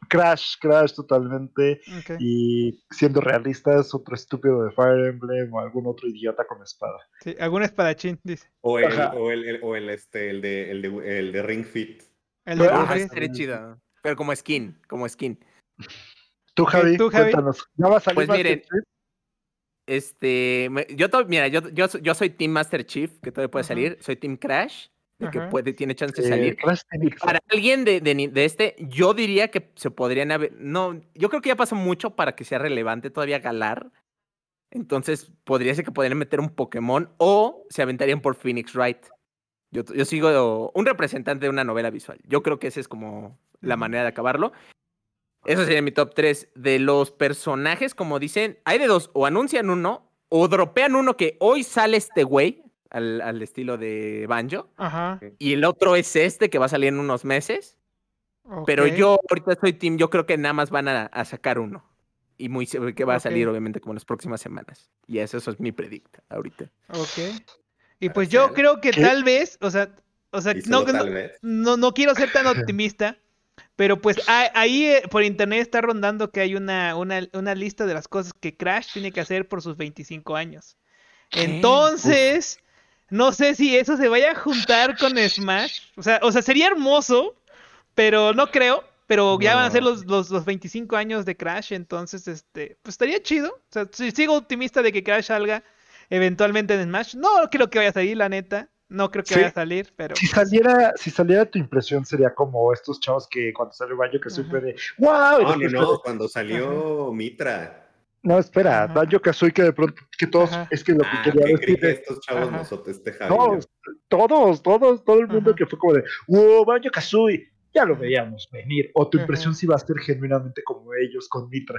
Crash, Crash totalmente. Y siendo realistas, otro estúpido de Fire Emblem o algún otro idiota con espada. Sí, algún espadachín, dice. O el, este, el, de, el, de, el de Ring Fit. El de ah, Ring Fit. Pero como skin, como skin. Eh, tú, Javi, cuéntanos. pues miren, este, yo, mira, yo, yo, soy Team Master Chief, que todavía puede salir. Soy Team Crash, que puede, tiene chance de eh, salir. para alguien de, este, yo diría que se podrían haber... No, yo creo que ya pasó mucho para que sea relevante todavía Galar. Entonces, podría ser que podrían meter un Pokémon o se aventarían por Phoenix Wright. Yo, yo sigo un representante de una novela visual. Yo creo que esa es como la manera de acabarlo. Eso sería mi top 3 de los personajes, como dicen, hay de dos, o anuncian uno, o dropean uno que hoy sale este güey, al, estilo de Banjo, y el otro es este que va a salir en unos meses, pero yo ahorita soy team, yo creo que nada más van a, sacar uno, y muy que va a salir obviamente como en las próximas semanas, y eso, es mi predicta ahorita. y pues yo creo que tal vez, o sea, o sea, no quiero ser tan optimista. Pero pues ahí eh, por internet está rondando que hay una, lista de las cosas que Crash tiene que hacer por sus 25 años. Entonces, no sé si eso se vaya a juntar con Smash. O sea, o sea sería hermoso, pero no creo. Pero ya van a ser los, los, 25 años de Crash, entonces, este, pues estaría chido. O sea, sigo optimista de que Crash salga eventualmente en Smash. No creo que vaya a salir, la neta. No creo que vaya a salir, pero. Si pues saliera, si saliera tu impresión, sería como estos chavos que cuando salió Banjo que fue de ¡Wow! No, no, no, cuando salió Mitra. No, espera, Ajá. Banjo Kazooie que de pronto, que todos, es que lo que ah, quería decir. estos chavos nosotros este No, todos, todos, todo el mundo que fue como de ¡Wow! Banjo Kazooie, ya lo veíamos venir. O tu impresión si va a ser genuinamente como ellos con Mitra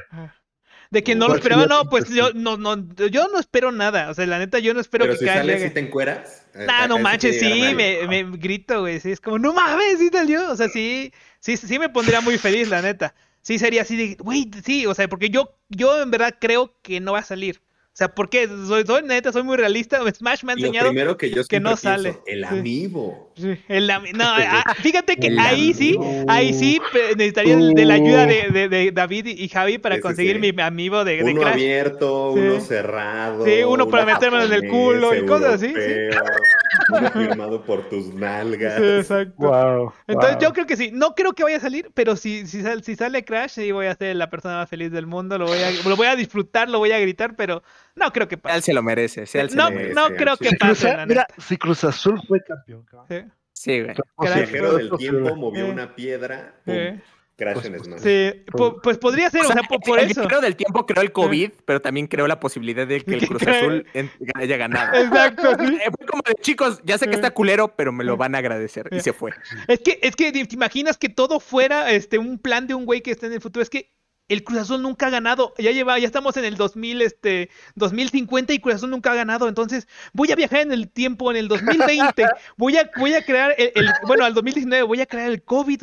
de que no lo esperaba, no, pues yo no, no, yo no espero nada. O sea, la neta, yo no espero que si eh, no si te no manches, sí, me, me, grito, güey. Sí, es como, no mames, sí salió. O sea, sí, sí, sí me pondría muy feliz, la neta. Sí, sería así de, güey, sí, o sea, porque yo, yo en verdad creo que no va a salir. O sea, ¿por qué? Soy, neta, soy muy realista. [laughs] Smash me ha enseñado que, yo no sale. El amigo. El [laughs] ah, fíjate que ahí sí, ahí sí necesitaría de la ayuda de, de, David y Javi para conseguir mi amigo de, Crash uno abierto, uno cerrado. Sí, uno para meterme en el culo y cosas así. Uno [laughs] firmado por tus nalgas. exacto. Entonces yo creo que sí. No creo que vaya a salir, pero si, si, sale, Crash, sí voy a ser la persona más feliz del mundo. Lo voy a, lo voy a disfrutar, lo voy a gritar, pero no creo que pase. Él se lo merece. no, no creo que pase. mira, si Cruz Azul fue campeón, cabrón. Sí, güey. El del tiempo movió una piedra. Pum. Nesma. pues, pues Sí, pues, pues, podría ser, o sea, por, el eso. del tiempo creó el COVID, pero también creó la posibilidad de que el Cruz Azul haya ganado. Exacto. Eh, fue como de, chicos, ya sé que está culero, pero me lo van a agradecer. Y se fue. Es que, es que te imaginas que todo fuera este, un plan de un güey que está en el futuro. Es que el Cruz Azul nunca ha ganado. Ya lleva, ya estamos en el 2000, este, 2050 y Cruz Azul nunca ha ganado. Entonces, voy a viajar en el tiempo, en el 2020. [laughs] Voy a, voy a crear el, el bueno, al 2019 voy a crear el COVID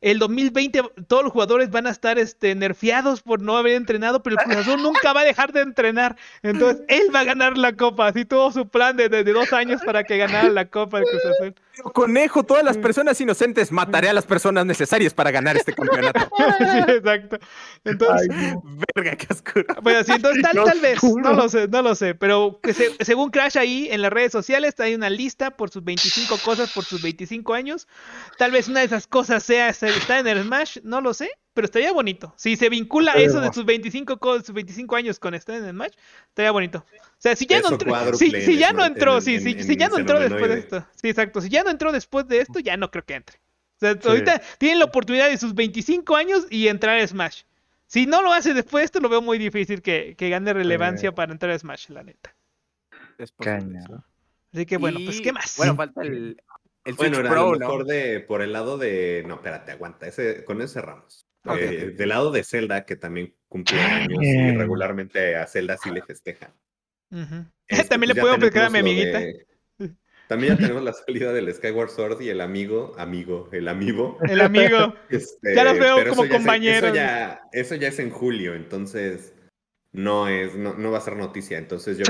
el 2020 todos los jugadores van a estar este, nerfeados por no haber entrenado, pero el Cruz Azul nunca va a dejar de entrenar. Entonces, [laughs] él va a ganar la copa. Así tuvo su plan de, dos años para que ganara la copa Cruz Azul. Conejo, todas las personas inocentes mataré a las personas necesarias para ganar este campeonato. [laughs] sí, exacto. Entonces, verga, qué oscuro. Bueno, entonces tal, vez, no lo sé, no lo sé, pero según Crash ahí en las redes sociales hay una lista por sus 25 cosas por sus 25 años. Tal vez una de esas cosas sea esa está en el Smash, no lo sé, pero estaría bonito. Si se vincula eso de sus 25, sus 25 años con estar en el Smash, estaría bonito. O sea, si ya no entró, si, ya no entró, si, si, ya no entró después de esto. Sí, exacto. Si ya no entró después de esto, ya no creo que entre. O sea, ahorita tiene la oportunidad de sus 25 años y entrar a Smash. Si no lo hace después de esto, lo veo muy difícil que, gane relevancia para entrar a Smash, la neta. Es Así que bueno, pues ¿qué más? Bueno, falta el, bueno, era, mejor de, por el lado de. No, espérate, aguanta. con eso cerramos. Eh, del lado de Zelda, que también cumple ah, años y regularmente a Zelda sí le ah. festeja. [laughs] Este, también le pues, puedo aplicar a mi amiguita. [laughs] También ya tenemos la salida del Skyward Sword y el amigo, amigo, el amigo. El amigo. [laughs] Este, ya los veo como compañero. eso, ya, es en julio, entonces no es, no, va a ser noticia. Entonces yo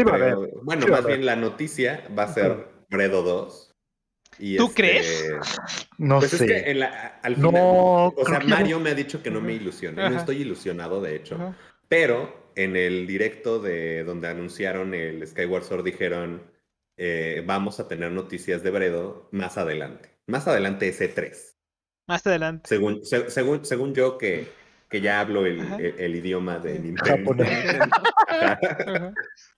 Bueno, más bien la noticia va a ser Bredo 2. ¿Tú este, crees? No pues sé. al final, o sea, Mario me ha dicho que no me ilusiona. No estoy ilusionado, de hecho. Pero en el directo de donde anunciaron el Skyward Sword dijeron, eh, vamos a tener noticias de Bredo más adelante. Más adelante ese 3 Más adelante. Según, según, según yo que que ya hablo el, e, el, idioma de Nintendo. [laughs]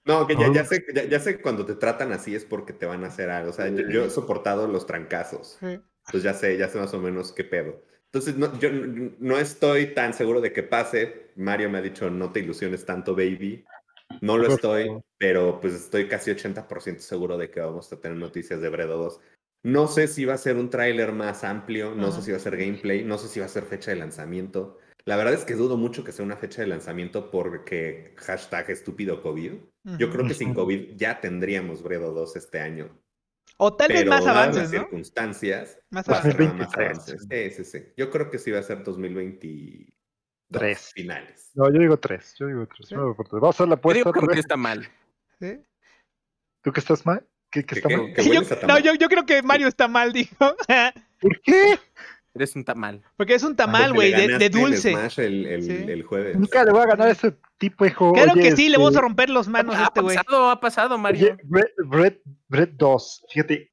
no, que ya, ya sé, ya, sé que cuando te tratan así es porque te van a hacer algo. O sea, yo, he soportado los trancazos. Entonces ya sé, ya sé más o menos qué pedo. Entonces, no, yo no estoy tan seguro de que pase. Mario me ha dicho, no te ilusiones tanto, baby. No lo estoy, pero pues estoy casi 80% seguro de que vamos a tener noticias de Bredo 2. No sé si va a ser un tráiler más amplio, no sé si va a ser gameplay, no sé si va a ser fecha de lanzamiento. La verdad es que dudo mucho que sea una fecha de lanzamiento porque hashtag estúpido COVID. Yo creo que sin COVID ya tendríamos Bredo 2 este año. O tal vez más avances, ¿no? circunstancias. Más pues avances. más Sí, sí, sí. Yo creo que sí va a ser 2023 finales. No, yo digo tres. Yo digo tres. Vamos a hacer la apuesta. Yo está mal. ¿Tú que estás mal? ¿Qué, está mal? no, yo, yo, creo que Mario está mal, dijo. ¿Por qué? es un tamal. Porque es un tamal, güey, de, dulce. Nunca le voy a ganar a ese tipo, de hijo. Claro que sí, le vamos a este, romper los manos ha a este güey. Ha pasado, ha pasado, Mario. Oye, Red, 2, fíjate.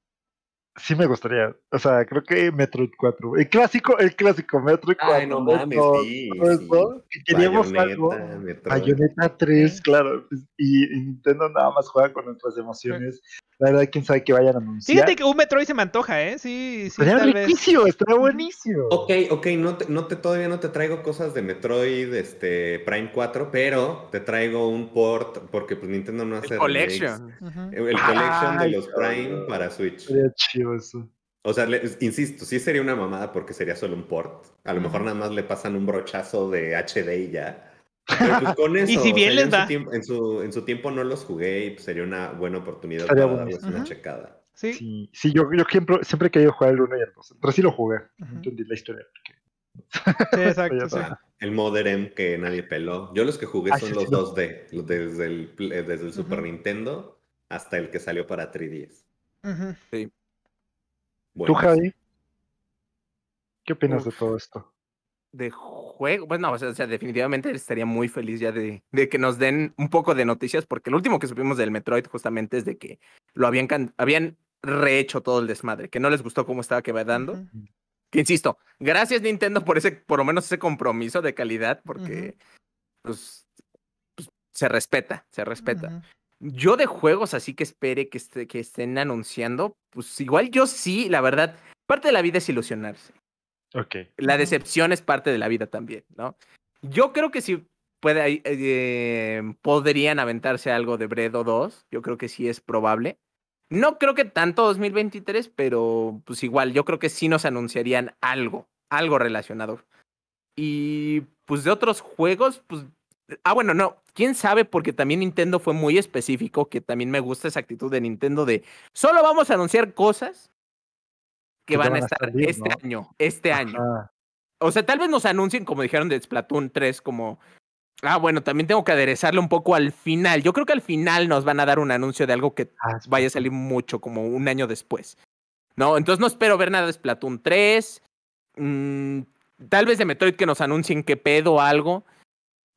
Sí me gustaría. O sea, creo que Metroid 4. El clásico, el clásico Metroid 4. Ay, no mames, sí, Queríamos algo. Bayonetta 3, claro. y Nintendo nada más juega con nuestras emociones. La verdad, quién sabe que vayan a anunciar. Fíjate que un Metroid se me antoja, ¿eh? Sí, sí. Está riquísimo, está buenísimo. Ok, ok, no no te, todavía no te traigo cosas de Metroid este, Prime 4, pero te traigo un port, porque pues Nintendo no hace. El Collection. El Collection de los Prime para Switch. Sería chido eso. O sea, insisto, sí sería una mamada porque sería solo un port. A lo mejor nada más le pasan un brochazo de HD y ya. Pues, [laughs] y si bien les en Su tiempo, en, su, en su, tiempo no los jugué y pues, sería una buena oportunidad para darles una checada. Sí, yo, siempre, siempre he querido jugar el 1 y el 2. Pero sí lo jugué. Entendí la historia. Sí, [laughs] exacto. El Modern que nadie peló. Yo los que jugué ah, son los 2D, desde el, eh, desde el Super Nintendo hasta el que salió para 3DS. Sí. ¿Tú, Javi? ¿Qué opinas de todo esto? de juego. bueno, o sea, definitivamente estaría muy feliz ya de, que nos den un poco de noticias, porque lo último que supimos del Metroid justamente es de que lo habían, habían rehecho todo el desmadre, que no les gustó cómo estaba que va dando. Que insisto, gracias Nintendo por ese, por lo menos ese compromiso de calidad, porque pues, pues, se respeta, se respeta. Yo de juegos así que espere que, este, que estén anunciando, pues igual yo sí, la verdad, parte de la vida es ilusionarse. La decepción es parte de la vida también, ¿no? Yo creo que sí puede, eh, em, podrían aventarse algo de Bredo 2, yo creo que sí es probable. No creo que tanto 2023, pero pues igual, yo creo que sí nos anunciarían algo, algo relacionado. Y pues de otros juegos, pues... Ah, bueno, no, quién sabe, porque también Nintendo fue muy específico, que también me gusta esa actitud de Nintendo de solo vamos a anunciar cosas que van, a estar este año, este año. O sea, tal vez nos anuncien, como dijeron de Splatoon 3, como, ah, bueno, también tengo que aderezarle un poco al final. Yo creo que al final nos van a dar un anuncio de algo que ah, vaya a salir mucho, como un año después. No, entonces no espero ver nada de Splatoon 3. Mm, tal vez de Metroid que nos anuncien qué pedo o algo.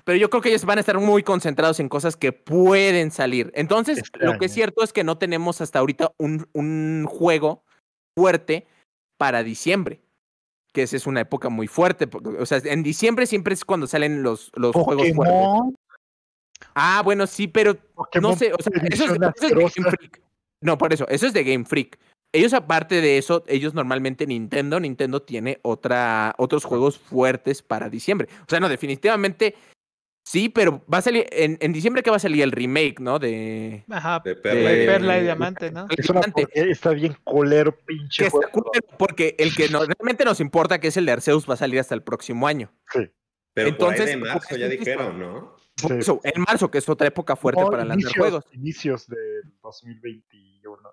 Pero yo creo que ellos van a estar muy concentrados en cosas que pueden salir. Entonces, este lo que es cierto es que no tenemos hasta ahorita un, un juego fuerte para diciembre, que esa es una época muy fuerte. o sea, en diciembre siempre es cuando salen los, los juegos fuertes. Ah, bueno, sí, pero no sé, o sea, eso es, de Game Freak. No, por eso, eso es de Game Freak. Ellos aparte de eso, ellos normalmente Nintendo, Nintendo tiene otra, otros juegos fuertes para diciembre. O sea, no, definitivamente Sí, pero va a salir. En, en, diciembre que va a salir el remake, ¿no? De. Perla, y, Diamante, ¿no? Eh, está bien colero, pinche. porque el que realmente nos importa, que es el de Arceus, va a salir hasta el próximo año. Sí. Pero Entonces, marzo ya dijeron, ¿no? en marzo, que es otra época fuerte para lanzar juegos. Inicios de 2021.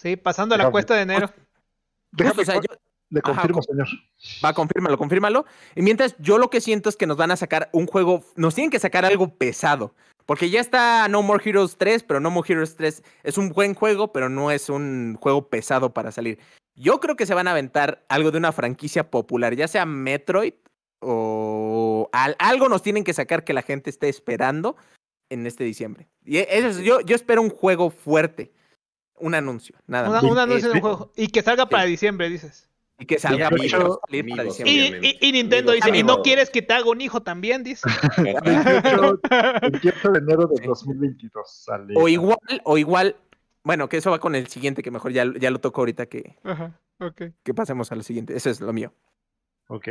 Sí, pasando la cuesta de enero. o yo, le confirmo, señor. Va, confírmalo, confírmalo. Y mientras, yo lo que siento es que nos van a sacar un juego, nos tienen que sacar algo pesado. Porque ya está No More Heroes 3, pero No More Heroes 3 es un buen juego, pero no es un juego pesado para salir. Yo creo que se van a aventar algo de una franquicia popular, ya sea Metroid o algo nos tienen que sacar que la gente esté esperando en este diciembre. Y e, eso, yo, yo espero un juego fuerte, un anuncio, nada más. Un, anuncio de un juego. Y que salga para diciembre, dices. Y que salga y, Nintendo dice, ¿y no quieres que te haga un hijo también? Dice. 28, [laughs] de enero de 2022 O igual, o igual, bueno, que eso va con el siguiente, que mejor ya, lo toco ahorita que, que pasemos a lo siguiente. Eso es lo mío. Ok.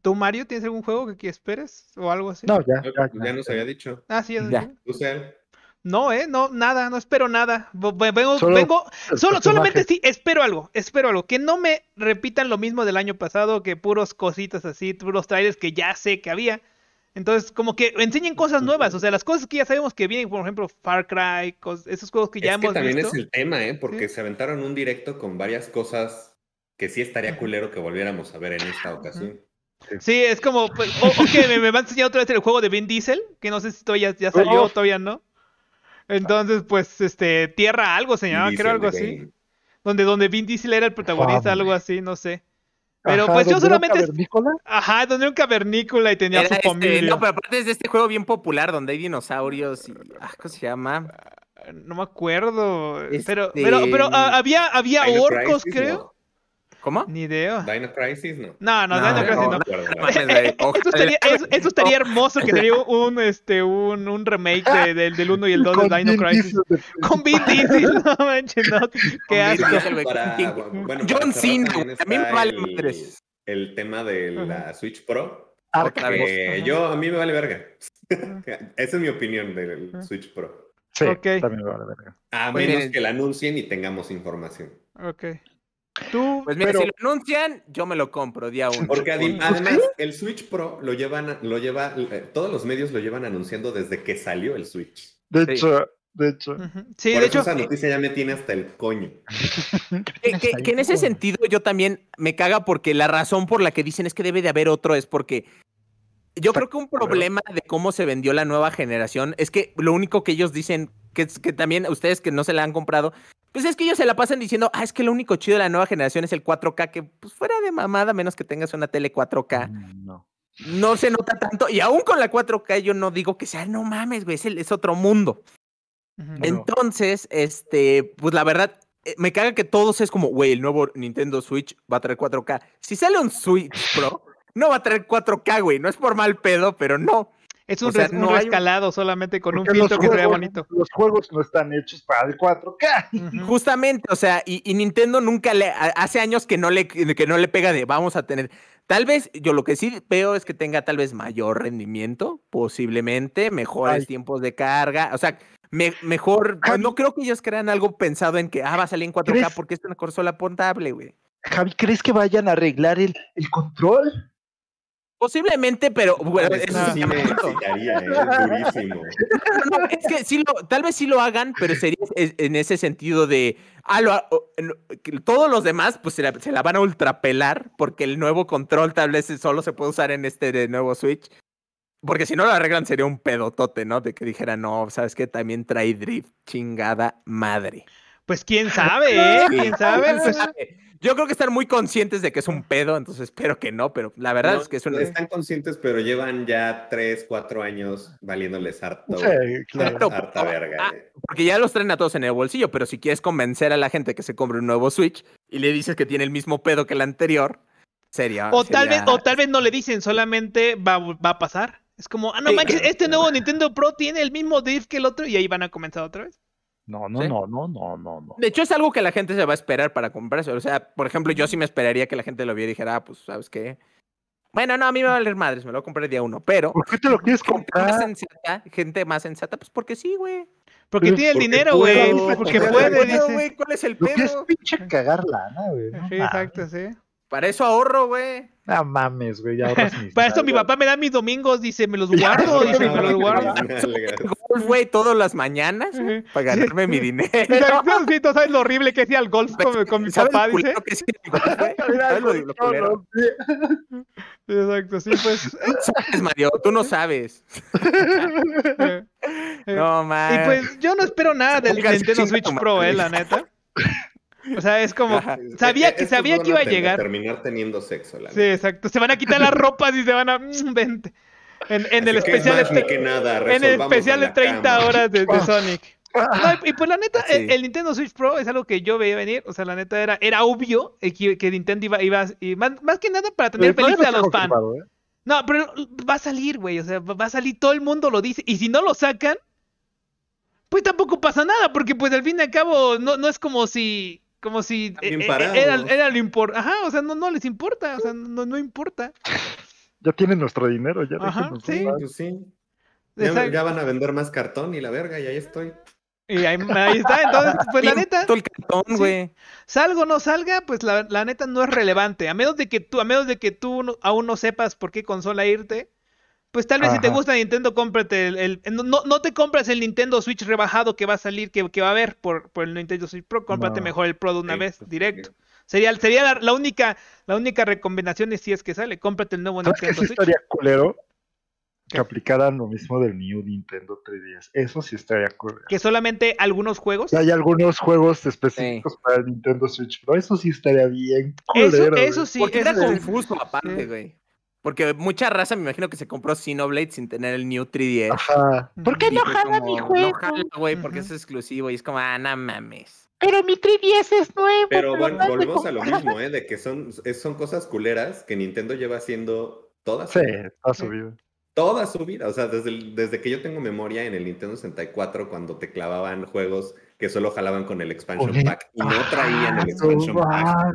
¿Tú, Mario, tienes algún juego que, aquí esperes o algo así? No, ya. Ya, nos había dicho. Ah, sí, ya. ya. No, eh, no, nada, no espero nada. Vengo, solo vengo, solamente sí, espero algo, espero algo. Que no me repitan lo mismo del año pasado, que puros cositas así, puros trailers que ya sé que había. Entonces, como que enseñen cosas nuevas, o sea, las cosas que ya sabemos que vienen, por ejemplo, Far Cry, esos juegos que ya es que también es el tema, ¿eh? Porque se aventaron un directo con varias cosas que sí estaría culero que volviéramos a ver en esta ocasión. Sí, es como, pues, me, van a enseñar otra vez el juego de Vin Diesel, que no sé si todavía ya salió, todavía no. Entonces, pues, este, Tierra algo se llamaba, creo algo así. Donde, donde Vin Diesel era el protagonista, algo así, no sé. Pero pues yo solamente. Ajá, donde un cavernícola y tenía su este, no, pero aparte es de este juego bien popular donde hay dinosaurios y. Ah, ¿Cómo se llama? Ah, no me acuerdo. Pero, pero, este, pero ah, había, había orcos, creo. ¿Cómo? Ni idea. Dino Crisis, no. No, no, Dino Crisis no. Eso, estaría, hermoso que sería un, este, un, un remake del, del 1 y el 2 de Dino Crisis. Con Vin Diesel, no manches, no. Qué asco. bueno, John Cena, también vale madres. El tema de la Switch Pro. Ah, yo, a mí me vale verga. [laughs] Esa es mi opinión del Switch Pro. Sí, también me vale verga. A menos que la anuncien y tengamos información. Ok pues mira, si lo anuncian, yo me lo compro día uno. Porque además el Switch Pro lo llevan, lo lleva, eh, todos los medios lo llevan anunciando desde que salió el Switch. De hecho, de hecho. Sí, de hecho. Esa eh, noticia ya me tiene hasta el coño. [laughs] que, en ese sentido yo también me caga porque la razón por la que dicen es que debe de haber otro es porque yo creo que un problema de cómo se vendió la nueva generación es que lo único que ellos dicen, que, que también ustedes que no se la han comprado, pues es que ellos se la pasan diciendo, ah, es que lo único chido de la nueva generación es el 4K, que pues fuera de mamada, menos que tengas una tele 4K. Mm, no. No se nota tanto. Y aún con la 4K yo no digo que sea, no mames, güey, es, otro mundo. Entonces, este, pues la verdad, eh, me caga que todos es como, güey, el nuevo Nintendo Switch va a traer 4K. Si sale un Switch Pro, no va a traer 4K, güey. No es por mal pedo, pero no. Es un, no escalado solamente con un filtro que se bonito. Los juegos no están hechos para el 4K. Justamente, o sea, y, Nintendo nunca le, hace años que no le, que no le pega de vamos a tener. Tal vez, yo lo que sí veo es que tenga tal vez mayor rendimiento, posiblemente, mejores tiempos de carga, o sea, mejor, no creo que ellos crean algo pensado en que, ah, va a salir en 4K porque es una consola portable, güey. Javi, ¿crees que vayan a arreglar el, el control? Posiblemente, pero sí sí tal vez sí lo hagan, pero sería en ese sentido de ah, todos los demás pues se la, van a ultrapelar porque el nuevo control tal vez solo se puede usar en este de nuevo Switch. Porque si no lo arreglan sería un pedotote, ¿no? De que dijera, no, sabes que también trae drift, chingada madre. Pues quién sabe, [laughs] ¿eh? ¿Quién sabe? Yo creo que están muy conscientes de que es un ah. pedo, entonces espero que no, pero la verdad es que es un... Pues, están conscientes, pero llevan ya 3, 4 años valiéndoles harto. Ah, porque ya los traen a todos en el bolsillo, pero si quieres convencer a la gente que se compre un nuevo Switch y le dices que tiene el mismo pedo que el anterior, sería... O, Tal, vez, o tal vez no le dicen, solamente va, a pasar. Es como, ah, no manches, este [laughs] nuevo Nintendo Pro tiene el mismo div que el otro y ahí van a comenzar otra vez. No, no, no, no, no, no, no. De hecho, es algo que la gente se va a esperar para comprarse. O sea, por ejemplo, yo sí me esperaría que la gente lo viera y dijera, ah, pues, ¿sabes qué? Bueno, no, a mí me va a valer madres, me lo compré día uno, pero. ¿Por qué te lo quieres comprar? gente más sensata, pues porque sí, güey. Porque pues, tiene el dinero, güey. Porque puede, güey. ¿Cuál es el pedo? Es pinche cagar lana, güey. Sí, exacto, sí. Para eso ahorro, güey. No mames, güey, ya ahorras mis [laughs] Para eso mi papá me da mis domingos, dice, me los guardo, dice, me los guardo. [laughs] golf, güey, todas las mañanas para ganarme mi dinero. [laughs] sabes lo horrible que hacía el golf con, mi papá, dice. Que Exacto, sí, pues. sabes, Mario, tú no sabes. no mames. Y pues yo no espero nada del Nintendo Switch Pro, eh, la neta. O sea, es como. sabía que, sabía que iba a llegar. Terminar teniendo sexo, Sí, exacto. Se van a quitar las ropas y se van a. En, el especial. de, en el especial de 30 horas de, ah. Sonic. y, pues la neta, el, Nintendo Switch Pro es algo que yo veía venir. O sea, la neta era, era obvio que, Nintendo iba, iba más, que nada para tener feliz a los fans. ¿eh? No, pero va a salir, güey. O sea, va a salir, todo el mundo lo dice. Y si no lo sacan, pues tampoco pasa nada, porque pues al fin y al cabo no es como si como si eh, eh, era, era lo importante Ajá, o sea, no, no les importa, o sea, no, importa. Ya tienen nuestro dinero, ya. sí. Pues ya, van a vender más cartón y la verga, y ahí estoy. Y ahí, está, entonces, pues la neta. El cartón, güey. Salgo o no salga, pues la, neta no es relevante. A menos de que tú, a menos de que tú aún no sepas por qué consola irte, pues tal vez si te gusta Nintendo, cómprate el, no, no, te compras el Nintendo Switch rebajado que va a salir, que, va a haber por, por, el Nintendo Switch Pro, cómprate mejor el Pro de una vez, directo. Sería, sería la, única, la única recomendación es si es que sale, cómprate el nuevo Nintendo estaría culero? Que aplicaran lo mismo del New Nintendo 3DS. Eso sí estaría culero. Que solamente algunos juegos. Hay algunos juegos específicos para el Nintendo Switch Pro. Eso sí estaría bien culero. Eso, eso sí, era confuso aparte, güey. Porque mucha raza me imagino que se compró Sinoblade sin tener el New 3DS. Ajá. ¿Por qué no jala mi juego? No jala, güey, porque es exclusivo y es como, ah, no mames. Pero mi 3DS es nuevo. Pero bueno, volvemos a lo mismo, ¿eh? De que son, son cosas culeras que Nintendo lleva haciendo toda su sí, toda su vida. Toda su vida. O sea, desde, desde que yo tengo memoria en el Nintendo 64, cuando te clavaban juegos que solo jalaban con el expansion pack y no traían el ah, expansion pack.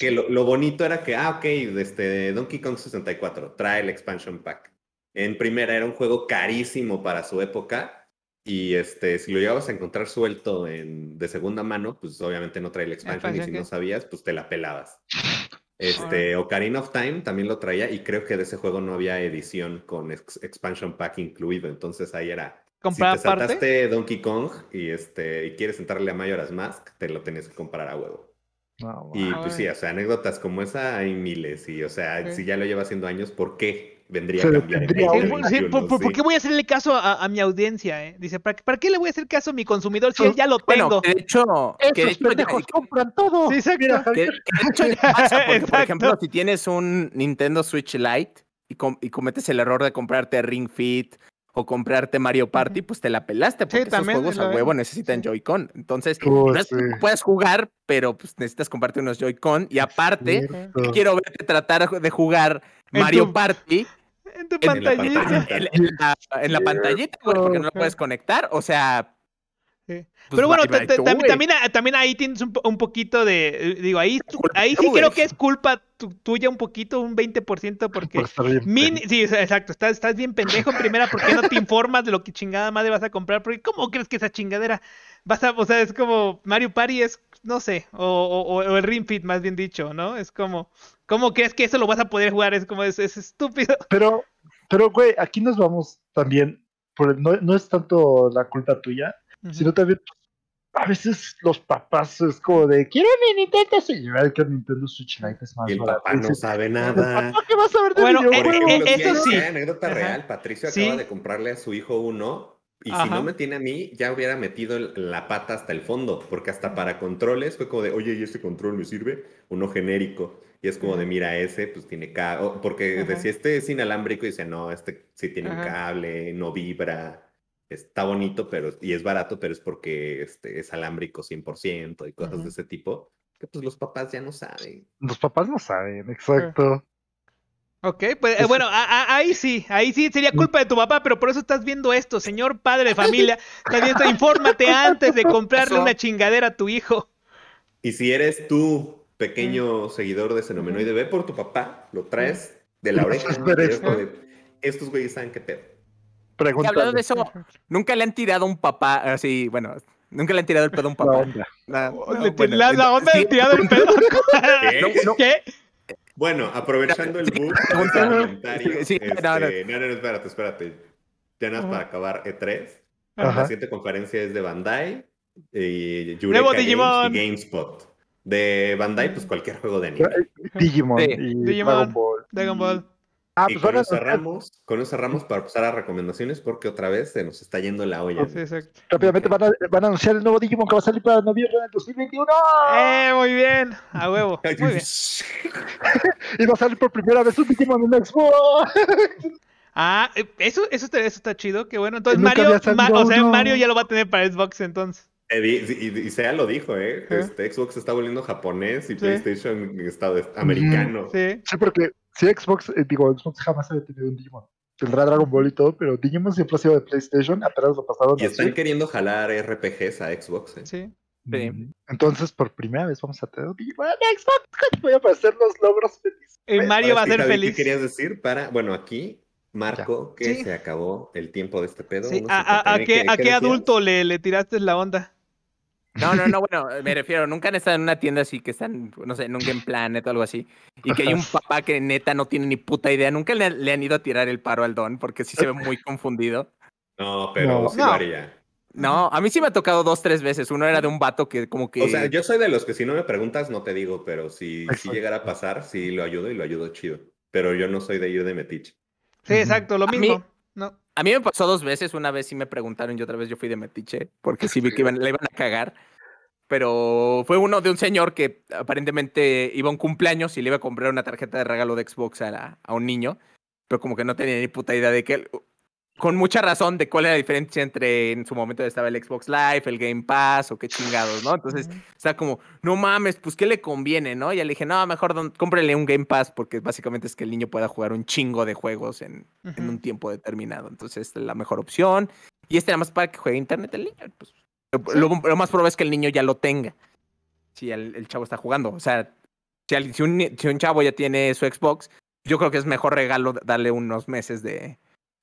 Que lo, bonito era que, ah, ok, este Donkey Kong 64 trae el expansion pack. En primera era un juego carísimo para su época y este, si lo llevabas a encontrar suelto en, de segunda mano, pues obviamente no trae el expansion y si no sabías, pues te la pelabas. [laughs] Este, Ocarina of Time también lo traía y creo que de ese juego no había edición con expansion pack incluido, entonces ahí era si te Saltaste Donkey Kong y, este, y quieres entrarle a Majora's Mask, te lo tienes que comprar a huevo. Y pues sí, o sea, anécdotas como esa hay miles. Y o sea, si ya lo lleva haciendo años, ¿por qué vendría a cambiar? ¿por, qué voy a hacerle caso a, mi audiencia? Eh? Dice, ¿para, qué le voy a hacer caso a mi consumidor si él ya lo tengo? de hecho, que compran todo. por ejemplo, si tienes un Nintendo Switch Lite y cometes el error de comprarte Ring Fit o comprarte Mario Party, pues te la pelaste, porque esos juegos a huevo necesitan Joy-Con. Entonces, oh, puedes jugar, pero pues necesitas comprarte unos Joy-Con. Y aparte, quiero verte tratar de jugar Mario Party. En tu pantallita. en, la, pantallita, porque no la puedes conectar. O sea, pues pero bueno, también, ah, también, ahí tienes un, poquito de. Digo, ahí, ahí sí creo que es culpa tuya un poquito, un 20%, [laughs] porque. sí, exacto. Estás, estás bien pendejo en primera, porque no te [laughs] informas de lo que chingada madre vas a comprar? Porque, ¿cómo crees que esa chingadera? Vas a, o sea, es como Mario Party es, no sé, o, o, el Ring Fit, más bien dicho, ¿no? Es como, ¿cómo crees que eso lo vas a poder jugar? Es como, es, es estúpido. [laughs] Pero, pero, güey, aquí nos vamos también. no es tanto la culpa tuya, si no también a veces los papás es como de quiero mi Nintendo Switch. Y que Nintendo Switch Lite es más y el papá no sabe nada. ¿Qué vas a ver de bueno, videojuegos? Eh, ejemplo, eh, eso sí. anécdota real. Patricio acaba de comprarle a su hijo uno. Y si no me tiene a mí, ya hubiera metido la pata hasta el fondo, porque hasta para controles fue como de, oye, ¿y este control me sirve? Uno genérico. Y es como de, mira, ese pues tiene cable, porque decía, este es inalámbrico y dice, no, este sí tiene un cable, no vibra está bonito, pero y es barato, pero es porque este, es alámbrico 100% y cosas de ese tipo, que pues los papás ya no saben. Los papás no saben, exacto. Ok, pues eh, bueno, ahí sí, ahí sí sería culpa de tu papá, pero por eso estás viendo esto, señor padre de familia. [laughs] infórmate antes de comprarle una chingadera a tu hijo. Y si eres tú, pequeño seguidor de y ve por tu papá, lo traes de la oreja. Estos güeyes saben qué pedo hablando de eso, nunca le han tirado un papá así, bueno, Nunca le han tirado el pedo a un papá. La, onda oh, le, la, onda de tirado el pedo. [laughs] ¿Qué? Bueno, aprovechando el bug comentario. Sí, este, no, no, espérate, espérate. Tenas para acabar E3. La siguiente conferencia es de Bandai y Digimon y GameSpot. De Bandai, pues cualquier juego de anime. Digimon, y Digimon Dragon Ball. Ah, pues con, eso cerramos, con para pasar a recomendaciones porque otra vez se nos está yendo la olla. Sí, exacto. Rápidamente van a, anunciar el nuevo Digimon que va a salir para noviembre del 2021. ¡Eh, muy bien! A huevo. Muy bien. [laughs] y va a salir por primera vez un Digimon en Xbox [laughs] ah, eso, eso, está, eso está chido. qué bueno, entonces Mario, o sea, Mario ya lo va a tener para Xbox entonces. Eh, y, Sea lo dijo, ¿eh? Este, Xbox está volviendo japonés y PlayStation está, americano. Sí. sí. porque Sí, Xbox, eh, digo, Xbox jamás ha tenido un Digimon. Tendrá Dragon Ball y todo, pero Digimon siempre ha sido de PlayStation, apenas lo pasaron. Y están queriendo jalar RPGs a Xbox. ¿eh? Mm. Sí. Entonces, por primera vez vamos a tener un Digimon Xbox. [laughs] Voy a hacer los logros felices. Mario va a ser feliz. ¿Qué querías decir para.? Bueno, aquí Marco, que se acabó el tiempo de este pedo. ¿A, qué, qué adulto le, le, tiraste la onda? No, no, no, [laughs] bueno, me refiero, nunca han estado en una tienda así que están, no sé, nunca en Planet o algo así, y que hay un [laughs] papá que neta no tiene ni puta idea, nunca le, han ido a tirar el paro al don porque sí se ve muy confundido. No, pero sí lo haría. No, a mí sí me ha tocado dos, tres veces. Uno era de un vato que como que... O sea, yo soy de los que si no me preguntas no te digo, pero si, llegara a pasar, sí lo ayudo y lo ayudo chido. Pero yo no soy de ir de metiche. Sí, exacto, lo mismo. A mí me pasó dos veces, una vez sí me preguntaron y otra vez yo fui de metiche, porque sí vi que le iban a cagar, pero fue uno de un señor que aparentemente iba a un cumpleaños y le iba a comprar una tarjeta de regalo de Xbox a, un niño, pero como que no tenía ni puta idea de que con mucha razón de cuál era la diferencia entre en su momento estaba el Xbox Live, el Game Pass o qué chingados, ¿no? Entonces, uh como, no mames, pues qué le conviene, ¿no? Y le dije, no, mejor don, cómprele un Game Pass porque básicamente es que el niño pueda jugar un chingo de juegos en, en un tiempo determinado. Entonces, es la mejor opción. Y este nada más para que juegue internet el niño. Pues, lo, más probable es que el niño ya lo tenga. Si el, chavo está jugando. O sea, si, si, un, si un chavo ya tiene su Xbox, yo creo que es mejor regalo darle unos meses de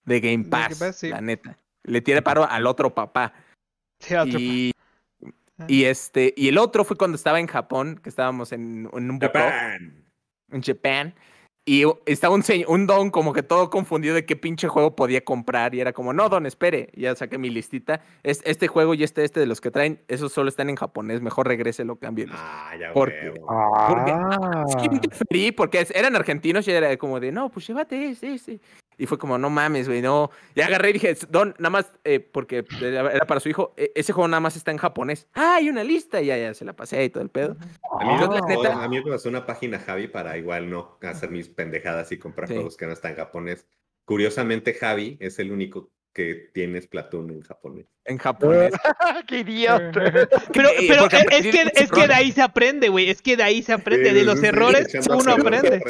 de Game Pass, la neta. Le tiene paro al otro papá. [laughs] Sí, otro y, ah. y este, y el otro fue cuando estaba en Japón, que estábamos en, un Japón en Japón. Y estaba un, un don como que todo confundido de qué pinche juego podía comprar. Y era como, no, don, espere. Ya saqué mi listita. Es, este juego y este, este de los que traen, esos solo están en japonés. Mejor regréselo, lo Ah, ya porque, veo. Porque, ah, ah. Es que me porque eran argentinos y era como de, no, pues llévate sí, sí. Y fue como, no mames, güey, no. Y agarré y dije, Don, nada más, eh, porque era para su hijo, e, ese juego nada más está en japonés. Ah, hay una lista, y ya, ya, se la pasé y todo el pedo. A mí, me pasó una página, Javi, para igual no hacer mis pendejadas y comprar juegos que no están en japonés. Curiosamente, Javi es el único que tienes Platón en japonés. En japonés. [laughs] ¡Qué idiota! [laughs] pero, que, es que de ahí se aprende, güey. Es que de ahí se aprende. De los errores uno aprende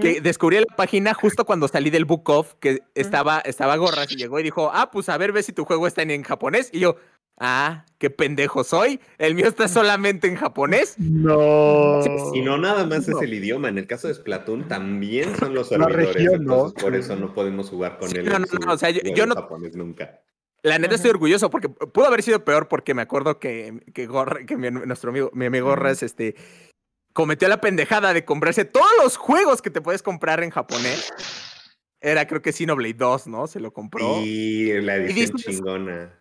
que descubrí la página justo cuando salí del book off, que estaba, estaba Gorras y llegó y dijo, ah, pues a ver, ve si tu juego está en, japonés. Y yo, ah, qué pendejo soy, el mío está solamente en japonés. No. Y no nada más es el idioma, en el caso de Splatoon también [laughs] son los servidores, por eso no podemos jugar con él. No, no, no, o sea, yo, no... Japonés nunca. La neta estoy orgulloso porque pudo haber sido peor porque me acuerdo que, que, que nuestro amigo, mi amigo Gorras, este, cometió la pendejada de comprarse todos los juegos que te puedes comprar en japonés. Era creo que Xenoblade 2, ¿no? Se lo compró. Y la edición chingona.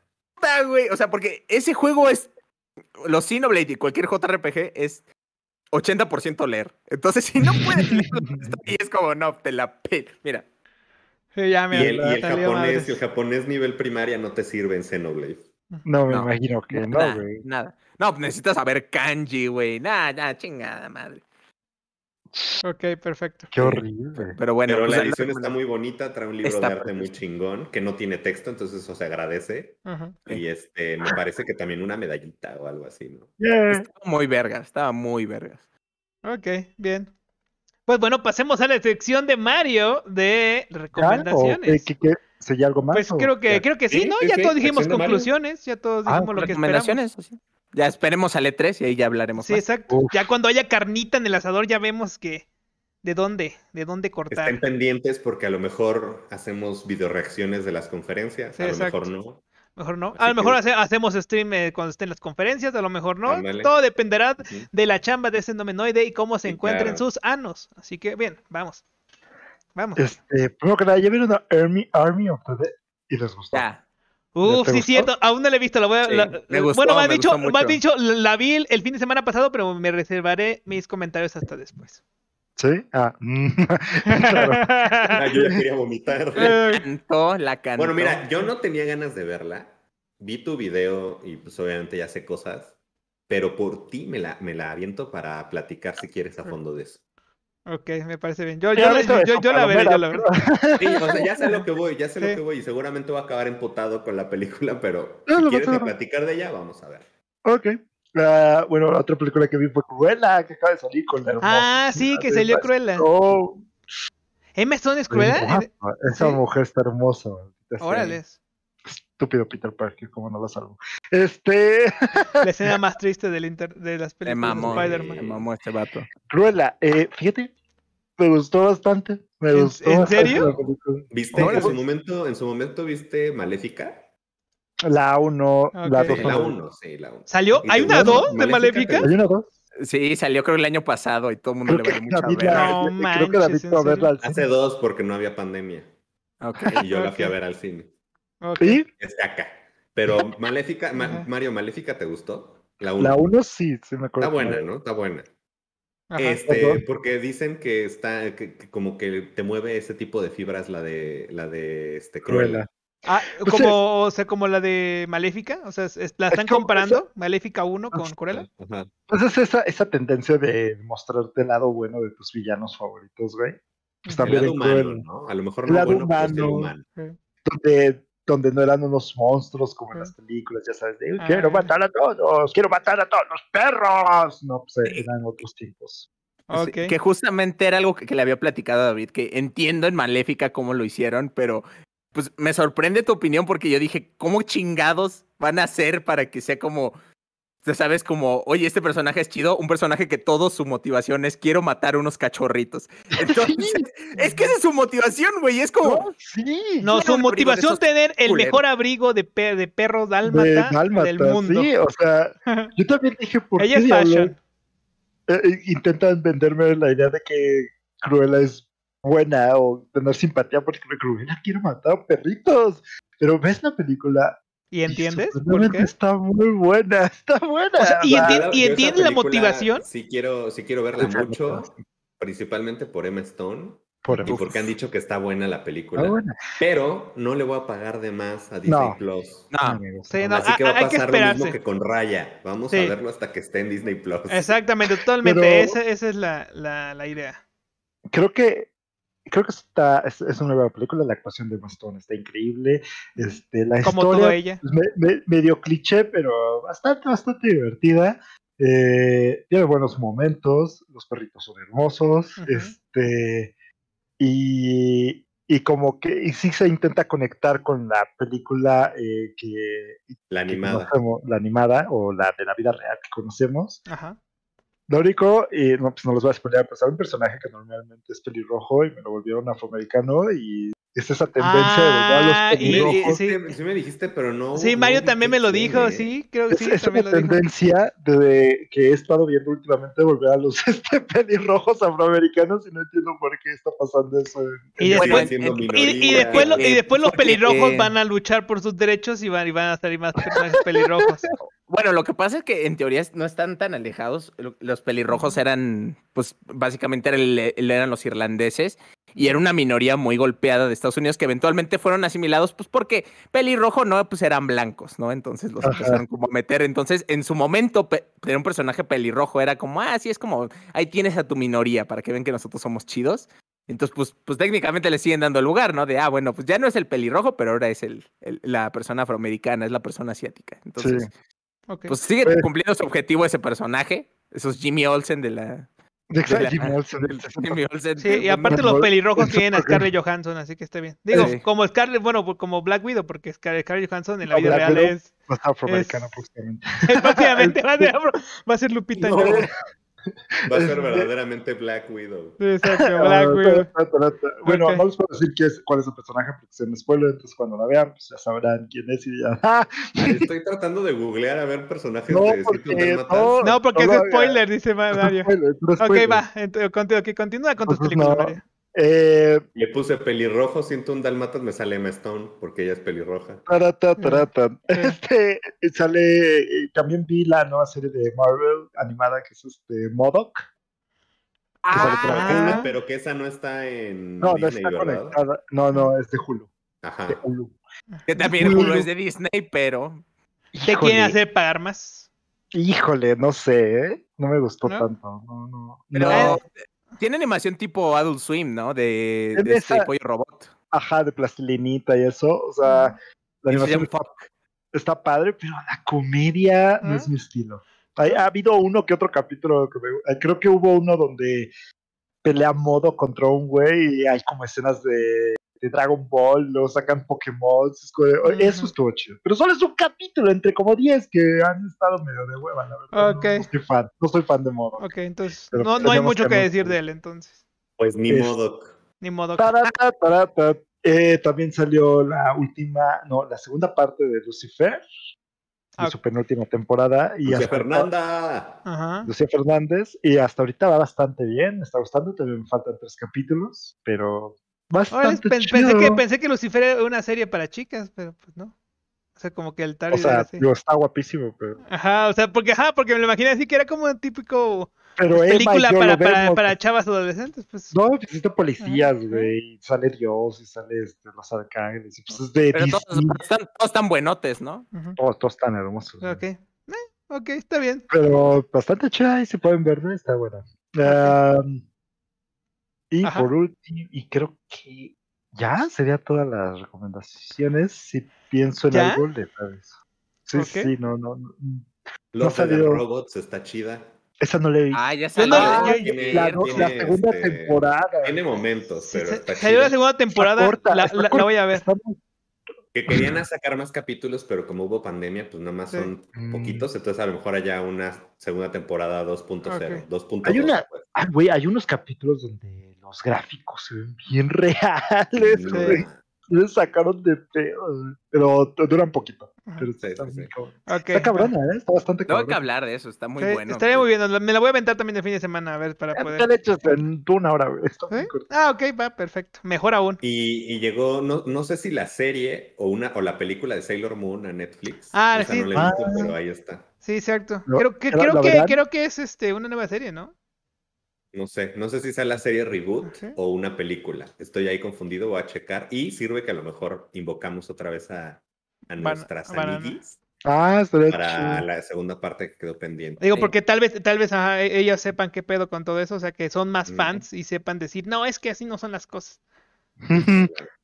O sea, porque ese juego es. Los Xenoblade y cualquier JRPG es 80% leer. Entonces, si no puedes leer [laughs] y es como, no, te la pela. Mira. y, el, japonés, el, japonés, nivel primaria no te sirve en Xenoblade. No me imagino que no, güey. Nada. No, pues, necesitas saber kanji, güey. Nada, nada, chingada madre. Ok, perfecto. Qué horrible. Pero bueno, Pero pues, la edición está muy bonita, trae un libro de arte muy chingón, que no tiene texto, entonces eso se agradece. Y este, me parece que también una medallita o algo así, ¿no? Estaba muy verga, estaba muy verga. Ok, bien. Pues bueno, pasemos a la sección de Mario de recomendaciones. ¿Qué, algo más? Pues creo que, creo que sí, ¿no? ya todos dijimos conclusiones, ya todos ah, dijimos lo que esperamos. ¿Recomendaciones? Ya esperemos al E3 y ahí ya hablaremos. Sí, exacto. Ya cuando haya carnita en el asador ya vemos que de dónde, de dónde cortar. Estén pendientes porque a lo mejor hacemos videoreacciones de las conferencias, a lo mejor no. Mejor no. a lo mejor hacemos stream eh, cuando estén las conferencias, a lo mejor no. Todo dependerá de la chamba de ese nomenoide y cómo se encuentren sus anos. Así que bien, vamos. Vamos. Este, que ya vieron a Army, Army of the y les gustó. Uf, uh, sí, cierto. Aún no la he visto. La voy a, bueno, me, has dicho, me has dicho, la vi el fin de semana pasado, pero me reservaré mis comentarios hasta después. ¿Sí? Ah, [laughs] mm, ah yo ya quería vomitar. [laughs] Eh, la cantó, la cantó. Bueno, mira, yo no tenía ganas de verla. Vi tu video y pues obviamente ya sé cosas, pero por ti me la, me la aviento para platicar si quieres a fondo de eso. Ok, me parece bien. Yo, la veré, yo la veré. [laughs] Sí, o sea, ya sé lo que voy, ya sé lo que voy y seguramente va a acabar empotado con la película, pero si quieres platicar de ella, vamos a ver. Ok. Ah, bueno, la otra película que vi fue Cruella, que acaba de salir con la hermosa. Ah, sí, que salió Cruella. Oh. ¿Emma Stone es Cruella? Esa mujer está hermosa. Órale estúpido Peter Parker, como no lo salvo. Este. [laughs] La escena más triste del de las películas de Spider-Man. Me mamó este vato. Cruella, eh, fíjate, me gustó bastante. Me ¿En, gustó. ¿En serio? ¿Viste en su momento, en su momento viste Maléfica? La 1, la La 1, sí, la 1. ¿Salió? ¿Hay una 2 de Maléfica? Hay una 2. Sí, salió creo el año pasado y todo el mundo le valió mucho a ver. No, creo manches, que la vi a verla al cine. Hace dos porque no había pandemia. Okay. Y yo la fui a ver al cine. Okay. ¿Sí? Es Pero [laughs] Maléfica, Mario, ¿Maléfica te gustó? La 1. La 1 sí, se me acuerdo. Está buena, ¿no? Está buena. este, porque dicen que está, como que te mueve ese tipo de fibras la de, la de este Cruella. Ah, como, o sea, como la de Maléfica, o sea, la están comparando, Maléfica 1 ah, con Cruella. Ajá. Entonces esa, esa tendencia de mostrarte el lado bueno de tus villanos favoritos, güey. Pues el lado humano, ¿no? A lo mejor el lado bueno, humano. humano donde no eran unos monstruos como en las películas, ya sabes, de, quiero ah. matar a todos, quiero matar a todos los perros. No, pues eh, eran otros tipos. Pues, eh, que justamente era algo que, le había platicado a David, que entiendo en Maléfica cómo lo hicieron, pero pues me sorprende tu opinión porque yo dije, ¿cómo chingados van a ser para que sea como sabes como, oye, este personaje es chido, un personaje que todo su motivación es quiero matar unos cachorritos. [laughs] Entonces, es que esa es su motivación, güey, es como... No, su motivación tener el mejor abrigo de, perro dálmata, del mundo. Sí, o sea, [laughs] yo también dije, ¿por qué eh, eh, intentan venderme la idea de que Cruella es buena o tener simpatía porque Cruella quiere matar perritos? Pero ves la película ¿Y entiendes? Está muy buena, [laughs] está buena. ¿Y, entiendes la motivación? Sí quiero, quiero verla mucho, principalmente por Emma Stone. y porque han dicho que está buena la película. Pero no le voy a pagar de más a Disney Plus. No. Ah, no. Así que va a pasar lo mismo que con Raya. Vamos a verlo hasta que esté en Disney Plus. Exactamente, totalmente. Esa, es la idea. Creo que creo que está, es, una nueva película, la actuación de Bastón está increíble, este, la historia ella. Pues, medio cliché, pero bastante, bastante divertida, eh, tiene buenos momentos, los perritos son hermosos, este, y, como que y sí se intenta conectar con la película eh, que... La animada. la animada o la de la vida real que conocemos. Ajá. Dórico y no, pues no los voy a exponer, pero hay un personaje que normalmente es pelirrojo y me lo volvieron afroamericano y es esa tendencia de de a los ah, pelirrojos. sí. sí. me dijiste, pero no. Sí, Mario también me lo dijo, sí, creo que sí. Es una tendencia de que he estado viendo últimamente volver a los [laughs] este, pelirrojos afroamericanos y no entiendo por qué está pasando eso. y, después, y, eh, después los pelirrojos eh, van a luchar por sus derechos y van, a salir más pelirrojos. [laughs] Bueno, lo que pasa es que en teoría no están tan alejados. Los pelirrojos eran, pues básicamente e, eran los irlandeses y era una minoría muy golpeada de Estados Unidos que eventualmente fueron asimilados, pues porque pelirrojo no, pues eran blancos, ¿no? Entonces los empezaron como a meter. Entonces, en su momento, tener un personaje pelirrojo era como, ah, sí, es como, ahí tienes a tu minoría para que vean que nosotros somos chidos. Entonces, pues, pues técnicamente le siguen dando lugar, ¿no? De, ah, bueno, pues ya no es el pelirrojo, pero ahora es el, la persona afroamericana, es la persona asiática. Entonces, pues sigue pues, cumpliendo su objetivo ese personaje. Eso es Jimmy Olsen de la. De Jimmy Olsen. Jimmy Olsen sí, y aparte los pelirrojos tienen a Scarlett Johansson, así que está bien. Digo, como Scarlett, bueno, pues, como Black Widow, porque Scarlett, Johansson en la vida real es. Va es... próximamente. va, a ser, Lupita. Va a ser verdaderamente Black Widow. Exacto, Black ah, Widow. bueno, vamos a decir qué es, cuál es el personaje porque se me spoiler, entonces cuando la vean, pues ya sabrán quién es y ya. Ah. Estoy tratando de googlear a ver personajes no, de porque, no, no, porque es spoiler, dice Mario. Ok, va, continúa, con tus películas, Mario. Eh, Le puse pelirrojo, siento un dalmatas, me sale Emma Stone, porque ella es pelirroja. Mm, este sale, eh, también vi la nueva serie de Marvel animada que es de este, Modoc. Ah. pero que esa no está en Disney, no No, no, es de Hulu. Ajá. Que también Hulu. es de Disney, pero. ¿Qué ¿Te quieren hacer pagar más? Híjole, no sé, ¿eh? No me gustó tanto. No, no. no. Tiene animación tipo Adult Swim, ¿no? De, de este pollo robot. Ajá, de plastilinita y eso. O sea, la animación está, padre, pero la comedia no es mi estilo. ha habido uno que otro capítulo que creo que hubo uno donde pelea modo contra un güey y hay como escenas de de Dragon Ball, lo sacan Pokémon, eso estuvo chido. Pero solo es un capítulo entre como 10 que han estado medio de hueva, la verdad. No, soy fan, no soy fan de modo entonces no, hay mucho que, decir de él entonces. Pues ni modo Ni M.O.D.O.K. Eh, también salió la última, no, la segunda parte de Lucifer. Ah, su penúltima temporada. Y Lucía Fernanda. Lucía Fernández. Y hasta ahorita va bastante bien. Me está gustando. También me faltan tres capítulos. Pero Bastante pensé, Que, pensé que Lucifer era una serie para chicas, pero pues no. O sea, como que el target. O sea, está guapísimo, pero. Ajá, o sea, porque, porque me lo imaginé así que era como un típico pero película para, para, chavas adolescentes, pues. No, necesito policías, güey. Sale Dios y sale este, los arcángeles. Pues es de pero todos, están, todos, están, buenotes, ¿no? Todos, todos están hermosos. Ok. Eh, ok, está bien. Pero bastante chai, se pueden ver, ¿no? Está buena. Y por último, y creo que ya sería todas las recomendaciones si pienso en algo de ¿sabes? Sí, sí, no, no. no. Los de Robots está chida. Esa no la vi. Ah, ya salió. la, la, segunda este, temporada. Tiene momentos, pero está la segunda temporada, la, voy a ver. Que querían sacar más capítulos, pero como hubo pandemia, pues nada más son poquitos, entonces a lo mejor haya una segunda temporada 2.0, Hay una, pues. ah, hay unos capítulos donde los gráficos se ven bien [laughs] reales, güey. Le sacaron de pedo, pero duran poquito. Pero está, sí, está, cabrona, ¿eh? está bastante cabrona. Tengo que hablar de eso, está muy bueno. Estaría muy bien, me la voy a aventar también de fin de semana, a ver, para ya poder. Te hecho en una hora, Está ¿Eh? ah, ok, va, perfecto. Mejor aún. Y, llegó, no, no, sé si la serie o, una, o la película de Sailor Moon a Netflix. Ah, sí. Ah. pero ahí está. Sí, exacto. creo, que, creo, que, creo que es este, una nueva serie, ¿no? No sé, no sé si sea la serie reboot o una película. Estoy ahí confundido, voy a checar. Y sirve que a lo mejor invocamos otra vez a, nuestras amiguis. Ah, para la segunda parte que quedó pendiente. Digo, porque tal vez, tal vez e, ellas sepan qué pedo con todo eso, o sea, que son más fans y sepan decir, no, es que así no son las cosas. [laughs]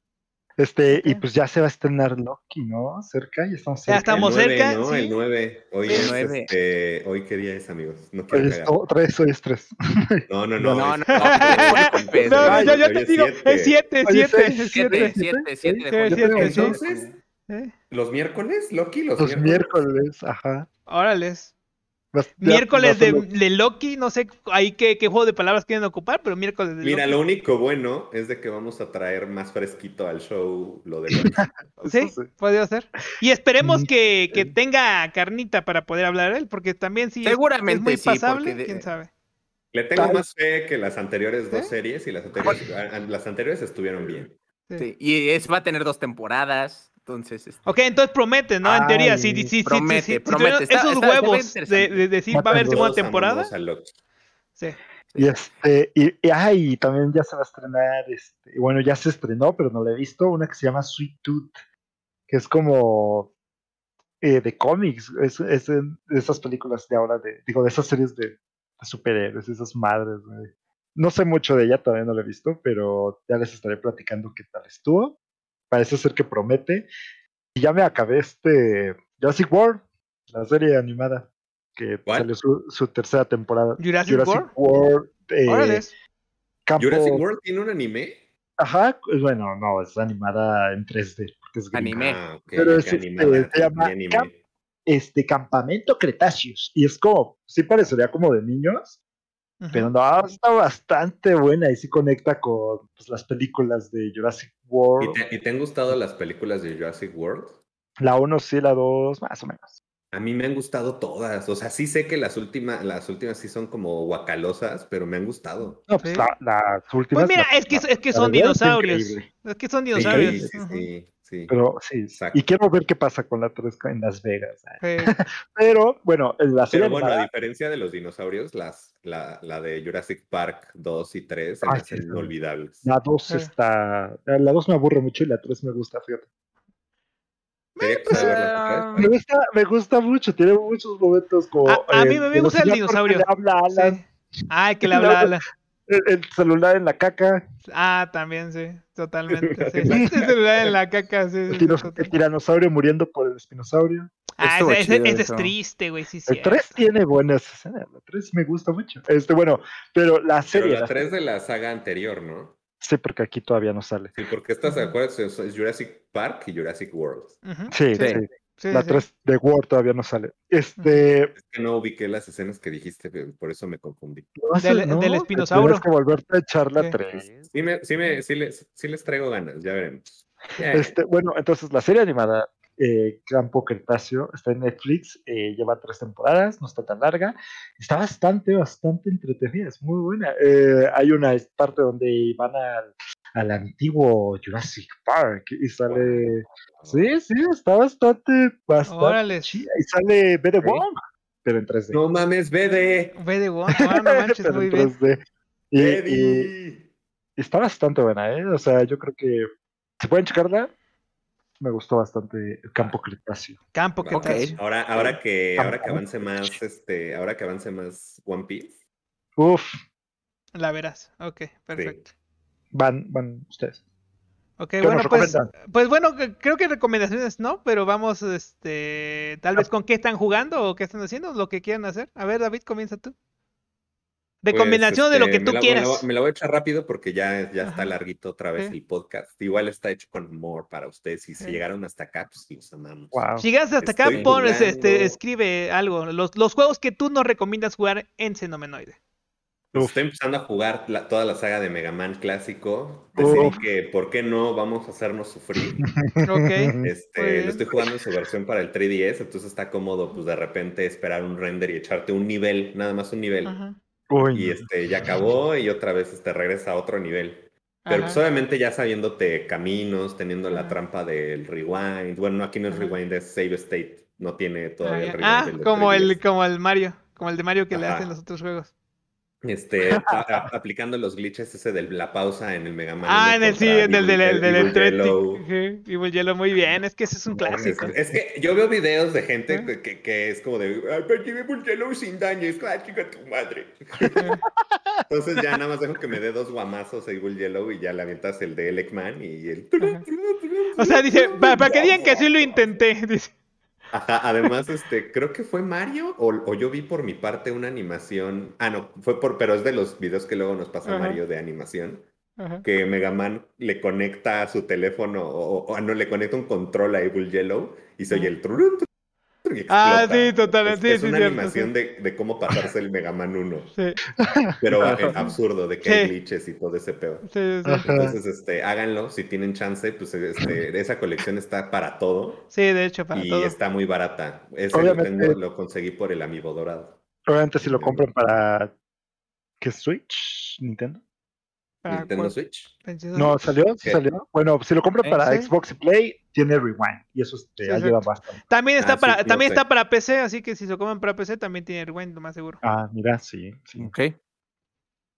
Este, y pues ya se va a estrenar Loki, ¿no? Cerca, ya estamos cerca. Ya estamos el 9, cerca. ¿no? ¿Sí? El 9. Hoy, el es, 9. Este, hoy qué día es, amigos. No quiero hoy es oh, tres, hoy es 3. No, [laughs] no, no. No, no, no. Es, no, no te digo, es 7, 7, 7, 7, 7. Entonces, ¿Eh? ¿los miércoles, Loki? Los, los miércoles. miércoles, ajá. Órales miércoles de, Loki, no sé ahí qué, juego de palabras quieren ocupar, pero miércoles de Mira, lo único bueno es de que vamos a traer más fresquito al show lo de Loki. [laughs] sí, puede ser. Y esperemos mm, que, tenga carnita para poder hablar él, porque también sí Seguramente es muy pasable, quién sabe. Le tengo más fe que las anteriores dos series y las anteriores, las anteriores estuvieron bien. Sí. Y es, va a tener dos temporadas. Entonces, este... Ok, entonces promete, ¿no? En teoría, sí, sí, sí. sí, esos huevos de, decir, va a haber segunda temporada. Sí. Y este, y, también ya se va a estrenar, este, bueno, ya se estrenó, pero no la he visto, una que se llama Sweet Tooth, que es como eh, de cómics, es, de esas películas de ahora, de, digo, de esas series de, de superhéroes, esas madres, güey. No sé mucho de ella, todavía no la he visto, pero ya les estaré platicando qué tal estuvo parece ser que promete. Y ya me acabé este Jurassic World, la serie animada, que sale salió su, tercera temporada. Jurassic, World. Ahora eh, Jurassic World tiene un anime. Ajá, bueno, no, es animada en 3D. es anime. Ah, Pero es, este, animada, se llama anime. este, Campamento Cretaceous. Y es como, sí parecería como de niños, pero no, ah, está bastante buena y sí conecta con pues, las películas de Jurassic World. ¿Y te, han gustado las películas de Jurassic World? La 1 sí, la 2 más o menos. A mí me han gustado todas. O sea, sí sé que las últimas, las últimas sí son como guacalosas, pero me han gustado. No, pues, las pues últimas. Pues mira, es, que, son dinosaurios. Es, que son dinosaurios. Y quiero ver qué pasa con la 3 en Las Vegas. [laughs] Pero bueno, la Pero bueno, a diferencia de los dinosaurios, la, de Jurassic Park 2 y 3 inolvidables. La 2 está. La 2 me aburre mucho y la 3 me gusta, fíjate. me, gusta, me gusta mucho, tiene muchos momentos como. A, mí me, gusta el dinosaurio. Habla Alan. Ay, que le [laughs] habla Alan el, celular en la caca. Ah, también, sí, totalmente. Sí. [laughs] el celular en la caca, sí. El, tiranosaurio muriendo por el espinosaurio. Ah, ese, es triste, güey, sí, sí. El 3 tiene buenas escenas, El 3 me gusta mucho. Este, bueno, pero la serie... Pero 3 de la saga anterior, ¿no? Sí, porque aquí todavía no sale. Sí, porque estas, acuerdas? Es Jurassic Park y Jurassic World. sí, sí la 3 de War todavía no sale. Este. que no ubiqué las escenas que dijiste, por eso me confundí. del, del espinosauro. Tienes que volverte a echar la 3. Sí, les, les, traigo ganas, ya veremos. Este, bueno, entonces la serie animada eh, Campo Cretáceo está en Netflix, eh, lleva tres temporadas, no está tan larga, está bastante, bastante entretenida, es muy buena. Eh, hay una parte donde van a al antiguo Jurassic Park y sale. Sí, sí, está bastante, bastante Y sale BD Wong, pero en 3D. No mames, BD. BD Wong, no, [laughs] manches, muy bien. Y, y, está bastante buena, ¿eh? O sea, yo creo que. ¿Se pueden checarla, me gustó bastante el Campo Cretáceo. Campo Cretáceo. Ahora, ahora que, ahora que avance más, este, ahora que avance más One Piece. Uf. La verás. Ok, perfecto van, van ustedes. Ok, bueno, pues, pues, bueno, creo que recomendaciones no, pero vamos, este, tal vez ah. con qué están jugando o qué están haciendo, lo que quieran hacer. A ver, David, comienza tú. De pues, combinación de lo que este, tú quieras. Me la, voy a echar rápido porque ya, ya está larguito otra vez el podcast. Igual está hecho con more para ustedes. Y si llegaron hasta acá, pues los amamos. Si llegas hasta acá, pones, este, escribe algo. Los, los juegos que tú nos recomiendas jugar en Xenomenoide. Estoy empezando a jugar toda la saga de Mega Man clásico. Decir que, ¿por qué no vamos a hacernos sufrir? Este, pues lo estoy jugando en su versión para el 3DS, entonces está cómodo, pues de repente esperar un render y echarte un nivel, nada más un nivel. Y este, ya acabó y otra vez este, regresa a otro nivel. Pero pues obviamente ya sabiéndote caminos, teniendo la trampa del rewind. Bueno, aquí no es rewind, es save state. No tiene todavía ah, el rewind. Ah, como el, como el Mario, como el de Mario que le hacen los otros juegos. Este, [laughs] aplicando los glitches ese de la pausa en el Mega Man. Ah, en el, sí, en el del, del, del, Yellow. Evil Yellow, muy bien, es que ese es un clásico. Es, que yo veo videos de gente que, que, es como de, ay, perdí Evil Yellow sin daño, es ah, clásico tu madre. Entonces ya nada más dejo que me dé dos guamazos a Evil Yellow y ya le avientas el de Elecman y el... O sea, dice, para, para que digan que sí lo intenté, [laughs] dice además, este, creo que fue Mario, o, yo vi por mi parte una animación. Ah, no, fue por, pero es de los videos que luego nos pasa Mario de animación. Que Mega Man le conecta a su teléfono, o, no, le conecta un control a Evil Yellow y se oye el Ah, sí, totalmente. Es, sí, es una animación de, cómo pasarse el Mega Man 1. Pero eh, absurdo, de que hay glitches y todo ese pedo. Entonces, este, háganlo si tienen chance. Pues este, esa colección está para todo. Sí, de hecho, para todo. Y está muy barata. Ese lo, conseguí por el Amigo Dorado. Probablemente si lo compran para. ¿Qué Switch? ¿Nintendo? Nintendo Switch. No, salió, salió. Bueno, si lo compras ¿Eh? para Xbox Play, tiene Rewind. Y eso te ayuda bastante. También está ah, para, también está para PC, así que si se lo compran para PC, también tiene Rewind, más seguro. Ah, mira, sí. Ok.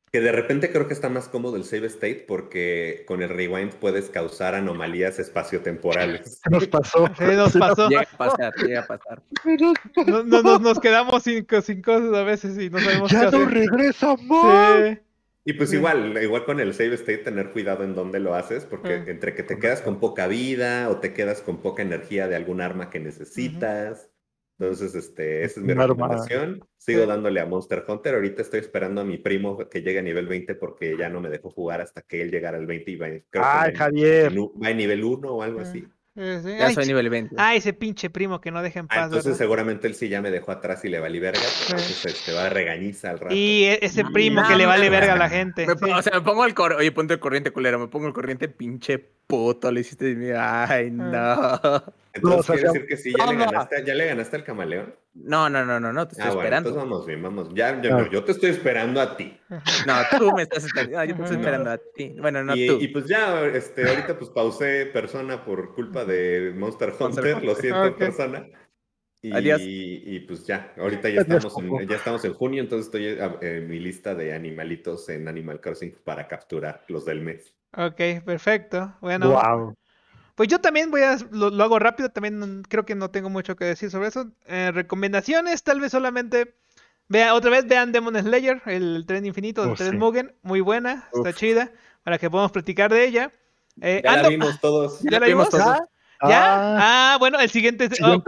Que de repente creo que está más cómodo el save state porque con el rewind puedes causar anomalías espaciotemporales. [laughs] Nos pasó. Se nos pasó. Llega a pasar, llega a pasar. Nos, quedamos sin, cosas a veces y no sabemos ya no regresa, más. Sí. Y pues igual, igual con el save state, tener cuidado en dónde lo haces, porque mm. entre que te quedas con poca vida o te quedas con poca energía de algún arma que necesitas. Entonces, este, esa es mi recomendación. Sigo dándole a Monster Hunter. Ahorita estoy esperando a mi primo que llegue a nivel 20 porque ya no me dejó jugar hasta que él llegara al 20 y va, a nivel 1 o algo mm. así. Eh, sí. Ya soy nivel 20. Ah, ese pinche primo que no deja en ah, paz. entonces seguramente él sí ya me dejó atrás y le vale verga, entonces te este, va a regañizar al rato. Y e, ese primo que le vale verga a la gente. O sea, me pongo el corriente, oye, ponte el corriente culero, me pongo el corriente pinche puto, le hiciste, ay, ah. no. Entonces, quiere decir que sí, ya, le ganaste, ya le ganaste al camaleón. No, no, no, no, no, te estoy ah, bueno, esperando. entonces vamos bien, vamos. Ya, ah. yo, te estoy esperando a ti. No, tú me estás esperando, yo te estoy esperando a ti. Bueno, no y, tú. Y pues ya, este, ahorita pues pausé persona por culpa de Monster Hunter, lo siento, persona. Y, Adiós. y pues ya, ahorita ya estamos, en, ya estamos en junio, entonces estoy eh, en mi lista de animalitos en Animal Crossing para capturar los del mes. Ok, perfecto. Bueno. Wow. Pues yo también voy a, lo, hago rápido, también creo que no tengo mucho que decir sobre eso. Eh, recomendaciones, tal vez solamente... vea otra vez vean Demon Slayer, el, tren infinito, de oh, tren Mugen, muy buena, está chida, para que podamos platicar de ella. Eh, ya la vimos todos. ¿Ya, la vimos? Todos. Ah. ¿Ah? bueno, el siguiente. Oh,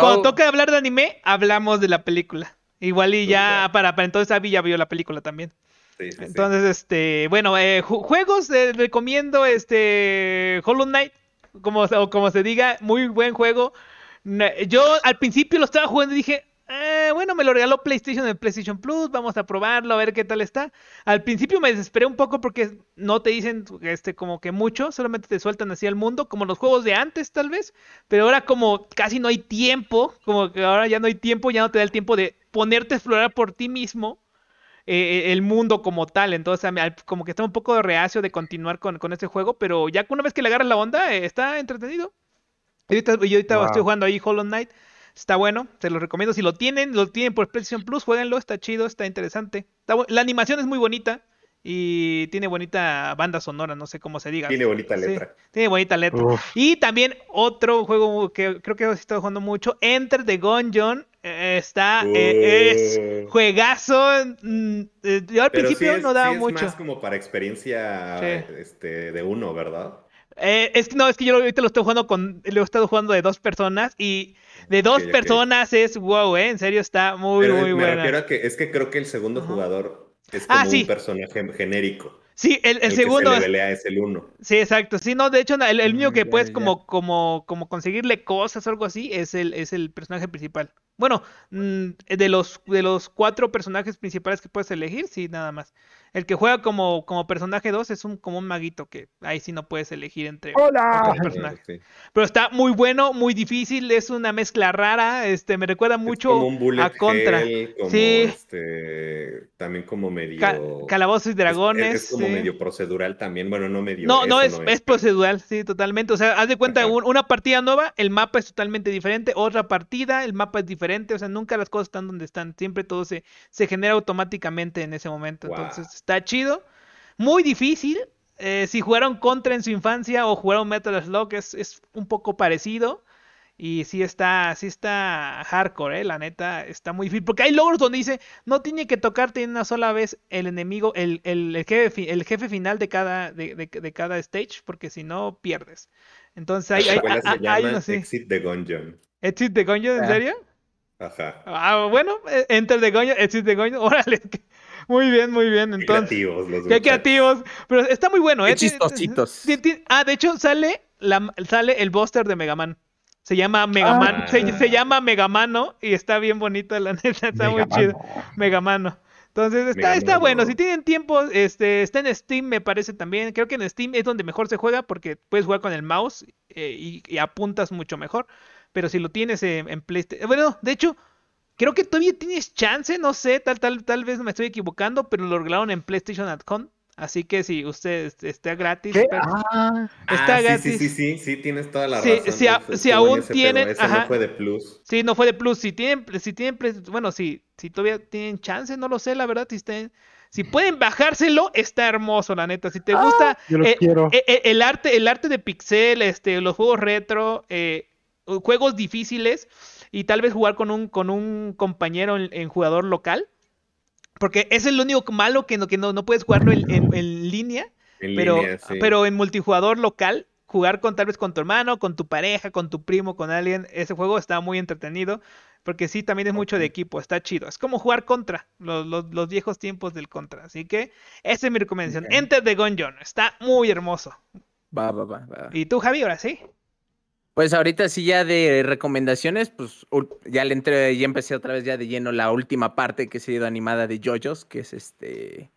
cuando, hablar de anime, hablamos de la película. Igual y pues ya, para, para entonces Abby ya vio la película también. Entonces, este, bueno, eh, juegos, recomiendo este Hollow Knight, como, como se diga, muy buen juego. Yo al principio lo estaba jugando y dije, eh, bueno, me lo regaló PlayStation en PlayStation Plus, vamos a probarlo, a ver qué tal está. Al principio me desesperé un poco porque no te dicen este como que mucho, solamente te sueltan así al mundo, como los juegos de antes tal vez, pero ahora como casi no hay tiempo, como que ahora ya no hay tiempo, ya no te da el tiempo de ponerte a explorar por ti mismo eh, eh, el mundo como tal. Entonces, como que está un poco reacio de continuar con, este juego, pero ya una vez que le agarras la onda, eh, está entretenido. Y yo ahorita estoy jugando ahí Hollow Knight. Está bueno, se los recomiendo. Si lo tienen, lo tienen por PlayStation Plus, jueguenlo, está chido, está interesante. la animación es muy bonita y tiene bonita banda sonora, no sé cómo se diga. Tiene bonita letra. tiene bonita letra. Y también otro juego que creo que he estado jugando mucho, Enter the Gungeon. Eh, está, eh, es juegazo. Mm, eh, yo al principio no daba mucho. Es como para experiencia este, de uno, ¿verdad? es que no, es que yo ahorita lo estoy jugando con, lo he estado jugando de dos personas y de dos personas es wow, En serio está muy, Pero muy que es que creo que el segundo jugador es ah, como un personaje genérico. Sí, el, segundo. es el uno. Sí, exacto. Sí, no, de hecho, el, mío ah, que puedes como, como, como conseguirle cosas o algo así es el, es el personaje principal. Bueno, mm, de los, de los cuatro personajes principales que puedes elegir, sí, nada más. El que juega como, como personaje 2 es un, como un maguito que ahí sí no puedes elegir entre otros personajes. Pero está muy bueno, muy difícil, es una mezcla rara, este, me recuerda mucho a Contra. sí. Este, también como medio. calabozos y dragones. Es, como medio procedural también, bueno, no medio. No, no, es, no es, procedural, sí, totalmente. O sea, haz de cuenta, una partida nueva, el mapa es totalmente diferente, otra partida, el mapa es diferente, o sea, nunca las cosas están donde están, siempre todo se, se genera automáticamente en ese momento. Entonces Está chido. Muy difícil. Eh, si jugaron Contra en su infancia o jugaron Metal Slug, es, es un poco parecido. Y sí está, sí está hardcore, eh, la neta, está muy difícil. Porque hay logros donde dice, no tiene que tocarte una sola vez el enemigo, el, jefe, el jefe, final de cada, de, cada stage, porque si no, pierdes. Entonces hay, hay, Exit the Gungeon. ¿Exit en ah. serio? Ajá. Ah, bueno, eh, Enter the Gungeon, Exit the Gungeon, [laughs] órale. Muy bien, muy bien. Entonces, qué creativos. qué creativos. Pero está muy bueno, ¿eh? chistositos. Ah, de hecho, sale, sale el buster de Megaman. Se llama Megaman. Ah. Se, llama Megamano y está bien bonito, la neta. Está muy chido. Megamano. Entonces está, está bueno. Si tienen tiempo, este, está en Steam, me parece también. Creo que en Steam es donde mejor se juega porque puedes jugar con el mouse eh, y, apuntas mucho mejor. Pero si lo tienes en, en PlayStation. Bueno, de hecho, Creo que todavía tienes chance, no sé, tal, tal, tal vez me estoy equivocando, pero lo regalaron en PlayStation Así que si usted está gratis, ah. está ah, gratis. Sí, sí, sí, sí, tienes toda la razón. Si, aún tienen, ajá. no fue de plus. Sí, no fue de plus. Si tienen, si tienen, bueno, si, si todavía tienen chance, no lo sé, la verdad, si si pueden bajárselo, está hermoso, la neta. Si te ah, gusta eh, eh, eh, el arte, el arte de pixel, este, los juegos retro, juegos difíciles y tal vez jugar con un, con un compañero en, jugador local. Porque es el único malo que no, que no, puedes jugarlo en, línea. pero, pero en multijugador local, jugar con tal vez con tu hermano, con tu pareja, con tu primo, con alguien, ese juego está muy entretenido. Porque sí, también es mucho de equipo, está chido. Es como jugar contra, los, viejos tiempos del contra. Así que esa es mi recomendación. Enter the Gungeon, está muy hermoso. va, va, ¿Y tú, Javi, ahora sí? Pues ahorita sí ya de recomendaciones, pues ya le entré, ya empecé otra vez ya de lleno la última parte que se ha ido animada de JoJo's, que es este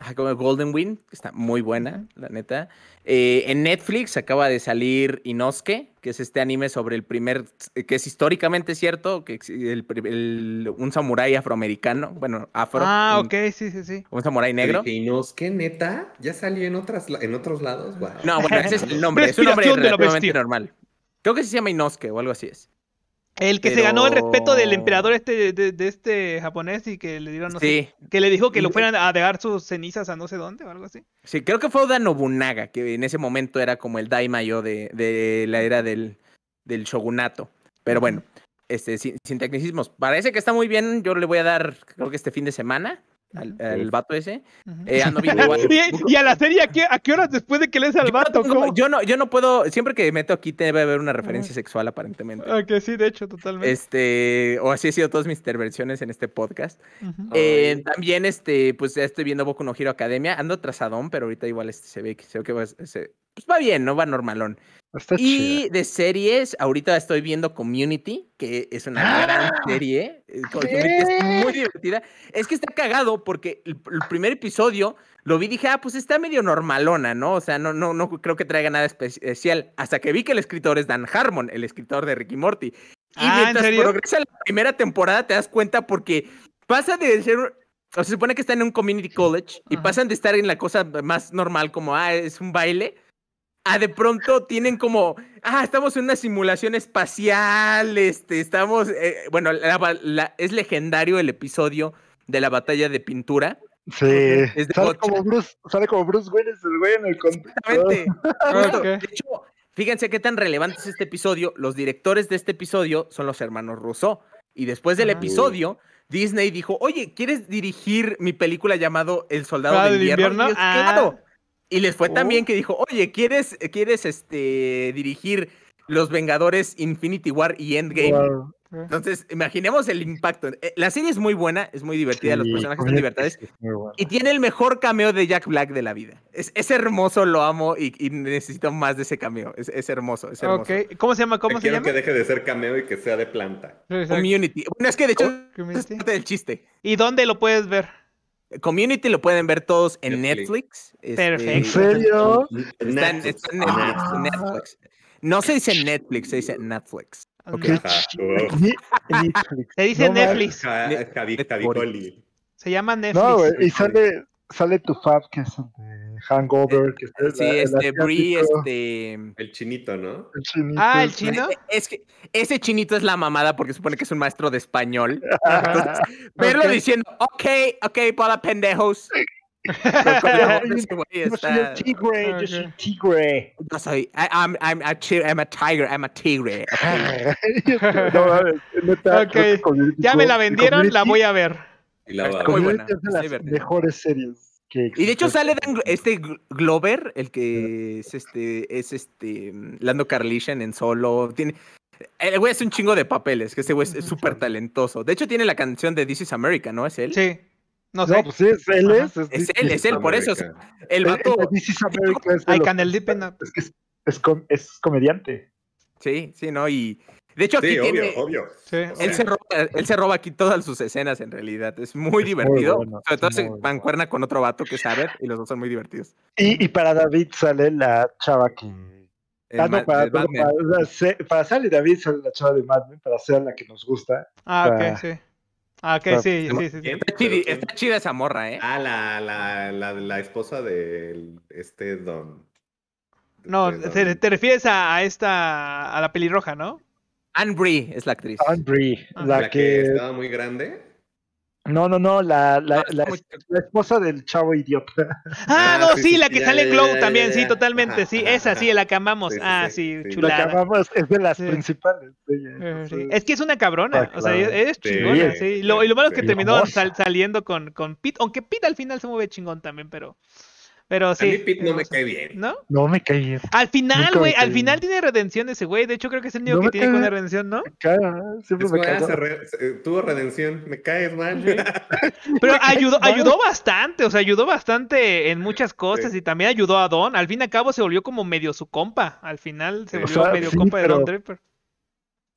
ah, Golden Wind, que está muy buena, la neta. Eh, en Netflix acaba de salir Inosuke, que es este anime sobre el primer, que es históricamente cierto, que un samurái afroamericano, bueno, afro. Ah, ok, sí, sí, sí. Un samurái negro. Inosuke, neta, ya salió en, otras, en otros lados. No, bueno, ese es el nombre, es un nombre relativamente normal. Creo que se llama Inosuke o algo así es. El que se ganó el respeto del emperador este de, este japonés y que le dieron no que le dijo que lo fueran a dejar sus cenizas a no sé dónde o algo así. Sí, creo que fue Oda Nobunaga, que en ese momento era como el Daimayo de, de la era del, shogunato. Pero bueno, este, sin, tecnicismos. Parece que está muy bien. Yo le voy a dar, creo que este fin de semana al, vato ese. Eh, [laughs] ¿Y, a la serie, ¿a qué, horas después de que lees al vato? Yo no, yo no, puedo, siempre que meto aquí debe haber una referencia sexual aparentemente. que sí, de hecho, totalmente. Este, o así han sido todas mis intervenciones en este podcast. Eh, también, este, pues ya estoy viendo Boku no Hero Academia, ando trazadón, pero ahorita igual este, se ve que, se ve que va, se, pues va bien, ¿no? Va normalón. y de series, ahorita estoy viendo Community, que es una gran ¡Ah! serie. es ¡Ah, muy divertida. Es que está cagado porque el, primer episodio lo vi y dije, ah, pues está medio normalona, ¿no? O sea, no, no, no creo que traiga nada especial. Hasta que vi que el escritor es Dan Harmon, el escritor de Ricky Morty. Y ah, mientras progresa la primera temporada te das cuenta porque pasa de ser o se supone que está en un community college y pasan de estar en la cosa más normal como, ah, es un baile, Ah, de pronto tienen como, ah, estamos en una simulación espacial, este, estamos, eh, bueno, la, es legendario el episodio de la batalla de pintura. Sí, sale como, Bruce, sale como Bruce Willis, el güey en el Exactamente. [laughs] De hecho, fíjense qué tan relevante es este episodio. Los directores de este episodio son los hermanos Rousseau. Y después del ah. episodio, Disney dijo, oye, ¿quieres dirigir mi película llamado El Soldado de Invierno? Ah. Y les fue también oh. que dijo, oye, ¿quieres, quieres este, dirigir Los Vengadores Infinity War y Endgame? Entonces, imaginemos el impacto. Eh, la serie es muy buena, es muy divertida, los personajes son divertidos. Y tiene el mejor cameo de Jack Black de la vida. Es, hermoso, lo amo y, necesito más de ese cameo. Es, hermoso, es hermoso. ¿Cómo se llama? ¿Cómo se llama? que deje de ser cameo y que sea de planta. Community. Bueno, es que de hecho es parte del chiste. ¿Y dónde lo puedes ver? Community lo pueden ver todos en Netflix. Este, Perfecto. ¿En serio? Está en, Netflix, No se dice Netflix, se dice Netflix. Okay. se dice Netflix. Se llama Netflix. No, güey, sale, sale tu Fab, que es de Hangover. Eh, que es sí, este, Brie, este. Mm, el chinito, ¿no? El Ah, el chino. Eh, es que ese chinito es la mamada porque supone que es un maestro de español. Pero [laughs] verlo diciendo, ok, ok, para pendejos. [laughs] yo soy tigre, I'm, a, I'm a tigre. [laughs] Ya me la vendieron, la voy a ver. Y muy Es de mejores series. y de hecho sale este Glover, el que es este, es este mm, Lando Carlishan en solo. Tiene, eh, el güey es un chingo de papeles, que este güey es súper talentoso. De hecho, tiene la canción de This is America, ¿no? ¿Es él? Sí. No sé. pues sí, es él, es, él, es él, por eso. El eh, vato. Eh, This is America es, el can el es, es, comediante. Sí, sí, ¿no? Y, de hecho, aquí él, Se roba, aquí todas sus escenas en realidad. Es muy divertido. Sobre todo se mancuerna con otro vato que sabe y los dos son muy divertidos. Y, para David sale la chava que. Ah, no, para, para, para, David sale la chava de Mad para ser la que nos gusta. Ah, ok, sí. Ah, ok, sí, sí, sí. sí. Está, chida esa morra, ¿eh? Ah, la, la, la, esposa de este Don. No, este, Te, refieres a esta, a la pelirroja, ¿no? Anne Brie es la actriz. Anne Brie, ah. la, que... estaba muy grande. No, no, no, la, la, la, esposa del chavo idiota. Ah, no, ah, sí, la que sale en Glow también, sí, totalmente, sí, esa sí, la que amamos. ah, sí, chulada. La que amamos es de las principales. Eh, es que es una cabrona, ah, o sea, es chingona, sí. y lo malo es que terminó saliendo con, con Pete, aunque Pete al final se mueve chingón también, pero... Pero sí. A mí no me cae bien. ¿No? No me cae bien. Al final, güey, al final tiene redención ese güey. De hecho, creo que es el único que tiene con la redención, ¿no? Me ah, siempre me cae. Tuvo redención, me cae mal. güey. [laughs] Pero ayudó, ayudó bastante, o sea, ayudó bastante en muchas cosas y también ayudó a Don. Al fin y al cabo se volvió como medio su compa. Al final se volvió medio compa de Don Draper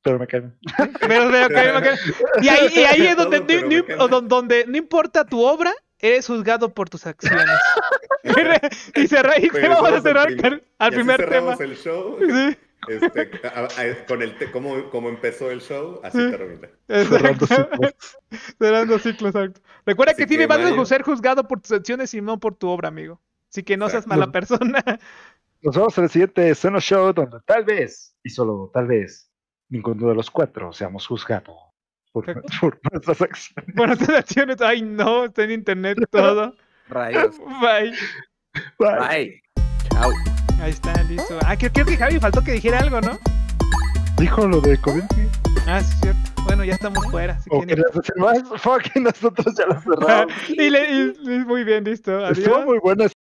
pero me caen. Pero, me me [laughs] y ahí, y ahí es donde, no importa tu obra, eres juzgado por tus acciones. [laughs] y al, primer cerramos el show. Este, con el cómo, empezó el show, así sí. termina. [laughs] Cerrando ciclos. exacto. Recuerda que, tiene vas a ser juzgado por tus acciones y no por tu obra, amigo. Así que no seas mala persona. [laughs] Nos vamos al siguiente Seno Show, donde tal vez, y solo tal vez, ninguno de los cuatro seamos juzgados por, [laughs] por nuestras acciones. Por nuestras acciones. Ay, no, está en internet todo. Rayos. [laughs] Bye. Bye. Bye. Chao. Ahí está, listo. Ah, creo, que Javi faltó que dijera algo, ¿no? Dijo lo de COVID. Ah, sí, cierto. Bueno, ya estamos ah. fuera. o que las demás, [laughs] fucking nosotros ya lo cerramos. y, le, y, muy bien, listo. Adiós. Estuvo muy bueno